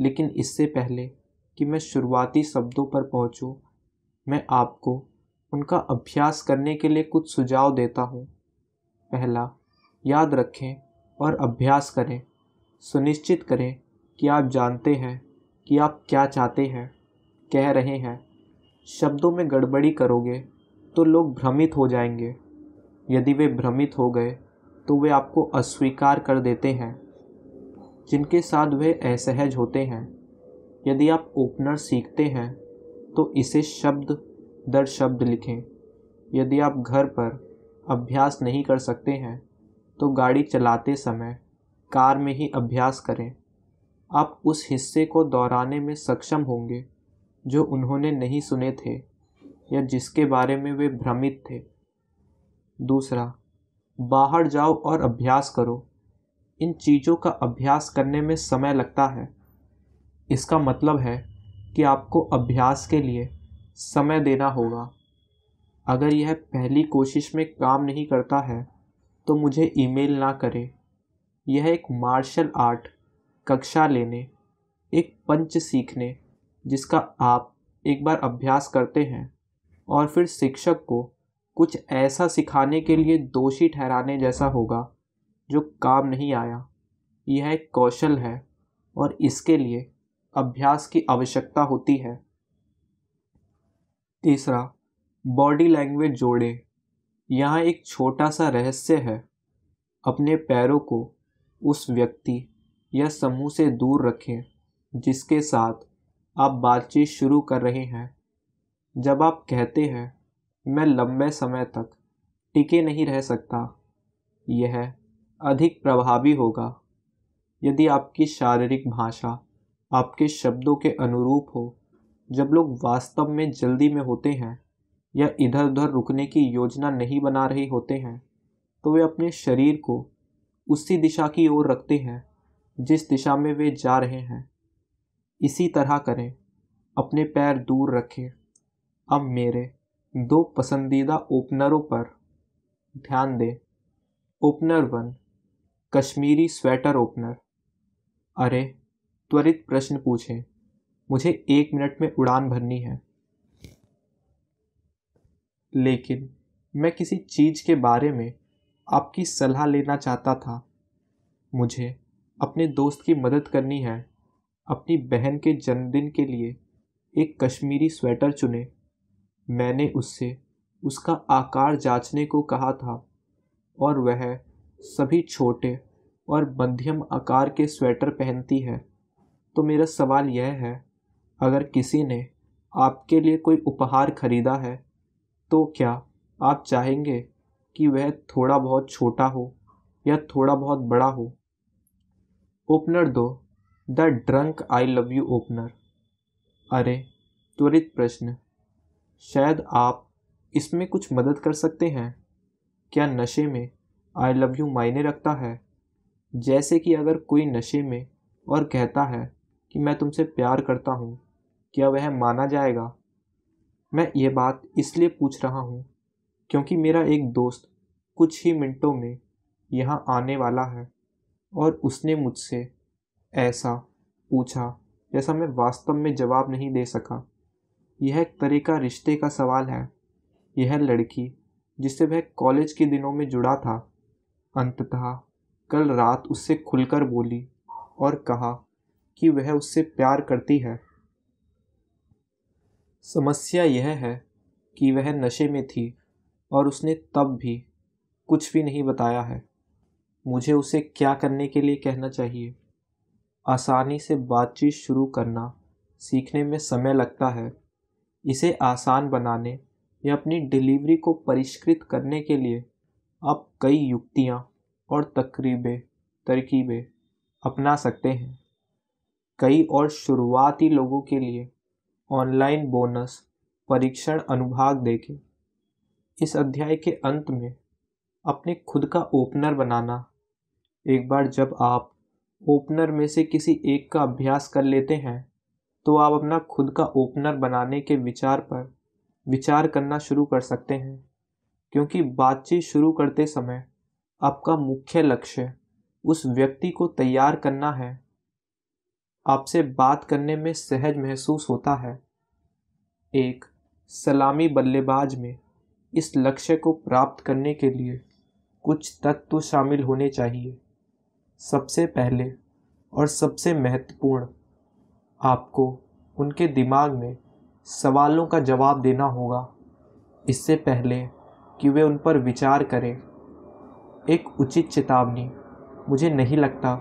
लेकिन इससे पहले कि मैं शुरुआती शब्दों पर पहुंचूं, मैं आपको उनका अभ्यास करने के लिए कुछ सुझाव देता हूँ पहला याद रखें और अभ्यास करें सुनिश्चित करें कि आप जानते हैं कि आप क्या चाहते हैं कह रहे हैं शब्दों में गड़बड़ी करोगे तो लोग भ्रमित हो जाएंगे यदि वे भ्रमित हो गए तो वे आपको अस्वीकार कर देते हैं जिनके साथ वे असहज होते हैं यदि आप ओपनर सीखते हैं तो इसे शब्द दर शब्द लिखें यदि आप घर पर अभ्यास नहीं कर सकते हैं तो गाड़ी चलाते समय कार में ही अभ्यास करें आप उस हिस्से को दोहराने में सक्षम होंगे जो उन्होंने नहीं सुने थे या जिसके बारे में वे भ्रमित थे दूसरा बाहर जाओ और अभ्यास करो इन चीज़ों का अभ्यास करने में समय लगता है इसका मतलब है कि आपको अभ्यास के लिए समय देना होगा अगर यह पहली कोशिश में काम नहीं करता है तो मुझे ईमेल ना करें यह एक मार्शल आर्ट कक्षा लेने एक पंच सीखने जिसका आप एक बार अभ्यास करते हैं और फिर शिक्षक को कुछ ऐसा सिखाने के लिए दोषी ठहराने जैसा होगा जो काम नहीं आया यह एक कौशल है और इसके लिए अभ्यास की आवश्यकता होती है तीसरा बॉडी लैंग्वेज जोड़ें यहाँ एक छोटा सा रहस्य है अपने पैरों को उस व्यक्ति या समूह से दूर रखें जिसके साथ आप बातचीत शुरू कर रहे हैं जब आप कहते हैं मैं लंबे समय तक टिके नहीं रह सकता यह अधिक प्रभावी होगा यदि आपकी शारीरिक भाषा आपके शब्दों के अनुरूप हो जब लोग वास्तव में जल्दी में होते हैं या इधर उधर रुकने की योजना नहीं बना रहे होते हैं तो वे अपने शरीर को उसी दिशा की ओर रखते हैं जिस दिशा में वे जा रहे हैं इसी तरह करें अपने पैर दूर रखें अब मेरे दो पसंदीदा ओपनरों पर ध्यान दें opener one Kashmiri sweater opener अरे त्वरित प्रश्न पूछें मुझे एक मिनट में उड़ान भरनी है लेकिन मैं किसी चीज़ के बारे में आपकी सलाह लेना चाहता था मुझे अपने दोस्त की मदद करनी है अपनी बहन के जन्मदिन के लिए एक कश्मीरी स्वेटर चुने मैंने उससे उसका आकार जांचने को कहा था और वह सभी छोटे और मध्यम आकार के स्वेटर पहनती है तो मेरा सवाल यह है अगर किसी ने आपके लिए कोई उपहार खरीदा है तो क्या आप चाहेंगे कि वह थोड़ा बहुत छोटा हो या थोड़ा बहुत बड़ा हो ओपनर दो the drunk I love you opener अरे त्वरित प्रश्न शायद आप इसमें कुछ मदद कर सकते हैं क्या नशे में आई लव यू मायने रखता है जैसे कि अगर कोई नशे में और कहता है कि मैं तुमसे प्यार करता हूँ क्या वह माना जाएगा मैं ये बात इसलिए पूछ रहा हूँ क्योंकि मेरा एक दोस्त कुछ ही मिनटों में यहाँ आने वाला है और उसने मुझसे ऐसा पूछा जैसा मैं वास्तव में जवाब नहीं दे सका यह एक तरह का रिश्ते का सवाल है यह लड़की जिससे वह कॉलेज के दिनों में जुड़ा था अंततः कल रात उससे खुलकर बोली और कहा कि वह उससे प्यार करती है समस्या यह है कि वह नशे में थी और उसने तब भी कुछ भी नहीं बताया है मुझे उसे क्या करने के लिए कहना चाहिए आसानी से बातचीत शुरू करना सीखने में समय लगता है इसे आसान बनाने या अपनी डिलीवरी को परिष्कृत करने के लिए आप कई युक्तियाँ और तकरीबें तरकीबें अपना सकते हैं कई और शुरुआती लोगों के लिए ऑनलाइन बोनस परीक्षण अनुभाग देखें इस अध्याय के अंत में अपने खुद का ओपनर बनाना एक बार जब आप ओपनर में से किसी एक का अभ्यास कर लेते हैं तो आप अपना खुद का ओपनर बनाने के विचार पर विचार करना शुरू कर सकते हैं क्योंकि बातचीत शुरू करते समय आपका मुख्य लक्ष्य उस व्यक्ति को तैयार करना है आपसे बात करने में सहज महसूस होता है एक सलामी बल्लेबाज में इस लक्ष्य को प्राप्त करने के लिए कुछ तत्व शामिल होने चाहिए सबसे पहले और सबसे महत्वपूर्ण आपको उनके दिमाग में सवालों का जवाब देना होगा इससे पहले कि वे उन पर विचार करें एक उचित चेतावनी मुझे नहीं लगता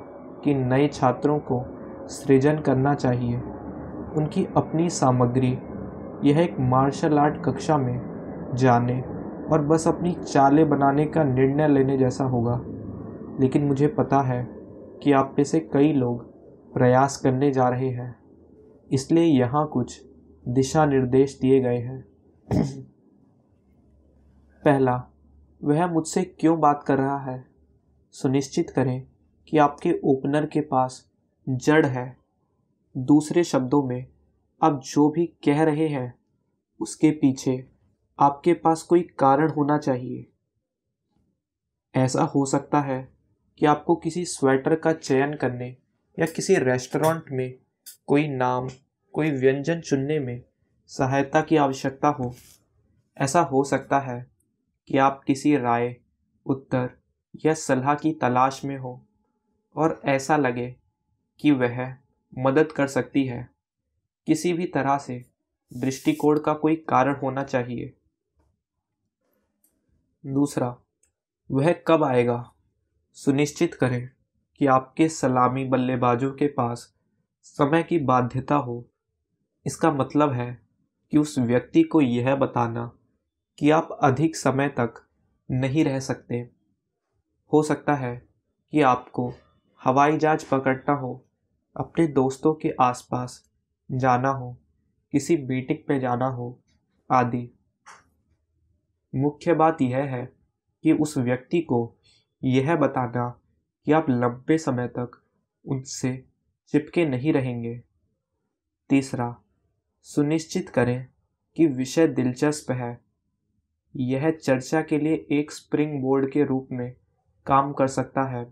कि नए छात्रों को सृजन करना चाहिए उनकी अपनी सामग्री यह एक मार्शल आर्ट कक्षा में जाने और बस अपनी चालें बनाने का निर्णय लेने जैसा होगा लेकिन मुझे पता है कि आप में से कई लोग प्रयास करने जा रहे हैं इसलिए यहाँ कुछ दिशा निर्देश दिए गए हैं पहला वह मुझसे क्यों बात कर रहा है सुनिश्चित करें कि आपके ओपनर के पास जड़ है दूसरे शब्दों में आप जो भी कह रहे हैं उसके पीछे आपके पास कोई कारण होना चाहिए ऐसा हो सकता है कि आपको किसी स्वेटर का चयन करने या किसी रेस्टोरेंट में कोई नाम कोई व्यंजन चुनने में सहायता की आवश्यकता हो ऐसा हो सकता है कि आप किसी राय उत्तर या सलाह की तलाश में हो और ऐसा लगे कि वह मदद कर सकती है किसी भी तरह से दृष्टिकोण का कोई कारण होना चाहिए दूसरा वह कब आएगा सुनिश्चित करें कि आपके सलामी बल्लेबाजों के पास समय की बाध्यता हो इसका मतलब है कि उस व्यक्ति को यह बताना कि आप अधिक समय तक नहीं रह सकते हो सकता है कि आपको हवाई जहाज पकड़ना हो अपने दोस्तों के आसपास जाना हो किसी मीटिंग पे जाना हो आदि मुख्य बात यह है कि उस व्यक्ति को यह बताना कि आप लंबे समय तक उनसे चिपके नहीं रहेंगे तीसरा सुनिश्चित करें कि विषय दिलचस्प है यह चर्चा के लिए एक स्प्रिंग बोर्ड के रूप में काम कर सकता है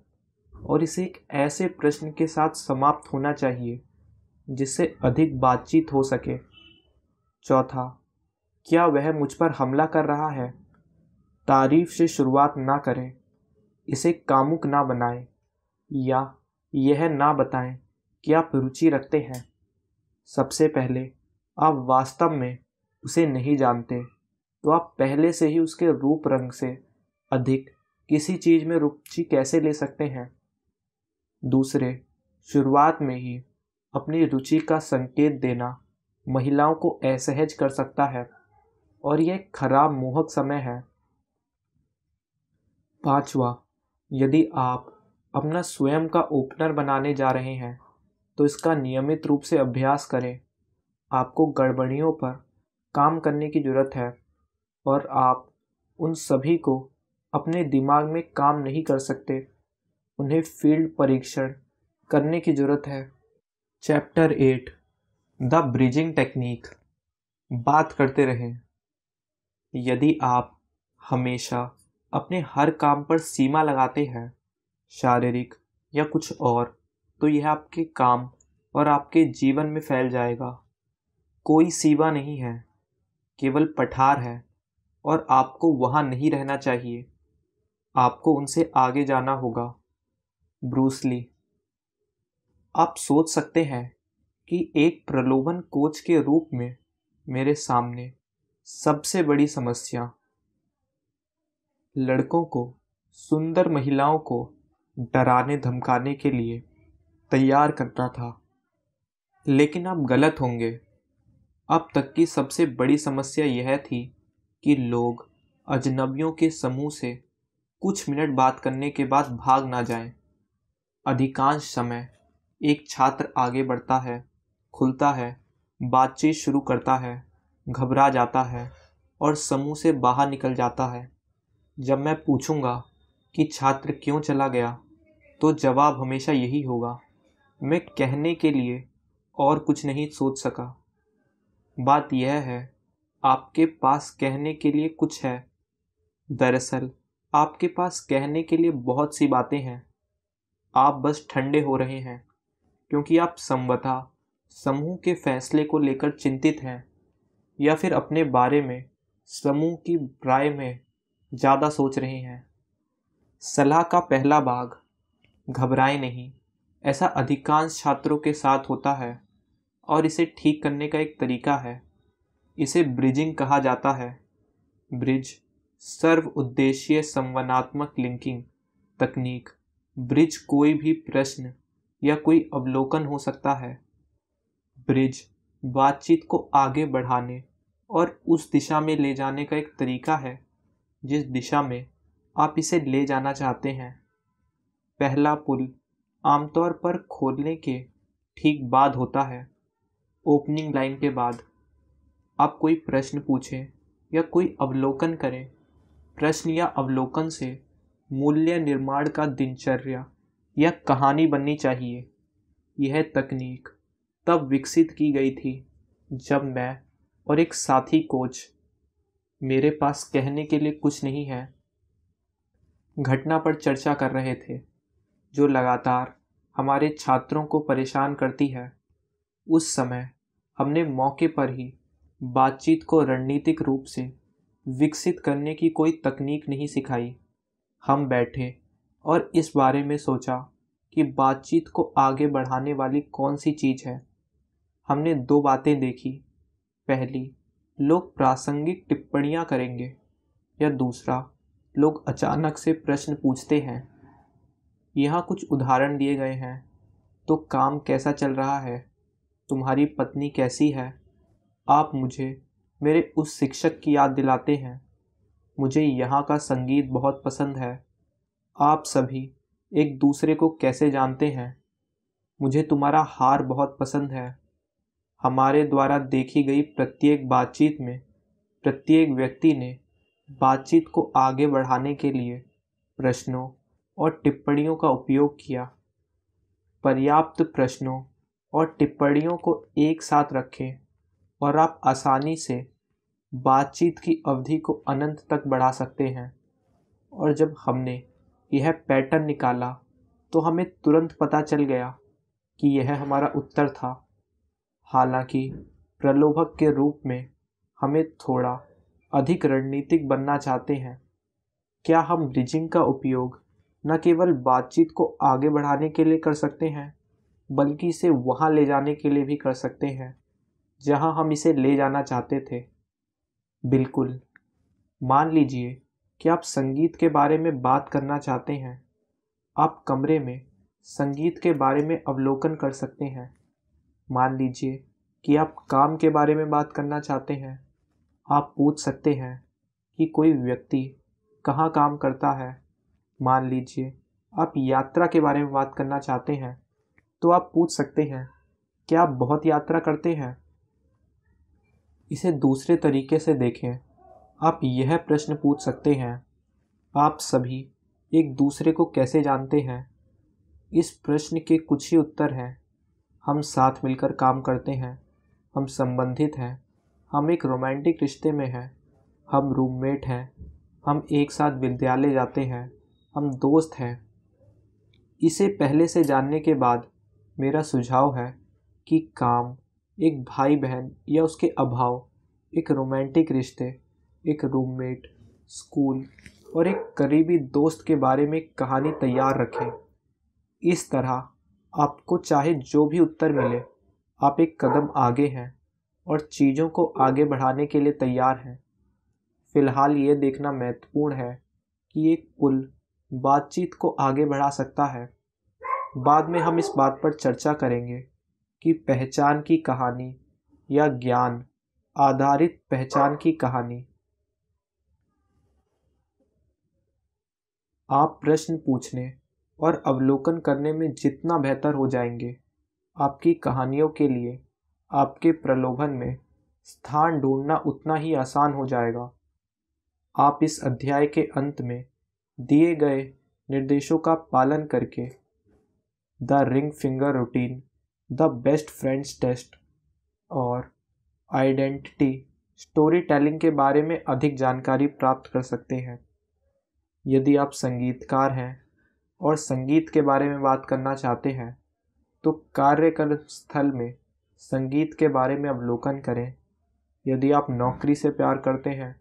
और इसे एक ऐसे प्रश्न के साथ समाप्त होना चाहिए जिससे अधिक बातचीत हो सके चौथा क्या वह मुझ पर हमला कर रहा है तारीफ से शुरुआत ना करें इसे कामुक ना बनाएं या यह ना बताएं कि आप रुचि रखते हैं सबसे पहले आप वास्तव में उसे नहीं जानते तो आप पहले से ही उसके रूप रंग से अधिक किसी चीज़ में रुचि कैसे ले सकते हैं दूसरे शुरुआत में ही अपनी रुचि का संकेत देना महिलाओं को असहज कर सकता है और यह खराब मोहक समय है पांचवा यदि आप अपना स्वयं का ओपनर बनाने जा रहे हैं तो इसका नियमित रूप से अभ्यास करें आपको गड़बड़ियों पर काम करने की ज़रूरत है और आप उन सभी को अपने दिमाग में काम नहीं कर सकते उन्हें फील्ड परीक्षण करने की ज़रूरत है chapter eight the bridging technique बात करते रहें यदि आप हमेशा अपने हर काम पर सीमा लगाते हैं शारीरिक या कुछ और तो यह आपके काम और आपके जीवन में फैल जाएगा कोई सीमा नहीं है केवल पठार है और आपको वहाँ नहीं रहना चाहिए आपको उनसे आगे जाना होगा ब्रूसली आप सोच सकते हैं कि एक प्रलोभन कोच के रूप में मेरे सामने सबसे बड़ी समस्या लड़कों को सुंदर महिलाओं को डराने धमकाने के लिए तैयार करता था लेकिन आप गलत होंगे अब तक की सबसे बड़ी समस्या यह थी कि लोग अजनबियों के समूह से कुछ मिनट बात करने के बाद भाग ना जाएं। अधिकांश समय एक छात्र आगे बढ़ता है खुलता है बातचीत शुरू करता है घबरा जाता है और समूह से बाहर निकल जाता है जब मैं पूछूंगा कि छात्र क्यों चला गया तो जवाब हमेशा यही होगा मैं कहने के लिए और कुछ नहीं सोच सका बात यह है आपके पास कहने के लिए कुछ है दरअसल आपके पास कहने के लिए बहुत सी बातें हैं आप बस ठंडे हो रहे हैं क्योंकि आप संवथा समूह के फैसले को लेकर चिंतित हैं या फिर अपने बारे में समूह की राय में ज़्यादा सोच रहे हैं सलाह का पहला भाग घबराए नहीं ऐसा अधिकांश छात्रों के साथ होता है और इसे ठीक करने का एक तरीका है इसे ब्रिजिंग कहा जाता है ब्रिज सर्व उद्देश्य संवनात्मक लिंकिंग तकनीक ब्रिज कोई भी प्रश्न या कोई अवलोकन हो सकता है ब्रिज बातचीत को आगे बढ़ाने और उस दिशा में ले जाने का एक तरीका है जिस दिशा में आप इसे ले जाना चाहते हैं पहला पुल आमतौर पर खोलने के ठीक बाद होता है ओपनिंग लाइन के बाद आप कोई प्रश्न पूछें या कोई अवलोकन करें प्रश्न या अवलोकन से मूल्य निर्माण का दिनचर्या या कहानी बननी चाहिए यह तकनीक तब विकसित की गई थी जब मैं और एक साथी कोच मेरे पास कहने के लिए कुछ नहीं है घटना पर चर्चा कर रहे थे जो लगातार हमारे छात्रों को परेशान करती है उस समय हमने मौके पर ही बातचीत को रणनीतिक रूप से विकसित करने की कोई तकनीक नहीं सिखाई हम बैठे और इस बारे में सोचा कि बातचीत को आगे बढ़ाने वाली कौन सी चीज़ है हमने दो बातें देखी पहली लोग प्रासंगिक टिप्पणियाँ करेंगे या दूसरा लोग अचानक से प्रश्न पूछते हैं यहाँ कुछ उदाहरण दिए गए हैं तो काम कैसा चल रहा है तुम्हारी पत्नी कैसी है आप मुझे मेरे उस शिक्षक की याद दिलाते हैं मुझे यहाँ का संगीत बहुत पसंद है आप सभी एक दूसरे को कैसे जानते हैं मुझे तुम्हारा हार बहुत पसंद है हमारे द्वारा देखी गई प्रत्येक बातचीत में प्रत्येक व्यक्ति ने बातचीत को आगे बढ़ाने के लिए प्रश्नों और टिप्पणियों का उपयोग किया पर्याप्त प्रश्नों और टिप्पणियों को एक साथ रखें और आप आसानी से बातचीत की अवधि को अनंत तक बढ़ा सकते हैं और जब हमने यह पैटर्न निकाला तो हमें तुरंत पता चल गया कि यह हमारा उत्तर था हालांकि प्रलोभक के रूप में हमें थोड़ा अधिक रणनीतिक बनना चाहते हैं क्या हम ब्रिजिंग का उपयोग न केवल बातचीत को आगे बढ़ाने के लिए कर सकते हैं बल्कि इसे वहाँ ले जाने के लिए भी कर सकते हैं जहाँ हम इसे ले जाना चाहते थे बिल्कुल। मान लीजिए कि आप संगीत के बारे में बात करना चाहते हैं, आप कमरे में संगीत के बारे में अवलोकन कर सकते हैं। मान लीजिए कि आप काम के बारे में बात करना चाहते हैं, आप पूछ सकते हैं कि कोई व्यक्ति कहाँ काम करता है। मान लीजिए आप यात्रा के बारे में बात करना चाहते हैं, तो आप पूछ सकते हैं, क्या आप बहुत यात्रा करते हैं? इसे दूसरे तरीके से देखें आप यह प्रश्न पूछ सकते हैं आप सभी एक दूसरे को कैसे जानते हैं इस प्रश्न के कुछ ही उत्तर हैं हम साथ मिलकर काम करते हैं हम संबंधित हैं हम एक रोमांटिक रिश्ते में हैं हम रूममेट हैं हम एक साथ विद्यालय जाते हैं हम दोस्त हैं इसे पहले से जानने के बाद मेरा सुझाव है कि काम एक भाई बहन या उसके अभाव एक रोमांटिक रिश्ते एक रूममेट स्कूल और एक करीबी दोस्त के बारे में कहानी तैयार रखें इस तरह आपको चाहे जो भी उत्तर मिले आप एक कदम आगे हैं और चीज़ों को आगे बढ़ाने के लिए तैयार हैं फिलहाल ये देखना महत्वपूर्ण है कि एक पुल बातचीत को आगे बढ़ा सकता है बाद में हम इस बात पर चर्चा करेंगे की पहचान की कहानी या ज्ञान आधारित पहचान की कहानी आप प्रश्न पूछने और अवलोकन करने में जितना बेहतर हो जाएंगे आपकी कहानियों के लिए आपके प्रलोभन में स्थान ढूंढना उतना ही आसान हो जाएगा आप इस अध्याय के अंत में दिए गए निर्देशों का पालन करके the ring finger routine the best friends test और आइडेंटिटी स्टोरी टेलिंग के बारे में अधिक जानकारी प्राप्त कर सकते हैं यदि आप संगीतकार हैं और संगीत के बारे में बात करना चाहते हैं तो कार्यक्रम स्थल में संगीत के बारे में अवलोकन करें यदि आप नौकरी से प्यार करते हैं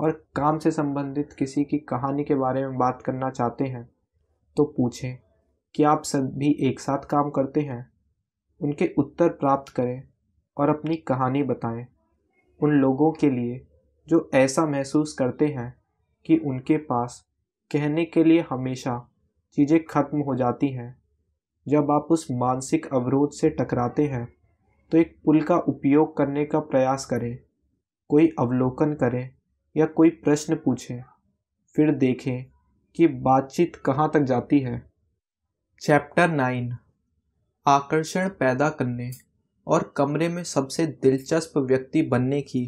और काम से संबंधित किसी की कहानी के बारे में बात करना चाहते हैं तो पूछें कि आप सभी एक साथ काम करते हैं उनके उत्तर प्राप्त करें और अपनी कहानी बताएं उन लोगों के लिए जो ऐसा महसूस करते हैं कि उनके पास कहने के लिए हमेशा चीज़ें ख़त्म हो जाती हैं जब आप उस मानसिक अवरोध से टकराते हैं तो एक पुल का उपयोग करने का प्रयास करें कोई अवलोकन करें या कोई प्रश्न पूछें फिर देखें कि बातचीत कहाँ तक जाती है चैप्टर नाइन आकर्षण पैदा करने और कमरे में सबसे दिलचस्प व्यक्ति बनने की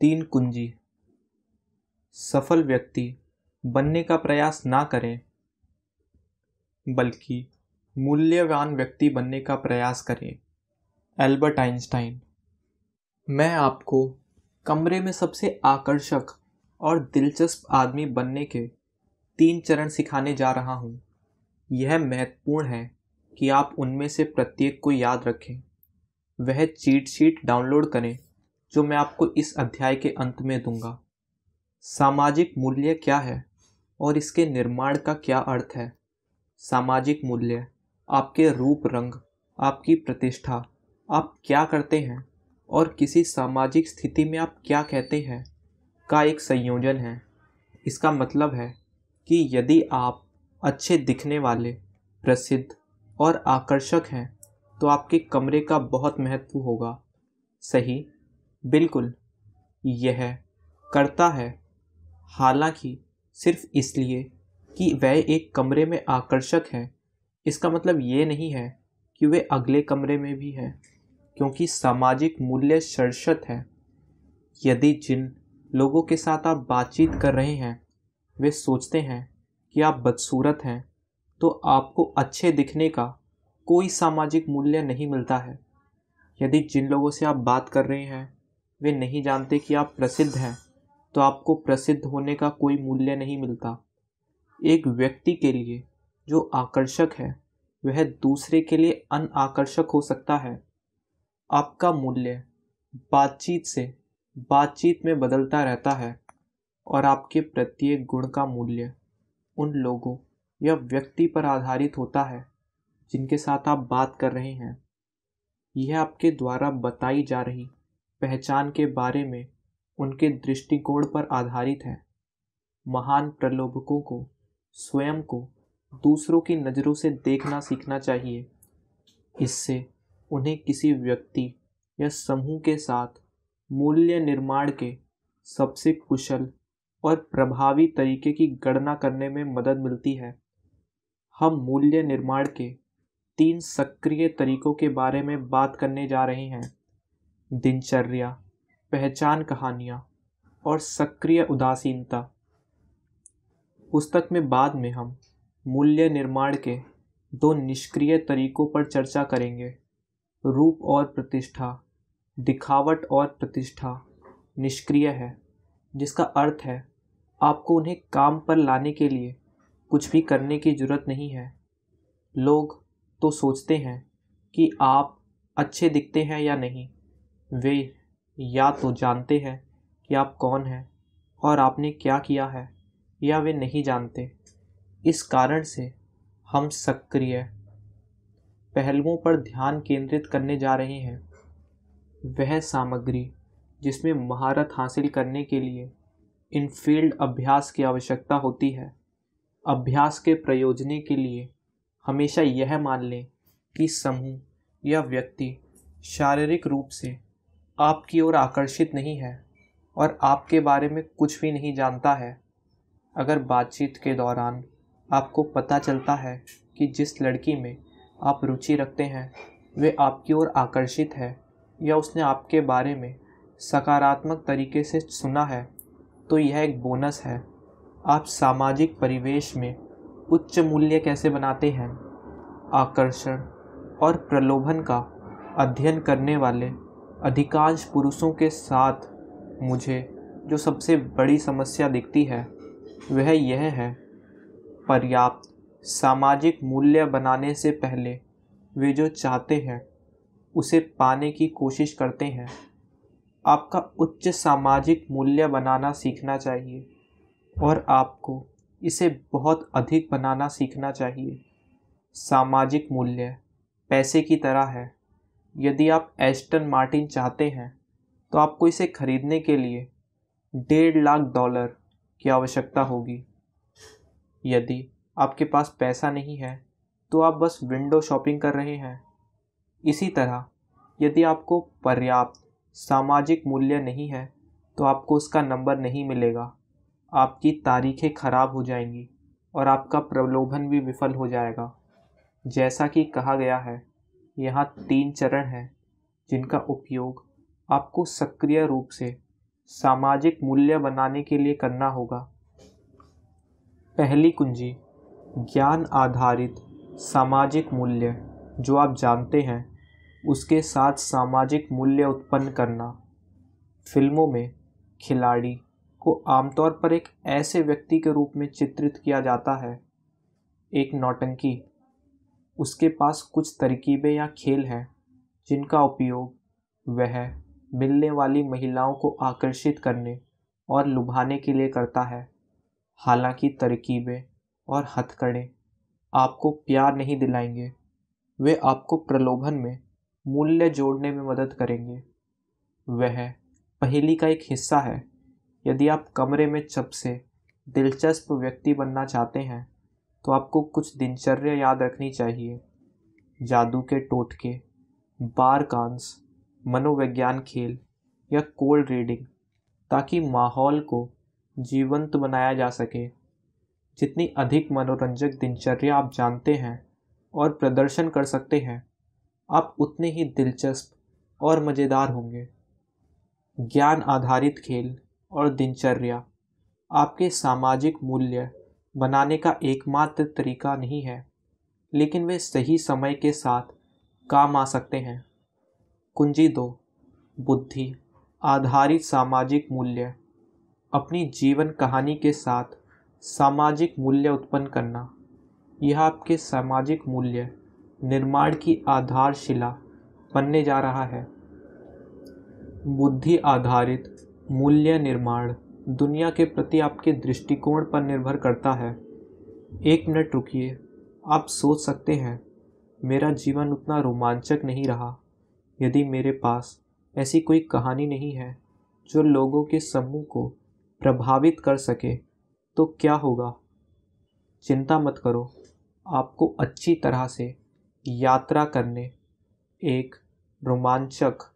तीन कुंजी सफल व्यक्ति बनने का प्रयास ना करें बल्कि मूल्यवान व्यक्ति बनने का प्रयास करें एल्बर्ट आइंस्टाइन मैं आपको कमरे में सबसे आकर्षक और दिलचस्प आदमी बनने के तीन चरण सिखाने जा रहा हूँ यह महत्वपूर्ण है कि आप उनमें से प्रत्येक को याद रखें वह चीट शीट डाउनलोड करें जो मैं आपको इस अध्याय के अंत में दूंगा सामाजिक मूल्य क्या है और इसके निर्माण का क्या अर्थ है सामाजिक मूल्य आपके रूप रंग आपकी प्रतिष्ठा आप क्या करते हैं और किसी सामाजिक स्थिति में आप क्या कहते हैं का एक संयोजन है इसका मतलब है कि यदि आप अच्छे दिखने वाले प्रसिद्ध और आकर्षक हैं तो आपके कमरे का बहुत महत्व होगा सही बिल्कुल यह करता है हालांकि सिर्फ इसलिए कि वह एक कमरे में आकर्षक हैं इसका मतलब ये नहीं है कि वे अगले कमरे में भी हैं क्योंकि सामाजिक मूल्य शर्षत है यदि जिन लोगों के साथ आप बातचीत कर रहे हैं वे सोचते हैं कि आप बदसूरत हैं तो आपको अच्छे दिखने का कोई सामाजिक मूल्य नहीं मिलता है यदि जिन लोगों से आप बात कर रहे हैं वे नहीं जानते कि आप प्रसिद्ध हैं तो आपको प्रसिद्ध होने का कोई मूल्य नहीं मिलता एक व्यक्ति के लिए जो आकर्षक है वह दूसरे के लिए अन आकर्षक हो सकता है आपका मूल्य बातचीत से बातचीत में बदलता रहता है और आपके प्रत्येक गुण का मूल्य उन लोगों यह व्यक्ति पर आधारित होता है जिनके साथ आप बात कर रहे हैं यह आपके द्वारा बताई जा रही पहचान के बारे में उनके दृष्टिकोण पर आधारित है महान प्रलोभकों को स्वयं को दूसरों की नज़रों से देखना सीखना चाहिए इससे उन्हें किसी व्यक्ति या समूह के साथ मूल्य निर्माण के सबसे कुशल और प्रभावी तरीके की गणना करने में मदद मिलती है हम मूल्य निर्माण के तीन सक्रिय तरीकों के बारे में बात करने जा रहे हैं दिनचर्या पहचान कहानियाँ और सक्रिय उदासीनता पुस्तक में बाद में हम मूल्य निर्माण के दो निष्क्रिय तरीकों पर चर्चा करेंगे रूप और प्रतिष्ठा दिखावट और प्रतिष्ठा निष्क्रिय है जिसका अर्थ है आपको उन्हें काम पर लाने के लिए कुछ भी करने की ज़रूरत नहीं है लोग तो सोचते हैं कि आप अच्छे दिखते हैं या नहीं वे या तो जानते हैं कि आप कौन हैं और आपने क्या किया है या वे नहीं जानते इस कारण से हम सक्रिय पहलुओं पर ध्यान केंद्रित करने जा रहे हैं वह सामग्री जिसमें महारत हासिल करने के लिए इन फील्ड अभ्यास की आवश्यकता होती है अभ्यास के प्रयोजन के लिए हमेशा यह मान लें कि समूह या व्यक्ति शारीरिक रूप से आपकी ओर आकर्षित नहीं है और आपके बारे में कुछ भी नहीं जानता है अगर बातचीत के दौरान आपको पता चलता है कि जिस लड़की में आप रुचि रखते हैं वे आपकी ओर आकर्षित है या उसने आपके बारे में सकारात्मक तरीके से सुना है तो यह एक बोनस है आप सामाजिक परिवेश में उच्च मूल्य कैसे बनाते हैं आकर्षण और प्रलोभन का अध्ययन करने वाले अधिकांश पुरुषों के साथ मुझे जो सबसे बड़ी समस्या दिखती है वह यह है पर्याप्त सामाजिक मूल्य बनाने से पहले वे जो चाहते हैं उसे पाने की कोशिश करते हैं आपका उच्च सामाजिक मूल्य बनाना सीखना चाहिए और आपको इसे बहुत अधिक बनाना सीखना चाहिए सामाजिक मूल्य पैसे की तरह है यदि आप एस्टन मार्टिन चाहते हैं तो आपको इसे खरीदने के लिए डेढ़ लाख डॉलर की आवश्यकता होगी यदि आपके पास पैसा नहीं है तो आप बस विंडो शॉपिंग कर रहे हैं इसी तरह यदि आपको पर्याप्त सामाजिक मूल्य नहीं है तो आपको उसका नंबर नहीं मिलेगा आपकी तारीखें खराब हो जाएंगी और आपका प्रलोभन भी विफल हो जाएगा जैसा कि कहा गया है यहाँ तीन चरण हैं जिनका उपयोग आपको सक्रिय रूप से सामाजिक मूल्य बनाने के लिए करना होगा पहली कुंजी ज्ञान आधारित सामाजिक मूल्य जो आप जानते हैं उसके साथ सामाजिक मूल्य उत्पन्न करना फिल्मों में खिलाड़ी को आमतौर पर एक ऐसे व्यक्ति के रूप में चित्रित किया जाता है एक नौटंकी उसके पास कुछ तरकीबें या खेल हैं जिनका उपयोग वह मिलने वाली महिलाओं को आकर्षित करने और लुभाने के लिए करता है हालांकि तरकीबें और हथकड़े आपको प्यार नहीं दिलाएंगे वे आपको प्रलोभन में मूल्य जोड़ने में मदद करेंगे वह पहेली का एक हिस्सा है यदि आप कमरे में सबसे दिलचस्प व्यक्ति बनना चाहते हैं तो आपको कुछ दिनचर्या याद रखनी चाहिए जादू के टोटके बार कांस मनोविज्ञान खेल या कोल्ड रीडिंग ताकि माहौल को जीवंत बनाया जा सके जितनी अधिक मनोरंजक दिनचर्या आप जानते हैं और प्रदर्शन कर सकते हैं आप उतने ही दिलचस्प और मज़ेदार होंगे ज्ञान आधारित खेल और दिनचर्या आपके सामाजिक मूल्य बनाने का एकमात्र तरीका नहीं है लेकिन वे सही समय के साथ काम आ सकते हैं कुंजी दो बुद्धि आधारित सामाजिक मूल्य अपनी जीवन कहानी के साथ सामाजिक मूल्य उत्पन्न करना यह आपके सामाजिक मूल्य निर्माण की आधारशिला बनने जा रहा है बुद्धि आधारित मूल्य निर्माण दुनिया के प्रति आपके दृष्टिकोण पर निर्भर करता है एक मिनट रुकिए आप सोच सकते हैं मेरा जीवन उतना रोमांचक नहीं रहा यदि मेरे पास ऐसी कोई कहानी नहीं है जो लोगों के समूह को प्रभावित कर सके तो क्या होगा चिंता मत करो आपको अच्छी तरह से यात्रा करने एक रोमांचक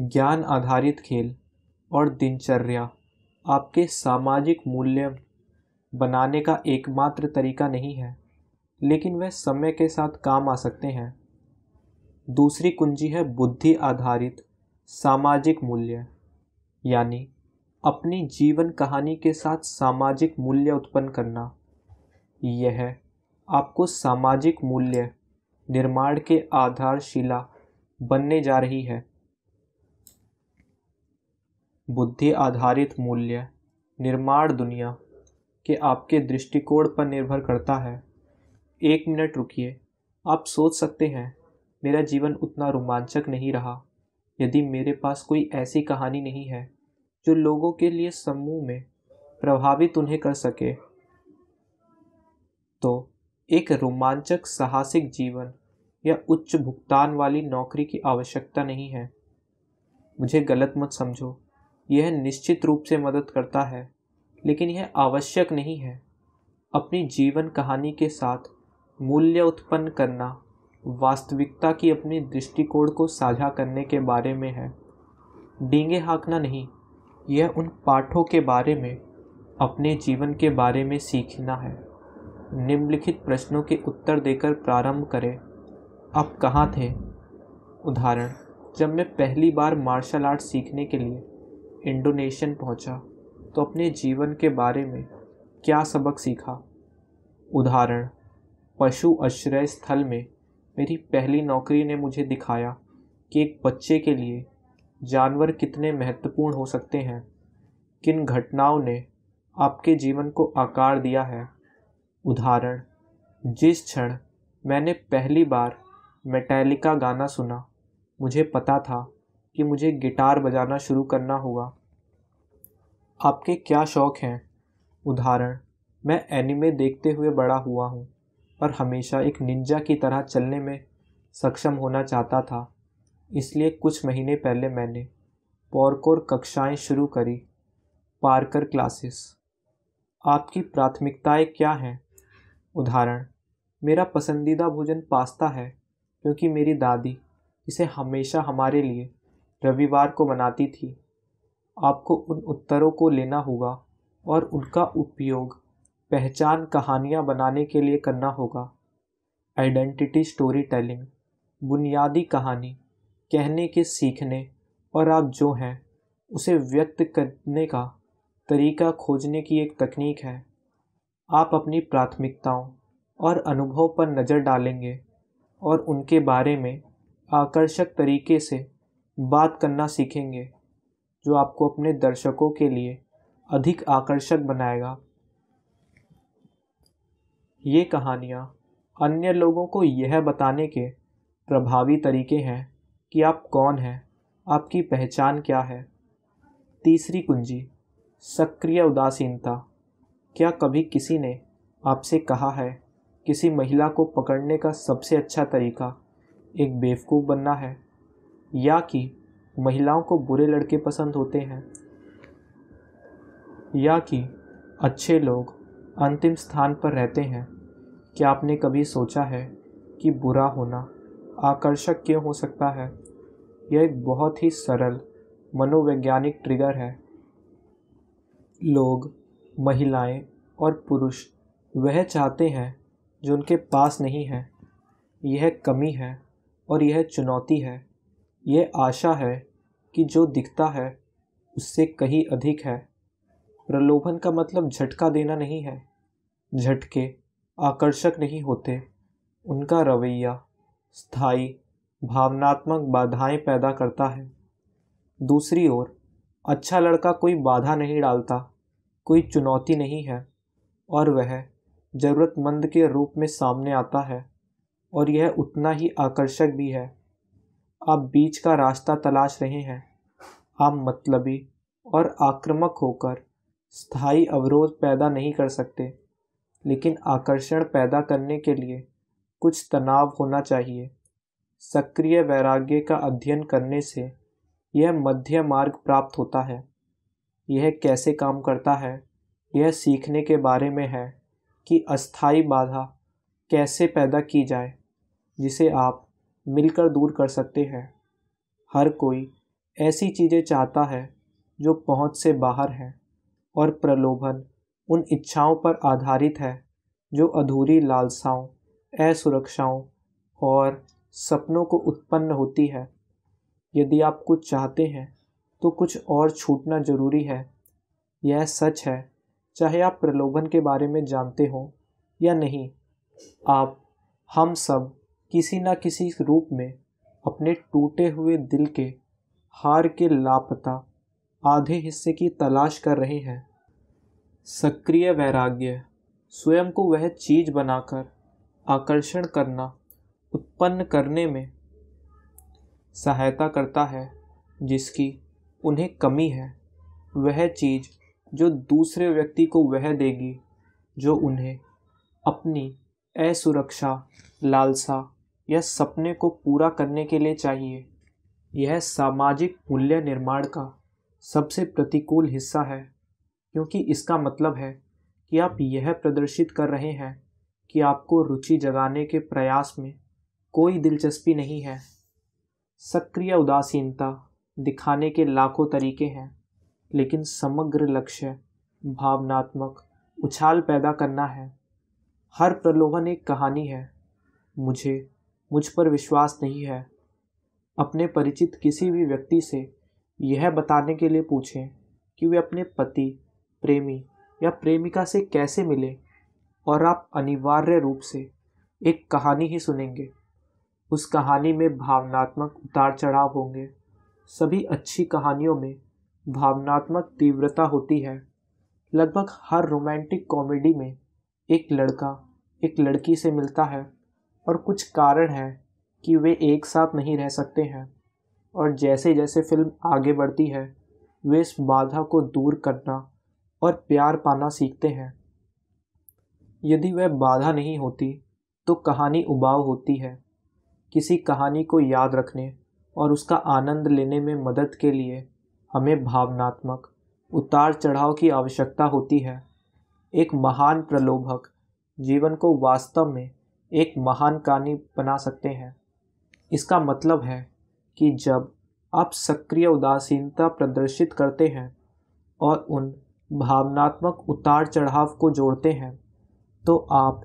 ज्ञान आधारित खेल और दिनचर्या आपके सामाजिक मूल्य बनाने का एकमात्र तरीका नहीं है लेकिन वह समय के साथ काम आ सकते हैं दूसरी कुंजी है बुद्धि आधारित सामाजिक मूल्य यानी अपनी जीवन कहानी के साथ सामाजिक मूल्य उत्पन्न करना यह आपको सामाजिक मूल्य निर्माण के आधारशिला बनने जा रही है बुद्धि आधारित मूल्य निर्माण दुनिया के आपके दृष्टिकोण पर निर्भर करता है एक मिनट रुकिए आप सोच सकते हैं मेरा जीवन उतना रोमांचक नहीं रहा यदि मेरे पास कोई ऐसी कहानी नहीं है जो लोगों के लिए समूह में प्रभावित उन्हें कर सके तो एक रोमांचक साहसिक जीवन या उच्च भुगतान वाली नौकरी की आवश्यकता नहीं है मुझे गलत मत समझो यह निश्चित रूप से मदद करता है लेकिन यह आवश्यक नहीं है अपनी जीवन कहानी के साथ मूल्य उत्पन्न करना वास्तविकता की अपने दृष्टिकोण को साझा करने के बारे में है डींगे हाँकना नहीं यह उन पाठों के बारे में अपने जीवन के बारे में सीखना है निम्नलिखित प्रश्नों के उत्तर देकर प्रारंभ करें आप कहाँ थे उदाहरण जब मैं पहली बार मार्शल आर्ट सीखने के लिए इंडोनेशियन पहुंचा तो अपने जीवन के बारे में क्या सबक सीखा उदाहरण पशु आश्रय स्थल में मेरी पहली नौकरी ने मुझे दिखाया कि एक बच्चे के लिए जानवर कितने महत्वपूर्ण हो सकते हैं किन घटनाओं ने आपके जीवन को आकार दिया है उदाहरण जिस क्षण मैंने पहली बार मेटालिका गाना सुना मुझे पता था कि मुझे गिटार बजाना शुरू करना होगा आपके क्या शौक़ हैं उदाहरण मैं एनिमे देखते हुए बड़ा हुआ हूँ और हमेशा एक निंजा की तरह चलने में सक्षम होना चाहता था इसलिए कुछ महीने पहले मैंने पॉरकोर कक्षाएं शुरू करी पार्कर क्लासेस आपकी प्राथमिकताएं क्या हैं उदाहरण मेरा पसंदीदा भोजन पास्ता है क्योंकि मेरी दादी इसे हमेशा हमारे लिए रविवार को मनाती थी आपको उन उत्तरों को लेना होगा और उनका उपयोग पहचान कहानियाँ बनाने के लिए करना होगा आइडेंटिटी स्टोरी टेलिंग बुनियादी कहानी कहने के सीखने और आप जो हैं उसे व्यक्त करने का तरीका खोजने की एक तकनीक है आप अपनी प्राथमिकताओं और अनुभव पर नज़र डालेंगे और उनके बारे में आकर्षक तरीके से बात करना सीखेंगे जो आपको अपने दर्शकों के लिए अधिक आकर्षक बनाएगा ये कहानियाँ अन्य लोगों को यह बताने के प्रभावी तरीके हैं कि आप कौन हैं आपकी पहचान क्या है तीसरी कुंजी सक्रिय उदासीनता क्या कभी किसी ने आपसे कहा है किसी महिला को पकड़ने का सबसे अच्छा तरीका एक बेवकूफ़ बनना है या कि महिलाओं को बुरे लड़के पसंद होते हैं या कि अच्छे लोग अंतिम स्थान पर रहते हैं क्या आपने कभी सोचा है कि बुरा होना आकर्षक क्यों हो सकता है यह एक बहुत ही सरल मनोवैज्ञानिक ट्रिगर है लोग महिलाएं और पुरुष वह चाहते हैं जो उनके पास नहीं है यह कमी है और यह चुनौती है यह आशा है कि जो दिखता है उससे कहीं अधिक है प्रलोभन का मतलब झटका देना नहीं है झटके आकर्षक नहीं होते उनका रवैया स्थायी भावनात्मक बाधाएं पैदा करता है दूसरी ओर अच्छा लड़का कोई बाधा नहीं डालता कोई चुनौती नहीं है और वह ज़रूरतमंद के रूप में सामने आता है और यह उतना ही आकर्षक भी है आप बीच का रास्ता तलाश रहे हैं आप मतलबी और आक्रामक होकर स्थायी अवरोध पैदा नहीं कर सकते लेकिन आकर्षण पैदा करने के लिए कुछ तनाव होना चाहिए सक्रिय वैराग्य का अध्ययन करने से यह मध्य मार्ग प्राप्त होता है यह कैसे काम करता है यह सीखने के बारे में है कि अस्थाई बाधा कैसे पैदा की जाए जिसे आप मिलकर दूर कर सकते हैं हर कोई ऐसी चीज़ें चाहता है जो पहुंच से बाहर हैं और प्रलोभन उन इच्छाओं पर आधारित है जो अधूरी लालसाओं असुरक्षाओं और सपनों को उत्पन्न होती है यदि आप कुछ चाहते हैं तो कुछ और छूटना जरूरी है यह सच है चाहे आप प्रलोभन के बारे में जानते हो या नहीं आप हम सब किसी न किसी रूप में अपने टूटे हुए दिल के हार के लापता आधे हिस्से की तलाश कर रहे हैं सक्रिय वैराग्य स्वयं को वह चीज बनाकर आकर्षण करना उत्पन्न करने में सहायता करता है जिसकी उन्हें कमी है वह चीज जो दूसरे व्यक्ति को वह देगी जो उन्हें अपनी असुरक्षा लालसा यह सपने को पूरा करने के लिए चाहिए यह सामाजिक मूल्य निर्माण का सबसे प्रतिकूल हिस्सा है क्योंकि इसका मतलब है कि आप यह प्रदर्शित कर रहे हैं कि आपको रुचि जगाने के प्रयास में कोई दिलचस्पी नहीं है सक्रिय उदासीनता दिखाने के लाखों तरीके हैं लेकिन समग्र लक्ष्य भावनात्मक उछाल पैदा करना है हर प्रलोभन एक कहानी है मुझे मुझ पर विश्वास नहीं है अपने परिचित किसी भी व्यक्ति से यह बताने के लिए पूछें कि वे अपने पति प्रेमी या प्रेमिका से कैसे मिले और आप अनिवार्य रूप से एक कहानी ही सुनेंगे उस कहानी में भावनात्मक उतार चढ़ाव होंगे सभी अच्छी कहानियों में भावनात्मक तीव्रता होती है लगभग हर रोमांटिक कॉमेडी में एक लड़का एक लड़की से मिलता है और कुछ कारण हैं कि वे एक साथ नहीं रह सकते हैं और जैसे जैसे फिल्म आगे बढ़ती है वे इस बाधा को दूर करना और प्यार पाना सीखते हैं यदि वह बाधा नहीं होती तो कहानी उबाऊ होती है किसी कहानी को याद रखने और उसका आनंद लेने में मदद के लिए हमें भावनात्मक उतार चढ़ाव की आवश्यकता होती है एक महान प्रलोभक जीवन को वास्तव में एक महान कहानी बना सकते हैं इसका मतलब है कि जब आप सक्रिय उदासीनता प्रदर्शित करते हैं और उन भावनात्मक उतार चढ़ाव को जोड़ते हैं तो आप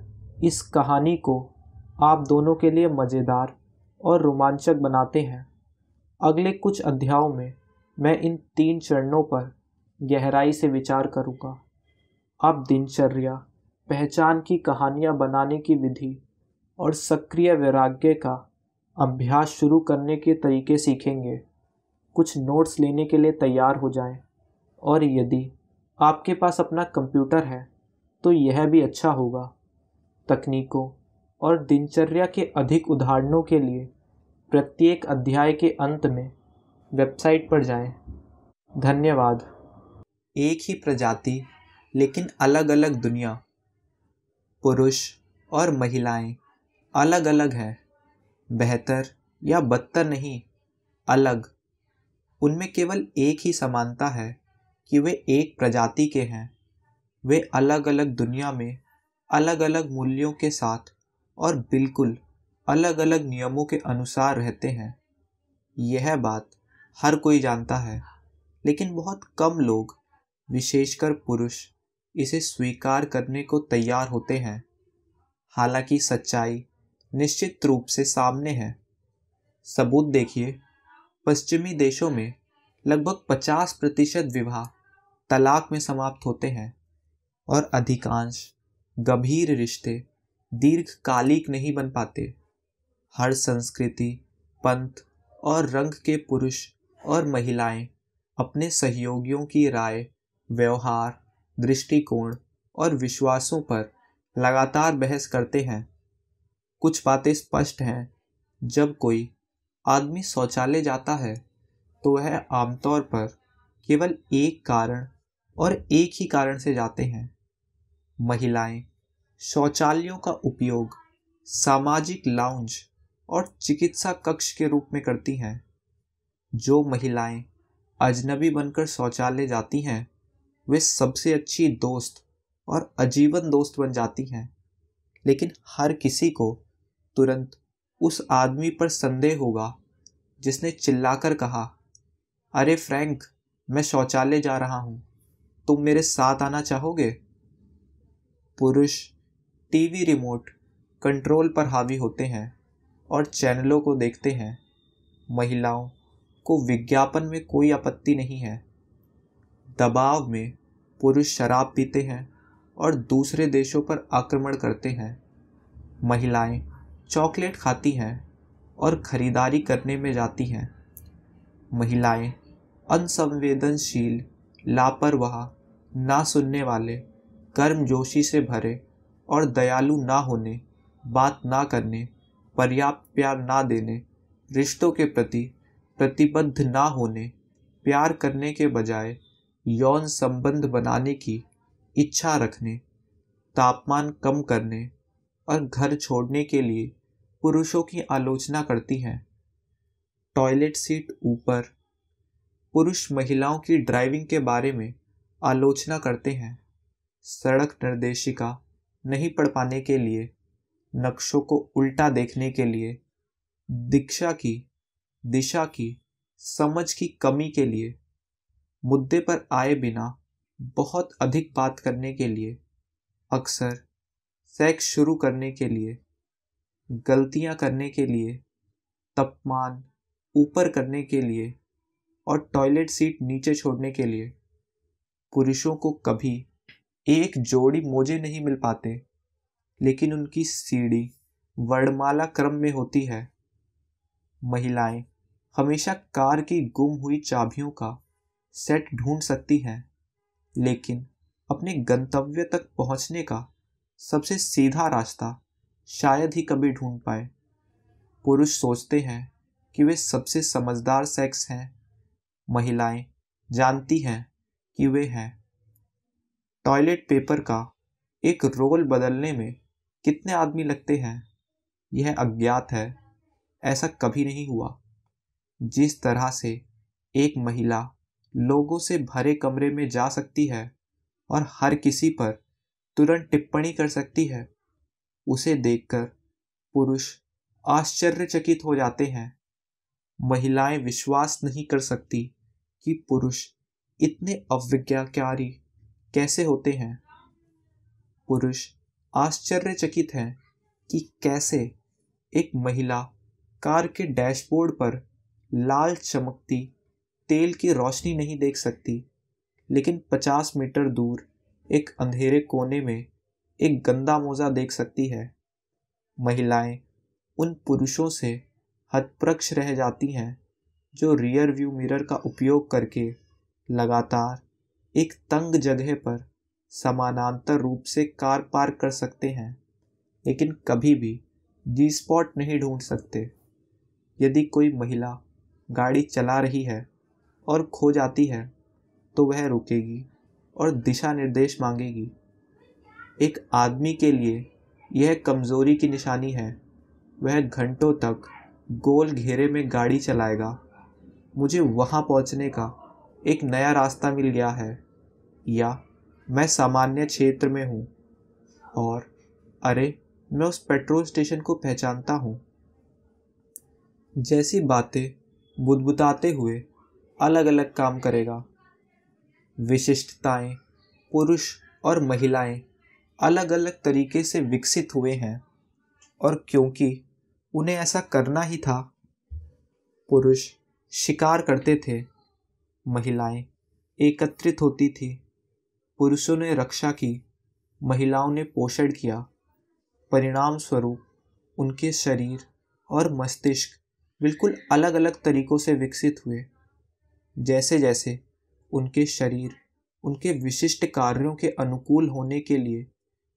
इस कहानी को आप दोनों के लिए मज़ेदार और रोमांचक बनाते हैं अगले कुछ अध्यायों में मैं इन तीन चरणों पर गहराई से विचार करूँगा आप दिनचर्या पहचान की कहानियाँ बनाने की विधि और सक्रिय वैराग्य का अभ्यास शुरू करने के तरीके सीखेंगे कुछ नोट्स लेने के लिए तैयार हो जाएं और यदि आपके पास अपना कंप्यूटर है तो यह भी अच्छा होगा तकनीकों और दिनचर्या के अधिक उदाहरणों के लिए प्रत्येक अध्याय के अंत में वेबसाइट पर जाएं। धन्यवाद एक ही प्रजाति लेकिन अलग अलग दुनिया पुरुष और महिलाएं अलग अलग है बेहतर या बदतर नहीं अलग उनमें केवल एक ही समानता है कि वे एक प्रजाति के हैं वे अलग अलग दुनिया में अलग अलग मूल्यों के साथ और बिल्कुल अलग अलग नियमों के अनुसार रहते हैं यह बात हर कोई जानता है लेकिन बहुत कम लोग विशेषकर पुरुष इसे स्वीकार करने को तैयार होते हैं हालांकि सच्चाई निश्चित रूप से सामने है सबूत देखिए पश्चिमी देशों में लगभग 50 प्रतिशत विवाह तलाक में समाप्त होते हैं और अधिकांश गंभीर रिश्ते दीर्घकालिक नहीं बन पाते हर संस्कृति पंथ और रंग के पुरुष और महिलाएं अपने सहयोगियों की राय व्यवहार दृष्टिकोण और विश्वासों पर लगातार बहस करते हैं कुछ बातें स्पष्ट हैं जब कोई आदमी शौचालय जाता है तो वह आमतौर पर केवल एक कारण और एक ही कारण से जाते हैं महिलाएं शौचालयों का उपयोग सामाजिक लाउंज और चिकित्सा कक्ष के रूप में करती हैं जो महिलाएं अजनबी बनकर शौचालय जाती हैं वे सबसे अच्छी दोस्त और आजीवन दोस्त बन जाती हैं लेकिन हर किसी को तुरंत उस आदमी पर संदेह होगा जिसने चिल्लाकर कहा अरे फ्रैंक मैं शौचालय जा रहा हूँ तुम मेरे साथ आना चाहोगे पुरुष टीवी रिमोट कंट्रोल पर हावी होते हैं और चैनलों को देखते हैं महिलाओं को विज्ञापन में कोई आपत्ति नहीं है दबाव में पुरुष शराब पीते हैं और दूसरे देशों पर आक्रमण करते हैं महिलाएं चॉकलेट खाती हैं और खरीदारी करने में जाती हैं महिलाएं अनसंवेदनशील लापरवाह ना सुनने वाले गर्मजोशी से भरे और दयालु ना होने बात ना करने पर्याप्त प्यार ना देने रिश्तों के प्रति प्रतिबद्ध ना होने प्यार करने के बजाय यौन संबंध बनाने की इच्छा रखने तापमान कम करने और घर छोड़ने के लिए पुरुषों की आलोचना करती है टॉयलेट सीट ऊपर पुरुष महिलाओं की ड्राइविंग के बारे में आलोचना करते हैं सड़क निर्देशिका नहीं पढ़ पाने के लिए नक्शों को उल्टा देखने के लिए दीक्षा की दिशा की समझ की कमी के लिए मुद्दे पर आए बिना बहुत अधिक बात करने के लिए अक्सर सेक्स शुरू करने के लिए गलतियां करने के लिए तापमान ऊपर करने के लिए और टॉयलेट सीट नीचे छोड़ने के लिए पुरुषों को कभी एक जोड़ी मोजे नहीं मिल पाते लेकिन उनकी सीढ़ी वर्णमाला क्रम में होती है महिलाएं हमेशा कार की गुम हुई चाबियों का सेट ढूंढ सकती हैं लेकिन अपने गंतव्य तक पहुंचने का सबसे सीधा रास्ता शायद ही कभी ढूंढ पाए पुरुष सोचते हैं कि वे सबसे समझदार सेक्स हैं महिलाएं जानती हैं कि वे हैं टॉयलेट पेपर का एक रोल बदलने में कितने आदमी लगते हैं यह अज्ञात है ऐसा कभी नहीं हुआ जिस तरह से एक महिला लोगों से भरे कमरे में जा सकती है और हर किसी पर तुरंत टिप्पणी कर सकती है उसे देखकर पुरुष आश्चर्यचकित हो जाते हैं महिलाएं विश्वास नहीं कर सकती कि पुरुष इतने अविज्ञाकारी कैसे होते हैं पुरुष आश्चर्यचकित हैं कि कैसे एक महिला कार के डैशबोर्ड पर लाल चमकती तेल की रोशनी नहीं देख सकती लेकिन पचास मीटर दूर एक अंधेरे कोने में एक गंदा मोजा देख सकती है महिलाएं उन पुरुषों से हतप्रक्ष रह जाती हैं जो रियर व्यू मिरर का उपयोग करके लगातार एक तंग जगह पर समानांतर रूप से कार पार कर सकते हैं लेकिन कभी भी जी स्पॉट नहीं ढूंढ सकते यदि कोई महिला गाड़ी चला रही है और खो जाती है तो वह रुकेगी और दिशा निर्देश मांगेगी एक आदमी के लिए यह कमज़ोरी की निशानी है वह घंटों तक गोल घेरे में गाड़ी चलाएगा मुझे वहाँ पहुँचने का एक नया रास्ता मिल गया है या मैं सामान्य क्षेत्र में हूँ और अरे मैं उस पेट्रोल स्टेशन को पहचानता हूँ जैसी बातें बुदबुताते हुए अलग अलग काम करेगा विशिष्टताएं पुरुष और महिलाएं अलग अलग तरीके से विकसित हुए हैं और क्योंकि उन्हें ऐसा करना ही था पुरुष शिकार करते थे महिलाएं एकत्रित होती थी पुरुषों ने रक्षा की महिलाओं ने पोषण किया परिणाम स्वरूप उनके शरीर और मस्तिष्क बिल्कुल अलग अलग तरीक़ों से विकसित हुए जैसे जैसे उनके शरीर उनके विशिष्ट कार्यों के अनुकूल होने के लिए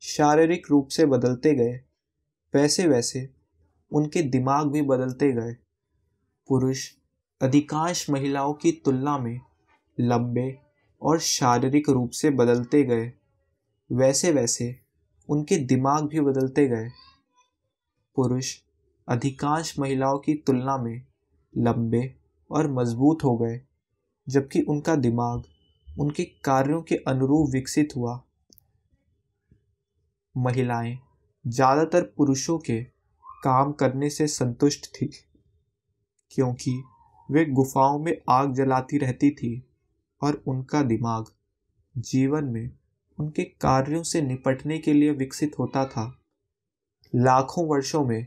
शारीरिक रूप से बदलते गए वैसे वैसे उनके दिमाग भी बदलते गए पुरुष अधिकांश महिलाओं की तुलना में लंबे और शारीरिक रूप से बदलते गए वैसे वैसे उनके दिमाग भी बदलते गए पुरुष अधिकांश महिलाओं की तुलना में लंबे और मजबूत हो गए जबकि उनका दिमाग उनके कार्यों के अनुरूप विकसित हुआ महिलाएं ज़्यादातर पुरुषों के काम करने से संतुष्ट थीं क्योंकि वे गुफाओं में आग जलाती रहती थी और उनका दिमाग जीवन में उनके कार्यों से निपटने के लिए विकसित होता था लाखों वर्षों में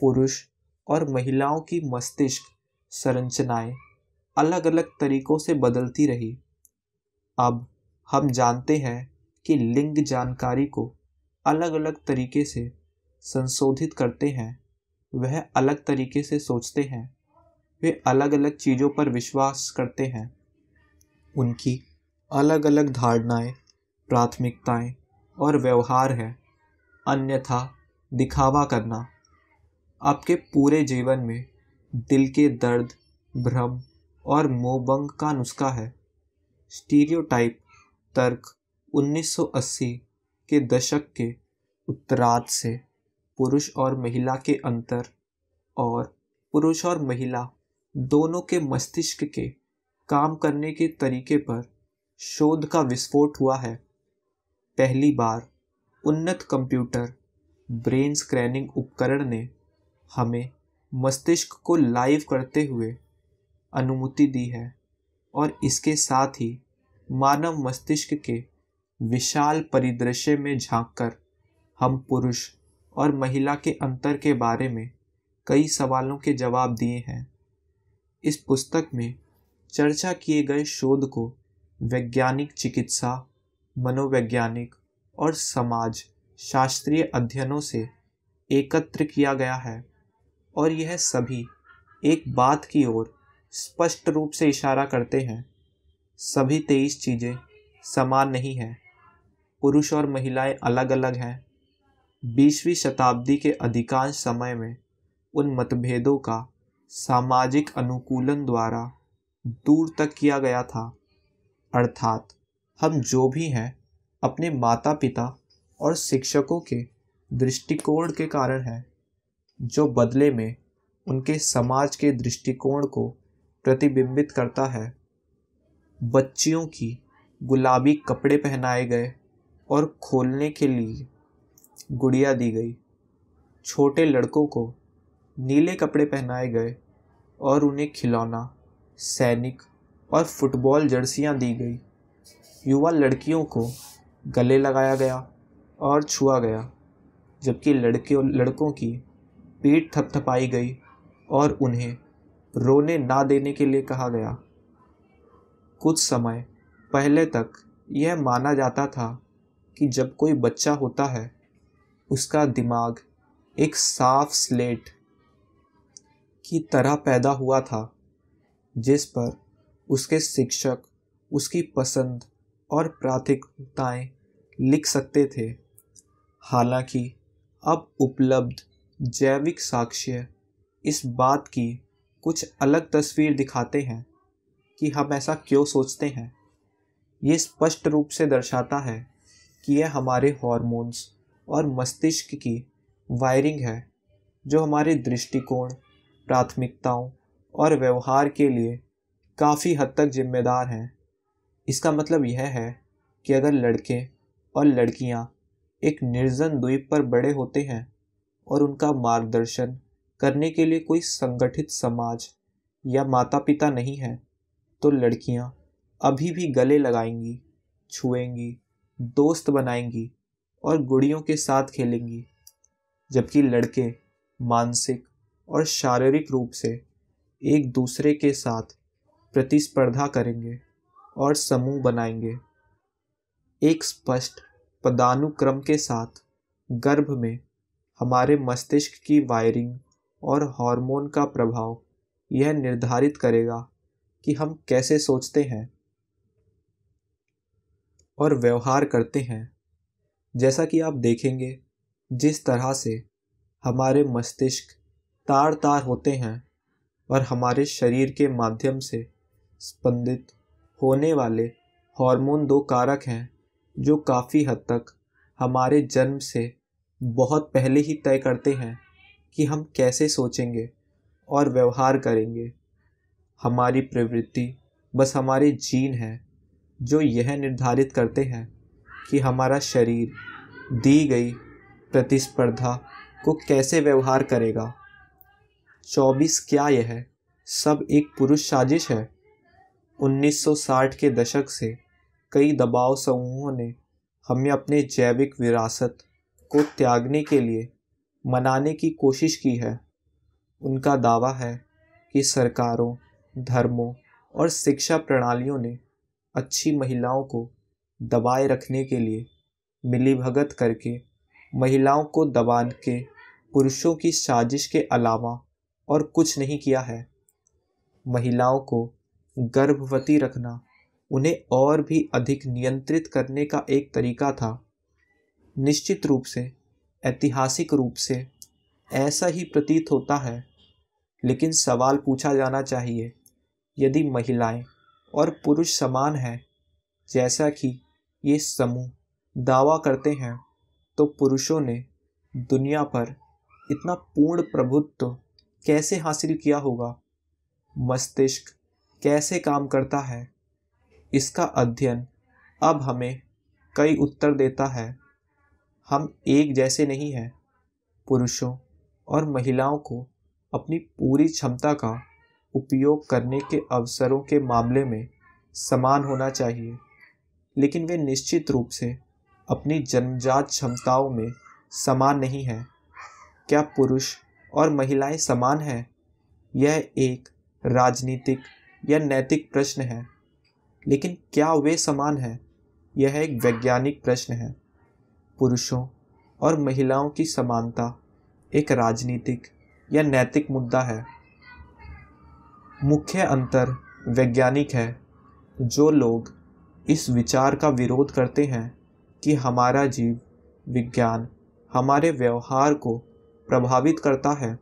पुरुष और महिलाओं की मस्तिष्क संरचनाएं अलग अलग तरीकों से बदलती रही अब हम जानते हैं कि लिंग जानकारी को अलग अलग तरीके से संशोधित करते हैं वह अलग तरीके से सोचते हैं वे अलग अलग चीज़ों पर विश्वास करते हैं उनकी अलग अलग धारणाएं, प्राथमिकताएं और व्यवहार है अन्यथा दिखावा करना आपके पूरे जीवन में दिल के दर्द भ्रम और मोबंग का नुस्खा है स्टीरियोटाइप तर्क 1980 के दशक के उत्तरार्ध से पुरुष और महिला के अंतर और पुरुष और महिला दोनों के मस्तिष्क के काम करने के तरीके पर शोध का विस्फोट हुआ है पहली बार उन्नत कंप्यूटर ब्रेन स्क्रैनिंग उपकरण ने हमें मस्तिष्क को लाइव करते हुए अनुमति दी है और इसके साथ ही मानव मस्तिष्क के विशाल परिदृश्य में झांककर हम पुरुष और महिला के अंतर के बारे में कई सवालों के जवाब दिए हैं इस पुस्तक में चर्चा किए गए शोध को वैज्ञानिक चिकित्सा मनोवैज्ञानिक और समाज शास्त्रीय अध्ययनों से एकत्र किया गया है और यह सभी एक बात की ओर स्पष्ट रूप से इशारा करते हैं सभी तेईस चीज़ें समान नहीं हैं पुरुष और महिलाएं अलग अलग हैं बीसवीं शताब्दी के अधिकांश समय में उन मतभेदों का सामाजिक अनुकूलन द्वारा दूर तक किया गया था अर्थात हम जो भी हैं अपने माता पिता और शिक्षकों के दृष्टिकोण के कारण हैं जो बदले में उनके समाज के दृष्टिकोण को प्रतिबिंबित करता है बच्चियों की गुलाबी कपड़े पहनाए गए और खोलने के लिए गुड़िया दी गई छोटे लड़कों को नीले कपड़े पहनाए गए और उन्हें खिलौना सैनिक और फुटबॉल जर्सियाँ दी गई युवा लड़कियों को गले लगाया गया और छुआ गया जबकि लड़के लड़कों की पीठ थपथपाई गई और उन्हें रोने ना देने के लिए कहा गया कुछ समय पहले तक यह माना जाता था कि जब कोई बच्चा होता है उसका दिमाग एक साफ स्लेट की तरह पैदा हुआ था जिस पर उसके शिक्षक उसकी पसंद और प्राथमिकताएं लिख सकते थे हालांकि अब उपलब्ध जैविक साक्ष्य इस बात की कुछ अलग तस्वीर दिखाते हैं कि हम ऐसा क्यों सोचते हैं ये स्पष्ट रूप से दर्शाता है कि यह हमारे हॉर्मोन्स और मस्तिष्क की वायरिंग है जो हमारे दृष्टिकोण प्राथमिकताओं और व्यवहार के लिए काफ़ी हद तक जिम्मेदार हैं इसका मतलब यह है कि अगर लड़के और लड़कियां एक निर्जन द्वीप पर बड़े होते हैं और उनका मार्गदर्शन करने के लिए कोई संगठित समाज या माता पिता नहीं है तो लड़कियां अभी भी गले लगाएंगी छुएंगी दोस्त बनाएंगी और गुड़ियों के साथ खेलेंगी जबकि लड़के मानसिक और शारीरिक रूप से एक दूसरे के साथ प्रतिस्पर्धा करेंगे और समूह बनाएंगे एक स्पष्ट पदानुक्रम के साथ गर्भ में हमारे मस्तिष्क की वायरिंग और हार्मोन का प्रभाव यह निर्धारित करेगा कि हम कैसे सोचते हैं और व्यवहार करते हैं जैसा कि आप देखेंगे जिस तरह से हमारे मस्तिष्क तार तार होते हैं और हमारे शरीर के माध्यम से स्पंदित होने वाले हार्मोन दो कारक हैं जो काफ़ी हद तक हमारे जन्म से बहुत पहले ही तय करते हैं कि हम कैसे सोचेंगे और व्यवहार करेंगे हमारी प्रवृत्ति बस हमारे जीन है जो यह निर्धारित करते हैं कि हमारा शरीर दी गई प्रतिस्पर्धा को कैसे व्यवहार करेगा चौबीस क्या यह सब एक पुरुष साजिश है 1960 के दशक से कई दबाव समूहों ने हमें अपने जैविक विरासत को त्यागने के लिए मनाने की कोशिश की है उनका दावा है कि सरकारों धर्मों और शिक्षा प्रणालियों ने अच्छी महिलाओं को दबाए रखने के लिए मिलीभगत करके महिलाओं को दबा के पुरुषों की साजिश के अलावा और कुछ नहीं किया है महिलाओं को गर्भवती रखना उन्हें और भी अधिक नियंत्रित करने का एक तरीका था निश्चित रूप से ऐतिहासिक रूप से ऐसा ही प्रतीत होता है लेकिन सवाल पूछा जाना चाहिए यदि महिलाएं और पुरुष समान हैं जैसा कि ये समूह दावा करते हैं तो पुरुषों ने दुनिया पर इतना पूर्ण प्रभुत्व कैसे हासिल किया होगा मस्तिष्क कैसे काम करता है इसका अध्ययन अब हमें कई उत्तर देता है हम एक जैसे नहीं हैं पुरुषों और महिलाओं को अपनी पूरी क्षमता का उपयोग करने के अवसरों के मामले में समान होना चाहिए लेकिन वे निश्चित रूप से अपनी जन्मजात क्षमताओं में समान नहीं हैं क्या पुरुष और महिलाएं समान हैं यह एक राजनीतिक या नैतिक प्रश्न है लेकिन क्या वे समान हैं यह एक वैज्ञानिक प्रश्न है पुरुषों और महिलाओं की समानता एक राजनीतिक या नैतिक मुद्दा है मुख्य अंतर वैज्ञानिक है जो लोग इस विचार का विरोध करते हैं कि हमारा जीव विज्ञान हमारे व्यवहार को प्रभावित करता है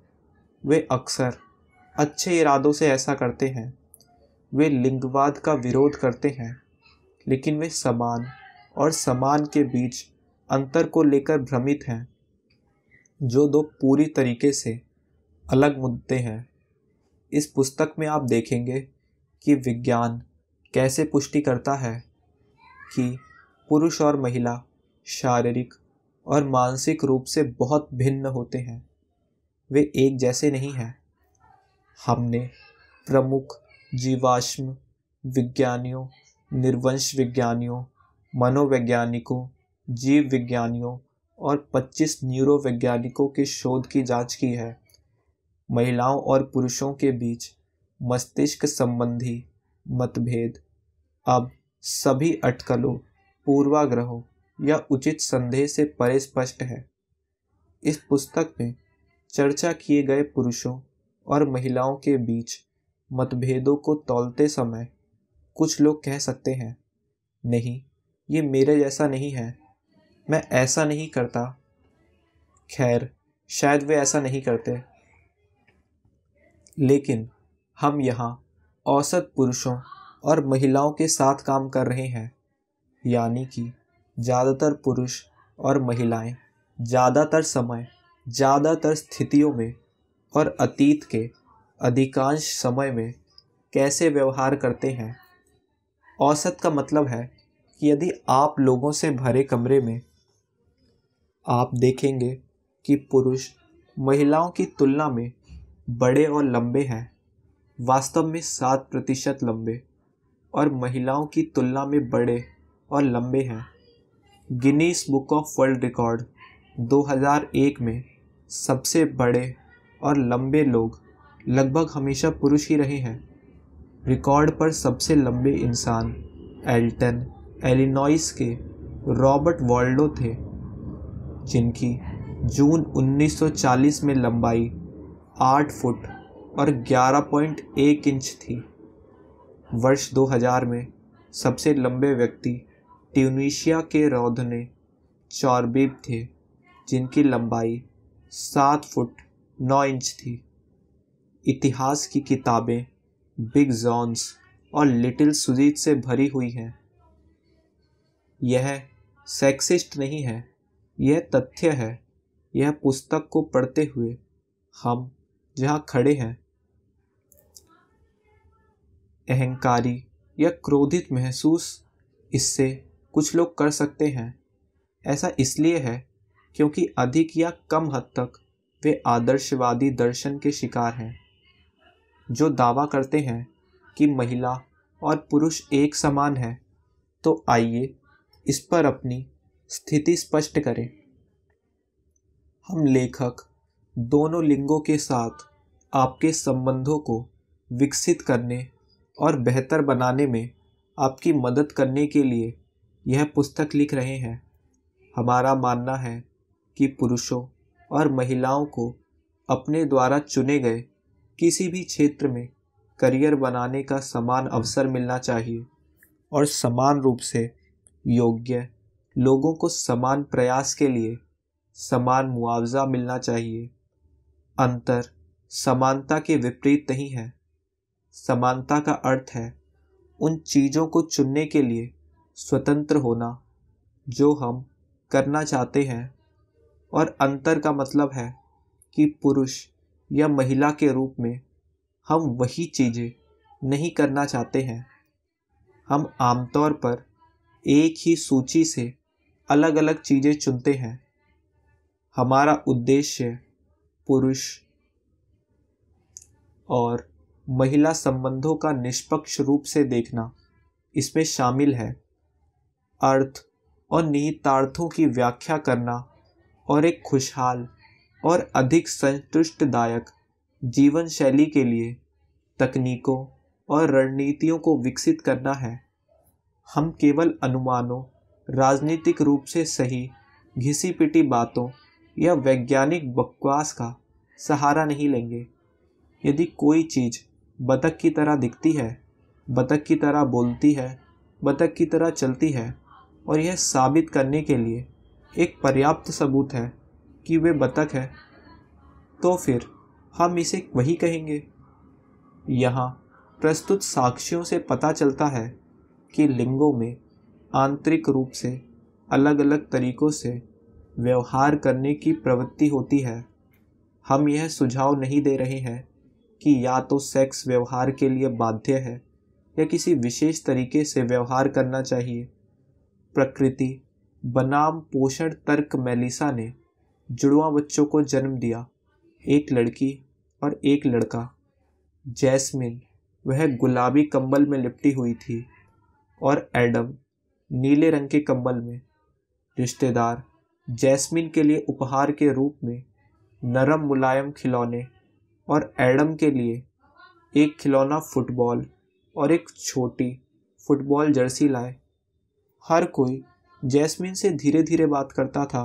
वे अक्सर अच्छे इरादों से ऐसा करते हैं वे लिंगवाद का विरोध करते हैं लेकिन वे समान और समान के बीच अंतर को लेकर भ्रमित हैं जो दो पूरी तरीके से अलग मुद्दे हैं इस पुस्तक में आप देखेंगे कि विज्ञान कैसे पुष्टि करता है कि पुरुष और महिला शारीरिक और मानसिक रूप से बहुत भिन्न होते हैं वे एक जैसे नहीं हैं हमने प्रमुख जीवाश्म विज्ञानियों निर्वंश विज्ञानियों मनोवैज्ञानिकों जीव विज्ञानियों और 25 न्यूरोवैज्ञानिकों के शोध की जांच की है महिलाओं और पुरुषों के बीच मस्तिष्क संबंधी मतभेद अब सभी अटकलों पूर्वाग्रहों या उचित संदेह से परे स्पष्ट है इस पुस्तक में चर्चा किए गए पुरुषों और महिलाओं के बीच मतभेदों को तौलते समय कुछ लोग कह सकते हैं नहीं ये मेरे जैसा नहीं है मैं ऐसा नहीं करता खैर शायद वे ऐसा नहीं करते लेकिन हम यहाँ औसत पुरुषों और महिलाओं के साथ काम कर रहे हैं यानी कि ज़्यादातर पुरुष और महिलाएं ज़्यादातर समय ज़्यादातर स्थितियों में और अतीत के अधिकांश समय में कैसे व्यवहार करते हैं औसत का मतलब है कि यदि आप लोगों से भरे कमरे में आप देखेंगे कि पुरुष महिलाओं की तुलना में बड़े और लंबे हैं वास्तव में सात प्रतिशत लंबे और महिलाओं की तुलना में बड़े और लंबे हैं Guinness book of world record 2001 में सबसे बड़े और लंबे लोग लगभग हमेशा पुरुष ही रहे हैं रिकॉर्ड पर सबसे लंबे इंसान एल्टन एलिनॉइस के रॉबर्ट वॉल्डो थे जिनकी जून 1940 में लंबाई आठ फुट और ग्यारह पॉइंट एक इंच थी वर्ष 2000 में सबसे लंबे व्यक्ति ट्यूनिशिया के रौदने चौरबीब थे जिनकी लंबाई सात फुट नौ इंच थी इतिहास की किताबें बिग जॉन्स और लिटिल सुजीत से भरी हुई हैं यह सेक्सिस्ट नहीं है यह तथ्य है यह पुस्तक को पढ़ते हुए हम जहाँ खड़े हैं अहंकारी या क्रोधित महसूस इससे कुछ लोग कर सकते हैं ऐसा इसलिए है क्योंकि अधिक या कम हद तक वे आदर्शवादी दर्शन के शिकार हैं जो दावा करते हैं कि महिला और पुरुष एक समान है तो आइए इस पर अपनी स्थिति स्पष्ट करें हम लेखक दोनों लिंगों के साथ आपके संबंधों को विकसित करने और बेहतर बनाने में आपकी मदद करने के लिए यह पुस्तक लिख रहे हैं हमारा मानना है कि पुरुषों और महिलाओं को अपने द्वारा चुने गए किसी भी क्षेत्र में करियर बनाने का समान अवसर मिलना चाहिए और समान रूप से योग्य लोगों को समान प्रयास के लिए समान मुआवजा मिलना चाहिए अंतर समानता के विपरीत नहीं है समानता का अर्थ है उन चीज़ों को चुनने के लिए स्वतंत्र होना जो हम करना चाहते हैं और अंतर का मतलब है कि पुरुष या महिला के रूप में हम वही चीज़ें नहीं करना चाहते हैं हम आमतौर पर एक ही सूची से अलग अलग चीज़ें चुनते हैं हमारा उद्देश्य पुरुष और महिला संबंधों का निष्पक्ष रूप से देखना इसमें शामिल है अर्थ और निहितार्थों की व्याख्या करना और एक खुशहाल और अधिक संतुष्टदायक जीवन शैली के लिए तकनीकों और रणनीतियों को विकसित करना है हम केवल अनुमानों राजनीतिक रूप से सही घिसी पिटी बातों या वैज्ञानिक बकवास का सहारा नहीं लेंगे यदि कोई चीज़ बतख की तरह दिखती है बतख की तरह बोलती है बतख की तरह चलती है और यह साबित करने के लिए एक पर्याप्त सबूत है कि वे बतख है तो फिर हम इसे वही कहेंगे यहाँ प्रस्तुत साक्ष्यों से पता चलता है कि लिंगों में आंतरिक रूप से अलग अलग तरीक़ों से व्यवहार करने की प्रवृत्ति होती है हम यह सुझाव नहीं दे रहे हैं कि या तो सेक्स व्यवहार के लिए बाध्य है या किसी विशेष तरीके से व्यवहार करना चाहिए प्रकृति बनाम पोषण तर्क मेलिसा ने जुड़वा बच्चों को जन्म दिया एक लड़की और एक लड़का जैस्मिन वह गुलाबी कंबल में लिपटी हुई थी और एडम नीले रंग के कंबल में रिश्तेदार जैस्मिन के लिए उपहार के रूप में नरम मुलायम खिलौने और एडम के लिए एक खिलौना फुटबॉल और एक छोटी फुटबॉल जर्सी लाए हर कोई जैस्मिन से धीरे धीरे बात करता था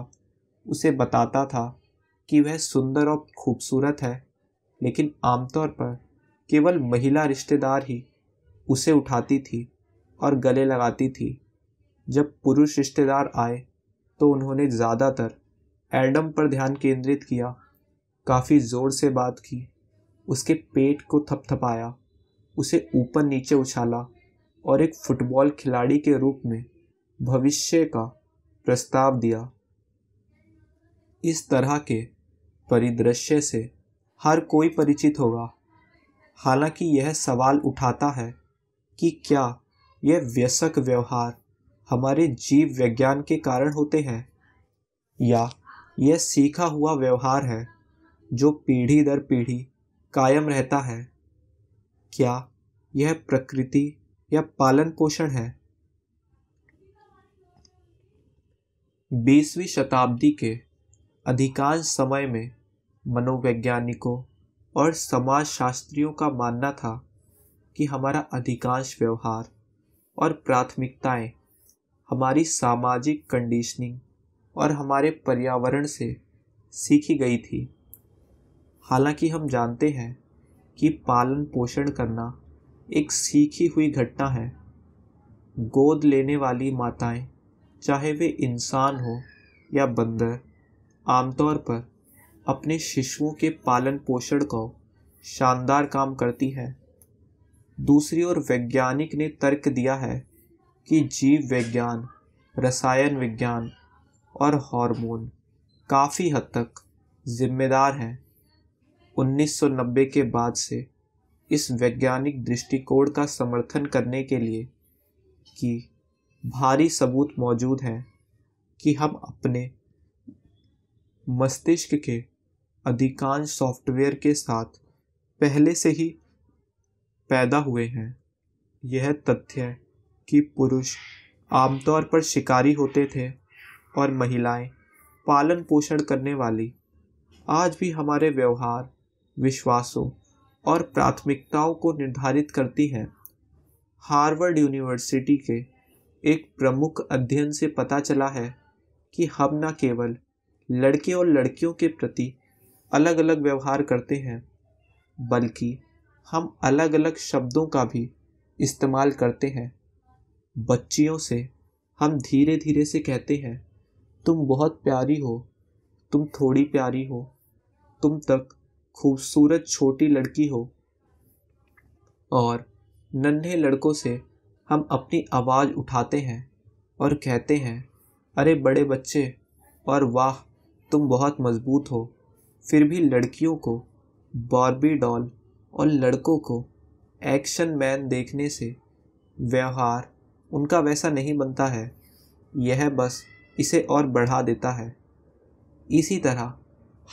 उसे बताता था कि वह सुंदर और खूबसूरत है लेकिन आमतौर पर केवल महिला रिश्तेदार ही उसे उठाती थी और गले लगाती थी जब पुरुष रिश्तेदार आए तो उन्होंने ज़्यादातर एडम पर ध्यान केंद्रित किया काफ़ी ज़ोर से बात की उसके पेट को थपथपाया उसे ऊपर नीचे उछाला और एक फुटबॉल खिलाड़ी के रूप में भविष्य का प्रस्ताव दिया इस तरह के परिदृश्य से हर कोई परिचित होगा हालांकि यह सवाल उठाता है कि क्या यह व्यसक व्यवहार हमारे जीव विज्ञान के कारण होते हैं या यह सीखा हुआ व्यवहार है जो पीढ़ी दर पीढ़ी कायम रहता है क्या यह प्रकृति या पालन पोषण है बीसवीं शताब्दी के अधिकांश समय में मनोवैज्ञानिकों और समाजशास्त्रियों का मानना था कि हमारा अधिकांश व्यवहार और प्राथमिकताएं हमारी सामाजिक कंडीशनिंग और हमारे पर्यावरण से सीखी गई थी हालांकि हम जानते हैं कि पालन पोषण करना एक सीखी हुई घटना है गोद लेने वाली माताएं चाहे वे इंसान हो या बंदर आमतौर पर अपने शिशुओं के पालन पोषण को शानदार काम करती हैं दूसरी ओर वैज्ञानिक ने तर्क दिया है कि जीव विज्ञान रसायन विज्ञान और हार्मोन काफ़ी हद तक जिम्मेदार हैं 1990 के बाद से इस वैज्ञानिक दृष्टिकोण का समर्थन करने के लिए कि भारी सबूत मौजूद हैं कि हम अपने मस्तिष्क के अधिकांश सॉफ्टवेयर के साथ पहले से ही पैदा हुए हैं यह तथ्य कि पुरुष आमतौर पर शिकारी होते थे और महिलाएं पालन पोषण करने वाली आज भी हमारे व्यवहार विश्वासों और प्राथमिकताओं को निर्धारित करती है हार्वर्ड यूनिवर्सिटी के एक प्रमुख अध्ययन से पता चला है कि हम न केवल लड़के और लड़कियों के प्रति अलग अलग व्यवहार करते हैं बल्कि हम अलग अलग शब्दों का भी इस्तेमाल करते हैं बच्चियों से हम धीरे धीरे से कहते हैं तुम बहुत प्यारी हो तुम थोड़ी प्यारी हो तुम तक खूबसूरत छोटी लड़की हो और नन्हे लड़कों से हम अपनी आवाज़ उठाते हैं और कहते हैं अरे बड़े बच्चे और वाह तुम बहुत मजबूत हो फिर भी लड़कियों को बॉर्बी डॉल और लड़कों को एक्शन मैन देखने से व्यवहार उनका वैसा नहीं बनता है यह बस इसे और बढ़ा देता है इसी तरह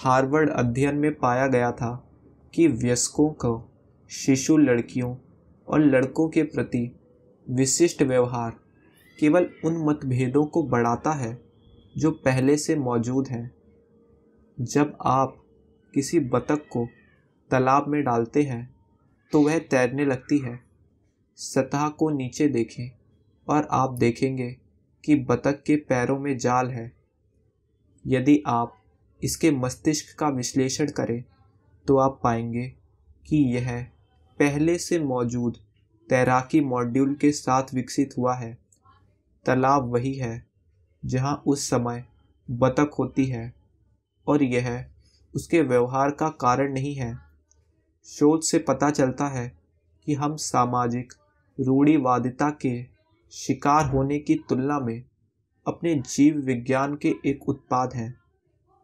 हार्वर्ड अध्ययन में पाया गया था कि व्यस्कों को शिशु लड़कियों और लड़कों के प्रति विशिष्ट व्यवहार केवल उन मतभेदों को बढ़ाता है जो पहले से मौजूद हैं जब आप किसी बतख को तालाब में डालते हैं तो वह तैरने लगती है सतह को नीचे देखें और आप देखेंगे कि बतख के पैरों में जाल है यदि आप इसके मस्तिष्क का विश्लेषण करें तो आप पाएंगे कि यह पहले से मौजूद तैराकी मॉड्यूल के साथ विकसित हुआ है तालाब वही है जहां उस समय बतख होती है और यह उसके व्यवहार का कारण नहीं है शोध से पता चलता है कि हम सामाजिक रूढ़िवादिता के शिकार होने की तुलना में अपने जीव विज्ञान के एक उत्पाद हैं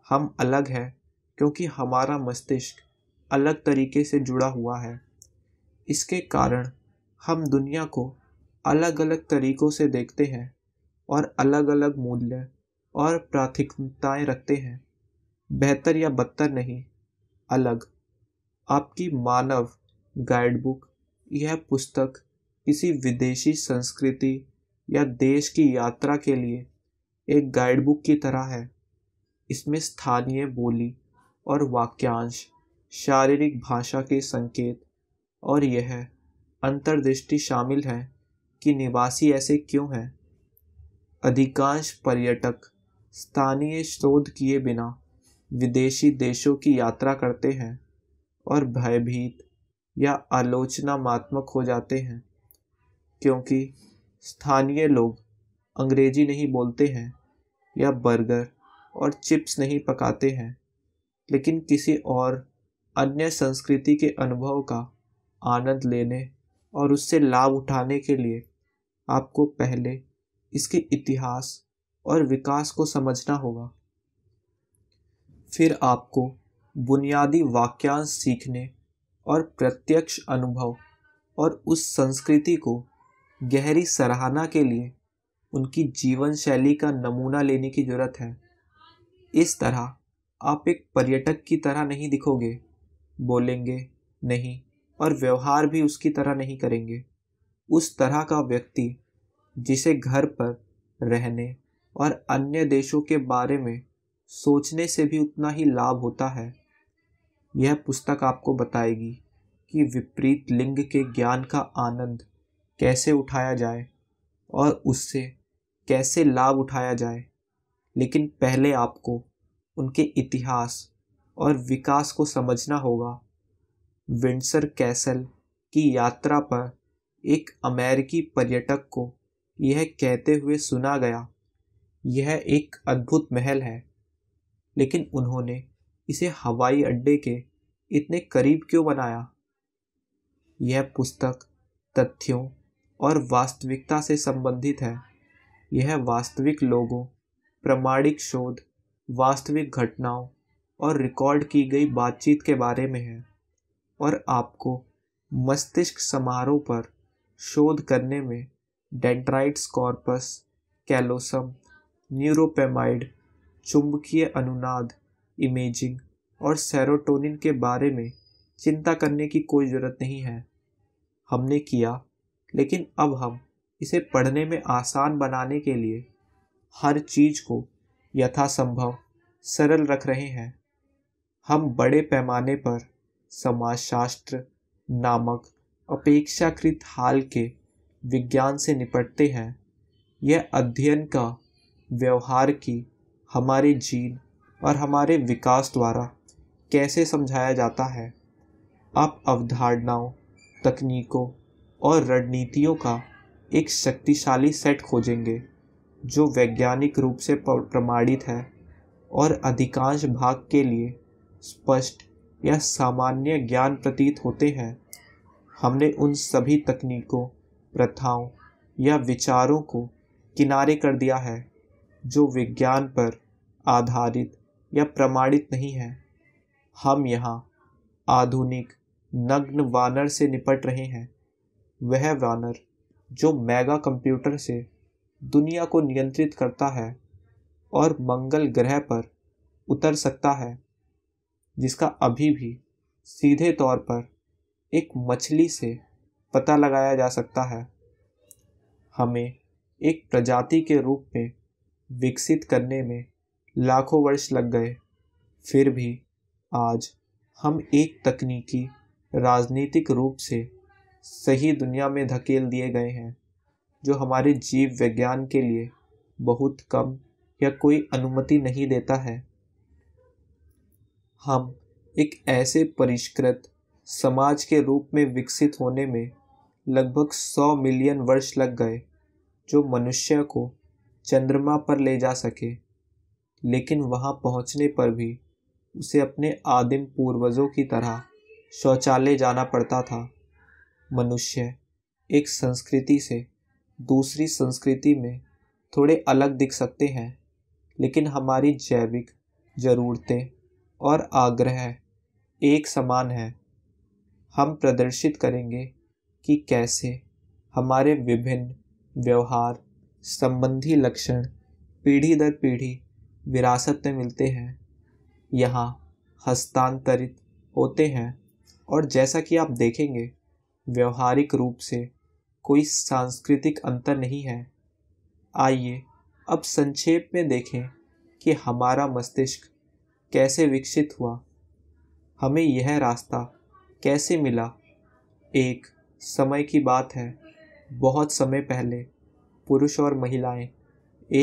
हम अलग हैं क्योंकि हमारा मस्तिष्क अलग तरीके से जुड़ा हुआ है इसके कारण हम दुनिया को अलग अलग तरीक़ों से देखते हैं और अलग अलग मूल्य और प्राथमिकताएं रखते हैं बेहतर या बदतर नहीं अलग आपकी मानव गाइडबुक यह पुस्तक किसी विदेशी संस्कृति या देश की यात्रा के लिए एक गाइडबुक की तरह है इसमें स्थानीय बोली और वाक्यांश शारीरिक भाषा के संकेत और यह अंतर्दृष्टि शामिल है कि निवासी ऐसे क्यों हैं अधिकांश पर्यटक स्थानीय शोध किए बिना विदेशी देशों की यात्रा करते हैं और भयभीत या आलोचनात्मक हो जाते हैं क्योंकि स्थानीय लोग अंग्रेजी नहीं बोलते हैं या बर्गर और चिप्स नहीं पकाते हैं लेकिन किसी और अन्य संस्कृति के अनुभव का आनंद लेने और उससे लाभ उठाने के लिए आपको पहले इसके इतिहास और विकास को समझना होगा फिर आपको बुनियादी वाक्यांश सीखने और प्रत्यक्ष अनुभव और उस संस्कृति को गहरी सराहना के लिए उनकी जीवन शैली का नमूना लेने की ज़रूरत है इस तरह आप एक पर्यटक की तरह नहीं दिखोगे बोलेंगे नहीं और व्यवहार भी उसकी तरह नहीं करेंगे उस तरह का व्यक्ति जिसे घर पर रहने और अन्य देशों के बारे में सोचने से भी उतना ही लाभ होता है यह पुस्तक आपको बताएगी कि विपरीत लिंग के ज्ञान का आनंद कैसे उठाया जाए और उससे कैसे लाभ उठाया जाए लेकिन पहले आपको उनके इतिहास और विकास को समझना होगा विंसर कैसल की यात्रा पर एक अमेरिकी पर्यटक को यह कहते हुए सुना गया यह एक अद्भुत महल है लेकिन उन्होंने इसे हवाई अड्डे के इतने करीब क्यों बनाया यह पुस्तक तथ्यों और वास्तविकता से संबंधित है यह वास्तविक लोगों प्रमाणिक शोध वास्तविक घटनाओं और रिकॉर्ड की गई बातचीत के बारे में है और आपको मस्तिष्क समारोह पर शोध करने में डेंड्राइट कॉर्पस कैलोसम न्यूरोपेमाइड चुंबकीय अनुनाद इमेजिंग और सेरोटोनिन के बारे में चिंता करने की कोई ज़रूरत नहीं है हमने किया लेकिन अब हम इसे पढ़ने में आसान बनाने के लिए हर चीज को यथासंभव सरल रख रहे हैं हम बड़े पैमाने पर समाजशास्त्र नामक अपेक्षाकृत हाल के विज्ञान से निपटते हैं यह अध्ययन का व्यवहार की हमारे जीन और हमारे विकास द्वारा कैसे समझाया जाता है आप अवधारणाओं तकनीकों और रणनीतियों का एक शक्तिशाली सेट खोजेंगे जो वैज्ञानिक रूप से प्रमाणित है और अधिकांश भाग के लिए स्पष्ट या सामान्य ज्ञान प्रतीत होते हैं हमने उन सभी तकनीकों प्रथाओं या विचारों को किनारे कर दिया है जो विज्ञान पर आधारित या प्रमाणित नहीं है हम यहाँ आधुनिक नग्न वानर से निपट रहे हैं वह वानर जो मेगा कंप्यूटर से दुनिया को नियंत्रित करता है और मंगल ग्रह पर उतर सकता है जिसका अभी भी सीधे तौर पर एक मछली से पता लगाया जा सकता है हमें एक प्रजाति के रूप में विकसित करने में लाखों वर्ष लग गए फिर भी आज हम एक तकनीकी राजनीतिक रूप से सही दुनिया में धकेल दिए गए हैं जो हमारे जीव विज्ञान के लिए बहुत कम या कोई अनुमति नहीं देता है हम एक ऐसे परिष्कृत समाज के रूप में विकसित होने में लगभग सौ मिलियन वर्ष लग गए जो मनुष्य को चंद्रमा पर ले जा सके लेकिन वहाँ पहुँचने पर भी उसे अपने आदिम पूर्वजों की तरह शौचालय जाना पड़ता था मनुष्य एक संस्कृति से दूसरी संस्कृति में थोड़े अलग दिख सकते हैं लेकिन हमारी जैविक ज़रूरतें और आग्रह एक समान है हम प्रदर्शित करेंगे कि कैसे हमारे विभिन्न व्यवहार संबंधी लक्षण पीढ़ी दर पीढ़ी विरासत में मिलते हैं यहाँ हस्तांतरित होते हैं और जैसा कि आप देखेंगे व्यवहारिक रूप से कोई सांस्कृतिक अंतर नहीं है आइए अब संक्षेप में देखें कि हमारा मस्तिष्क कैसे विकसित हुआ हमें यह रास्ता कैसे मिला एक समय की बात है बहुत समय पहले पुरुष और महिलाएं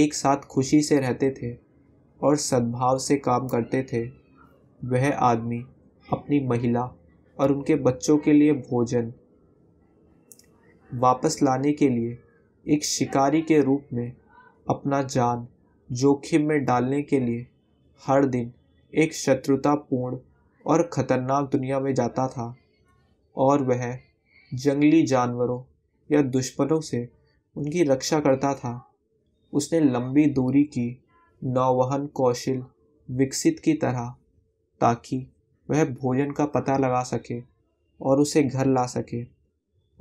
एक साथ खुशी से रहते थे और सद्भाव से काम करते थे वह आदमी अपनी महिला और उनके बच्चों के लिए भोजन वापस लाने के लिए एक शिकारी के रूप में अपना जान जोखिम में डालने के लिए हर दिन एक शत्रुतापूर्ण और ख़तरनाक दुनिया में जाता था और वह जंगली जानवरों या दुश्मनों से उनकी रक्षा करता था उसने लंबी दूरी की नौवहन कौशल विकसित की तरह ताकि वह भोजन का पता लगा सके और उसे घर ला सके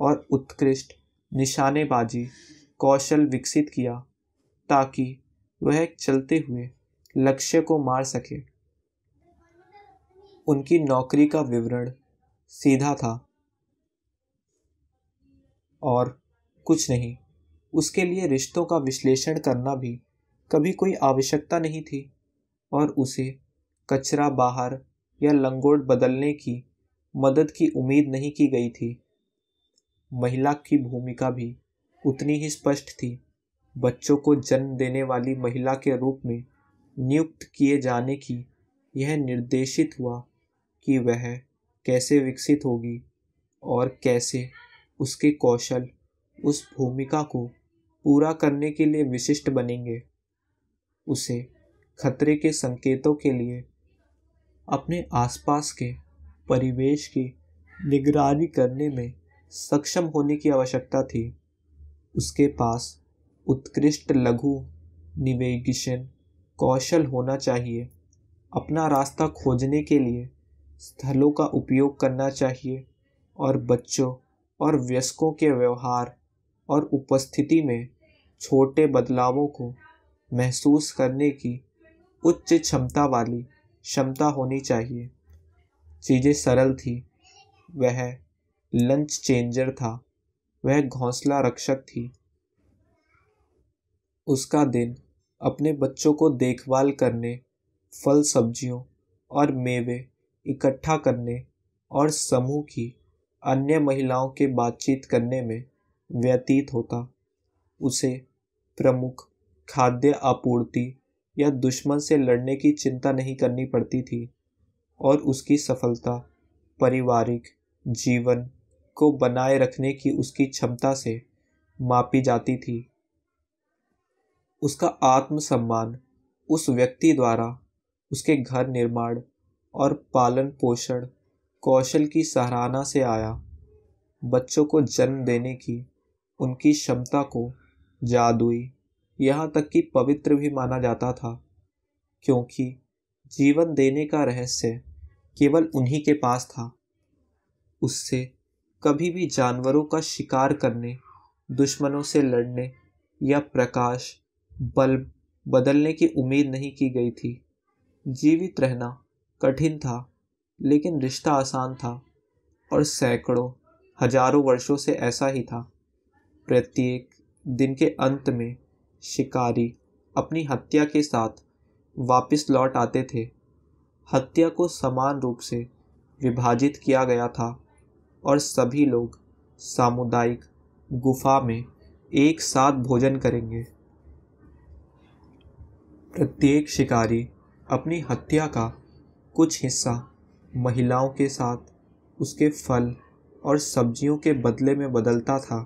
और उत्कृष्ट निशानेबाजी कौशल विकसित किया ताकि वह चलते हुए लक्ष्य को मार सके उनकी नौकरी का विवरण सीधा था और कुछ नहीं उसके लिए रिश्तों का विश्लेषण करना भी कभी कोई आवश्यकता नहीं थी और उसे कचरा बाहर या लंगोट बदलने की मदद की उम्मीद नहीं की गई थी महिला की भूमिका भी उतनी ही स्पष्ट थी बच्चों को जन्म देने वाली महिला के रूप में नियुक्त किए जाने की यह निर्देशित हुआ कि वह कैसे विकसित होगी और कैसे उसके कौशल उस भूमिका को पूरा करने के लिए विशिष्ट बनेंगे उसे खतरे के संकेतों के लिए अपने आसपास के परिवेश की निगरानी करने में सक्षम होने की आवश्यकता थी उसके पास उत्कृष्ट लघु निवेगिशन कौशल होना चाहिए अपना रास्ता खोजने के लिए स्थलों का उपयोग करना चाहिए और बच्चों और व्यस्कों के व्यवहार और उपस्थिति में छोटे बदलावों को महसूस करने की उच्च क्षमता वाली क्षमता होनी चाहिए चीज़ें सरल थी वह लंच चेंजर था वह घोंसला रक्षक थी उसका दिन अपने बच्चों को देखभाल करने फल सब्जियों और मेवे इकट्ठा करने और समूह की अन्य महिलाओं के बातचीत करने में व्यतीत होता उसे प्रमुख खाद्य आपूर्ति या दुश्मन से लड़ने की चिंता नहीं करनी पड़ती थी और उसकी सफलता पारिवारिक जीवन को बनाए रखने की उसकी क्षमता से मापी जाती थी उसका आत्मसम्मान उस व्यक्ति द्वारा उसके घर निर्माण और पालन पोषण कौशल की सराहना से आया बच्चों को जन्म देने की उनकी क्षमता को जादुई यहाँ तक कि पवित्र भी माना जाता था क्योंकि जीवन देने का रहस्य केवल उन्हीं के पास था उससे कभी भी जानवरों का शिकार करने दुश्मनों से लड़ने या प्रकाश बल्ब बदलने की उम्मीद नहीं की गई थी जीवित रहना कठिन था लेकिन रिश्ता आसान था और सैकड़ों हजारों वर्षों से ऐसा ही था प्रत्येक दिन के अंत में शिकारी अपनी हत्या के साथ वापस लौट आते थे हत्या को समान रूप से विभाजित किया गया था और सभी लोग सामुदायिक गुफा में एक साथ भोजन करेंगे प्रत्येक शिकारी अपनी हत्या का कुछ हिस्सा महिलाओं के साथ उसके फल और सब्जियों के बदले में बदलता था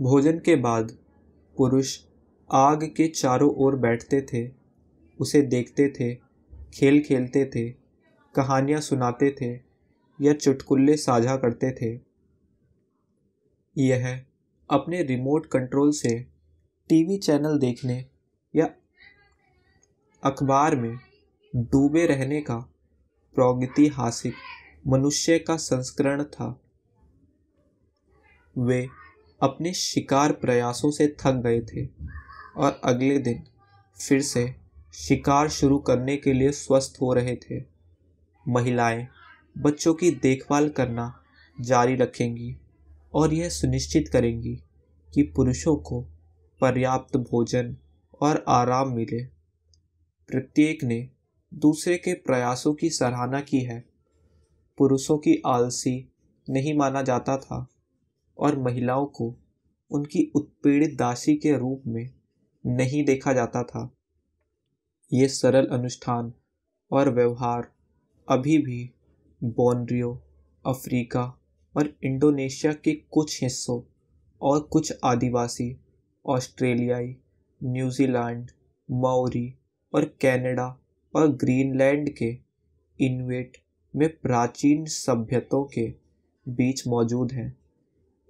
भोजन के बाद पुरुष आग के चारों ओर बैठते थे उसे देखते थे खेल खेलते थे कहानियाँ सुनाते थे या चुटकुल्ले साझा करते थे यह अपने रिमोट कंट्रोल से टीवी चैनल देखने या अखबार में डूबे रहने का प्रौगतिहासिक मनुष्य का संस्करण था वे अपने शिकार प्रयासों से थक गए थे और अगले दिन फिर से शिकार शुरू करने के लिए स्वस्थ हो रहे थे महिलाएं बच्चों की देखभाल करना जारी रखेंगी और यह सुनिश्चित करेंगी कि पुरुषों को पर्याप्त भोजन और आराम मिले प्रत्येक ने दूसरे के प्रयासों की सराहना की है पुरुषों की आलसी नहीं माना जाता था और महिलाओं को उनकी उत्पीड़ित दासी के रूप में नहीं देखा जाता था ये सरल अनुष्ठान और व्यवहार अभी भी बोनरियो अफ्रीका और इंडोनेशिया के कुछ हिस्सों और कुछ आदिवासी ऑस्ट्रेलियाई न्यूजीलैंड माओरी और कनाडा और ग्रीनलैंड के इन्वेट में प्राचीन सभ्यतों के बीच मौजूद हैं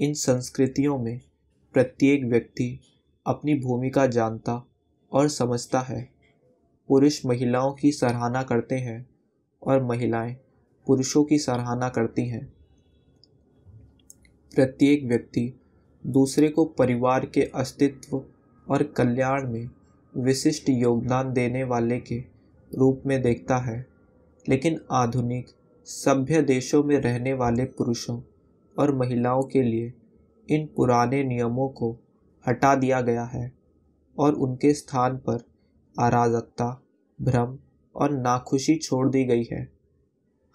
इन संस्कृतियों में प्रत्येक व्यक्ति अपनी भूमिका जानता और समझता है पुरुष महिलाओं की सराहना करते हैं और महिलाएं पुरुषों की सराहना करती हैं प्रत्येक व्यक्ति दूसरे को परिवार के अस्तित्व और कल्याण में विशिष्ट योगदान देने वाले के रूप में देखता है लेकिन आधुनिक सभ्य देशों में रहने वाले पुरुषों और महिलाओं के लिए इन पुराने नियमों को हटा दिया गया है और उनके स्थान पर अराजकता भ्रम और नाखुशी छोड़ दी गई है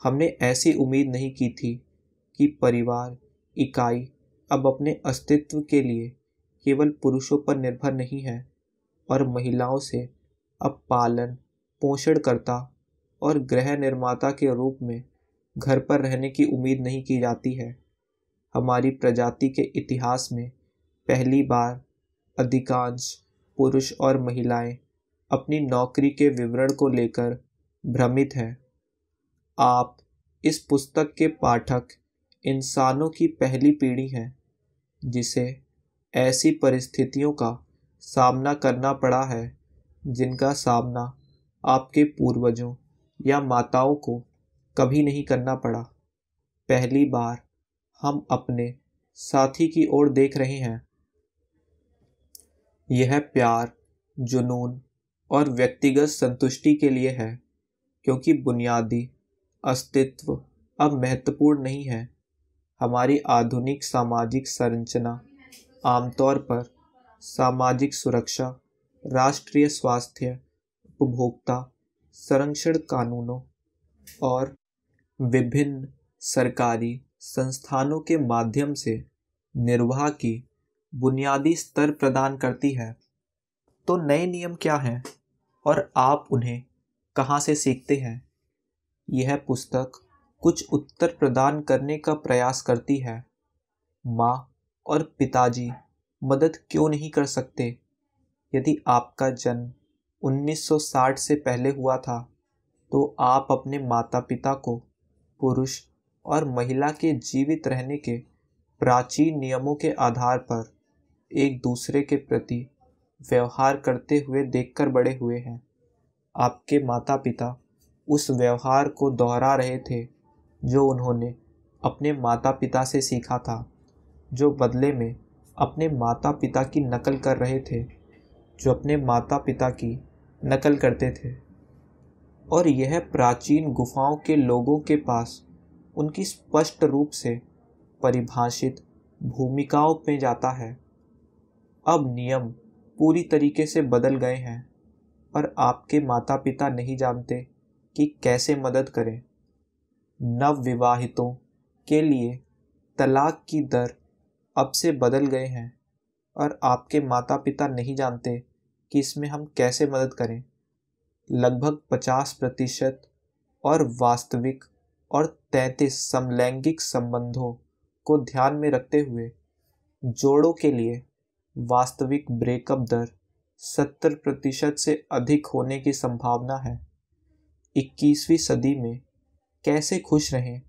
हमने ऐसी उम्मीद नहीं की थी कि परिवार इकाई अब अपने अस्तित्व के लिए केवल पुरुषों पर निर्भर नहीं है और महिलाओं से अब पालन पोषणकर्ता और गृह निर्माता के रूप में घर पर रहने की उम्मीद नहीं की जाती है हमारी प्रजाति के इतिहास में पहली बार अधिकांश पुरुष और महिलाएं अपनी नौकरी के विवरण को लेकर भ्रमित हैं आप इस पुस्तक के पाठक इंसानों की पहली पीढ़ी हैं जिसे ऐसी परिस्थितियों का सामना करना पड़ा है जिनका सामना आपके पूर्वजों या माताओं को कभी नहीं करना पड़ा पहली बार हम अपने साथी की ओर देख रहे हैं यह प्यार जुनून और व्यक्तिगत संतुष्टि के लिए है क्योंकि बुनियादी अस्तित्व अब महत्वपूर्ण नहीं है हमारी आधुनिक सामाजिक संरचना आमतौर पर सामाजिक सुरक्षा राष्ट्रीय स्वास्थ्य उपभोक्ता संरक्षण कानूनों और विभिन्न सरकारी संस्थानों के माध्यम से निर्वाह की बुनियादी स्तर प्रदान करती है तो नए नियम क्या हैं और आप उन्हें कहाँ से सीखते हैं यह पुस्तक कुछ उत्तर प्रदान करने का प्रयास करती है माँ और पिताजी मदद क्यों नहीं कर सकते यदि आपका जन्म 1960 से पहले हुआ था तो आप अपने माता पिता को पुरुष और महिला के जीवित रहने के प्राचीन नियमों के आधार पर एक दूसरे के प्रति व्यवहार करते हुए देखकर बड़े हुए हैं आपके माता पिता उस व्यवहार को दोहरा रहे थे जो उन्होंने अपने माता पिता से सीखा था जो बदले में अपने माता पिता की नकल कर रहे थे जो अपने माता पिता की नकल करते थे और यह प्राचीन गुफाओं के लोगों के पास उनकी स्पष्ट रूप से परिभाषित भूमिकाओं में जाता है अब नियम पूरी तरीके से बदल गए हैं पर आपके माता पिता नहीं जानते कि कैसे मदद करें नवविवाहितों के लिए तलाक की दर अब से बदल गए हैं और आपके माता पिता नहीं जानते कि इसमें हम कैसे मदद करें लगभग 50 प्रतिशत और वास्तविक और 33 समलैंगिक संबंधों को ध्यान में रखते हुए जोड़ों के लिए वास्तविक ब्रेकअप दर 70 प्रतिशत से अधिक होने की संभावना है इक्कीसवीं सदी में कैसे खुश रहें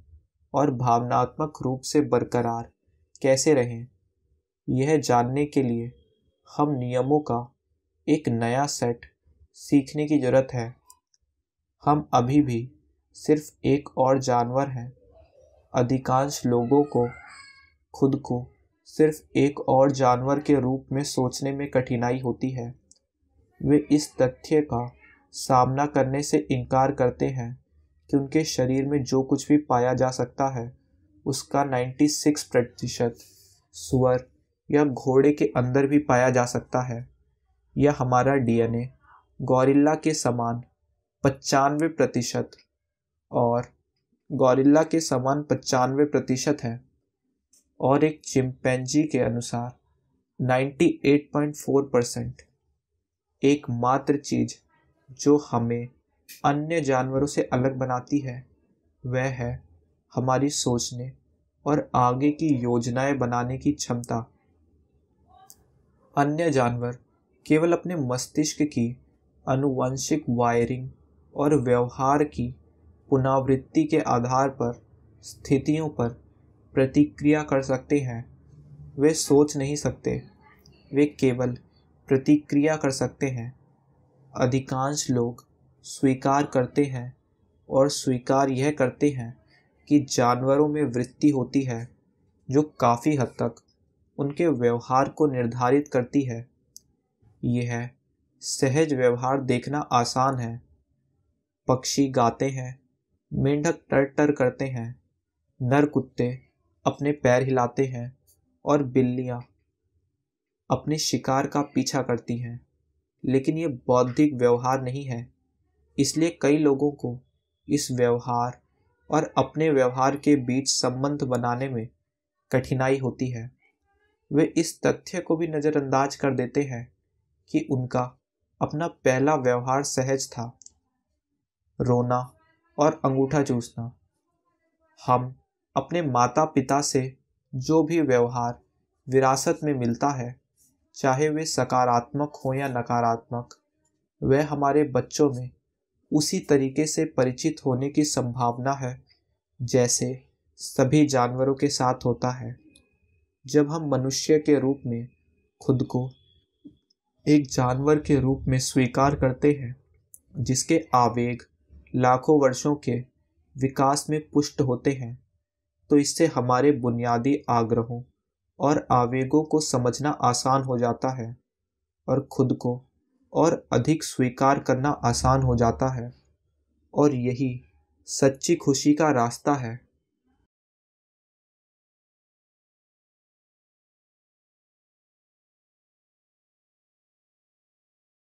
और भावनात्मक रूप से बरकरार कैसे रहें यह जानने के लिए हम नियमों का एक नया सेट सीखने की ज़रूरत है हम अभी भी सिर्फ एक और जानवर हैं अधिकांश लोगों को खुद को सिर्फ एक और जानवर के रूप में सोचने में कठिनाई होती है वे इस तथ्य का सामना करने से इनकार करते हैं कि उनके शरीर में जो कुछ भी पाया जा सकता है उसका 96 प्रतिशत सुअर या घोड़े के अंदर भी पाया जा सकता है यह हमारा डीएनए गोरिल्ला के समान पचानवे प्रतिशत और गोरिल्ला के समान पचानवे प्रतिशत है और एक चिमपेंजी के अनुसार 98.4 परसेंट एकमात्र चीज़ जो हमें अन्य जानवरों से अलग बनाती है वह है हमारी सोचने और आगे की योजनाएं बनाने की क्षमता अन्य जानवर केवल अपने मस्तिष्क की अनुवंशिक वायरिंग और व्यवहार की पुनरावृत्ति के आधार पर स्थितियों पर प्रतिक्रिया कर सकते हैं वे सोच नहीं सकते वे केवल प्रतिक्रिया कर सकते हैं अधिकांश लोग स्वीकार करते हैं और स्वीकार यह करते हैं कि जानवरों में वृत्ति होती है जो काफ़ी हद तक उनके व्यवहार को निर्धारित करती है यह सहज व्यवहार देखना आसान है पक्षी गाते हैं मेंढक टर टर करते हैं नर कुत्ते अपने पैर हिलाते हैं और बिल्लियाँ अपने शिकार का पीछा करती हैं लेकिन ये बौद्धिक व्यवहार नहीं है इसलिए कई लोगों को इस व्यवहार और अपने व्यवहार के बीच संबंध बनाने में कठिनाई होती है वे इस तथ्य को भी नज़रअंदाज कर देते हैं कि उनका अपना पहला व्यवहार सहज था रोना और अंगूठा चूसना हम अपने माता पिता से जो भी व्यवहार विरासत में मिलता है चाहे वे सकारात्मक हों या नकारात्मक वह हमारे बच्चों में उसी तरीके से परिचित होने की संभावना है जैसे सभी जानवरों के साथ होता है जब हम मनुष्य के रूप में खुद को एक जानवर के रूप में स्वीकार करते हैं जिसके आवेग लाखों वर्षों के विकास में पुष्ट होते हैं तो इससे हमारे बुनियादी आग्रहों और आवेगों को समझना आसान हो जाता है और खुद को और अधिक स्वीकार करना आसान हो जाता है और यही सच्ची खुशी का रास्ता है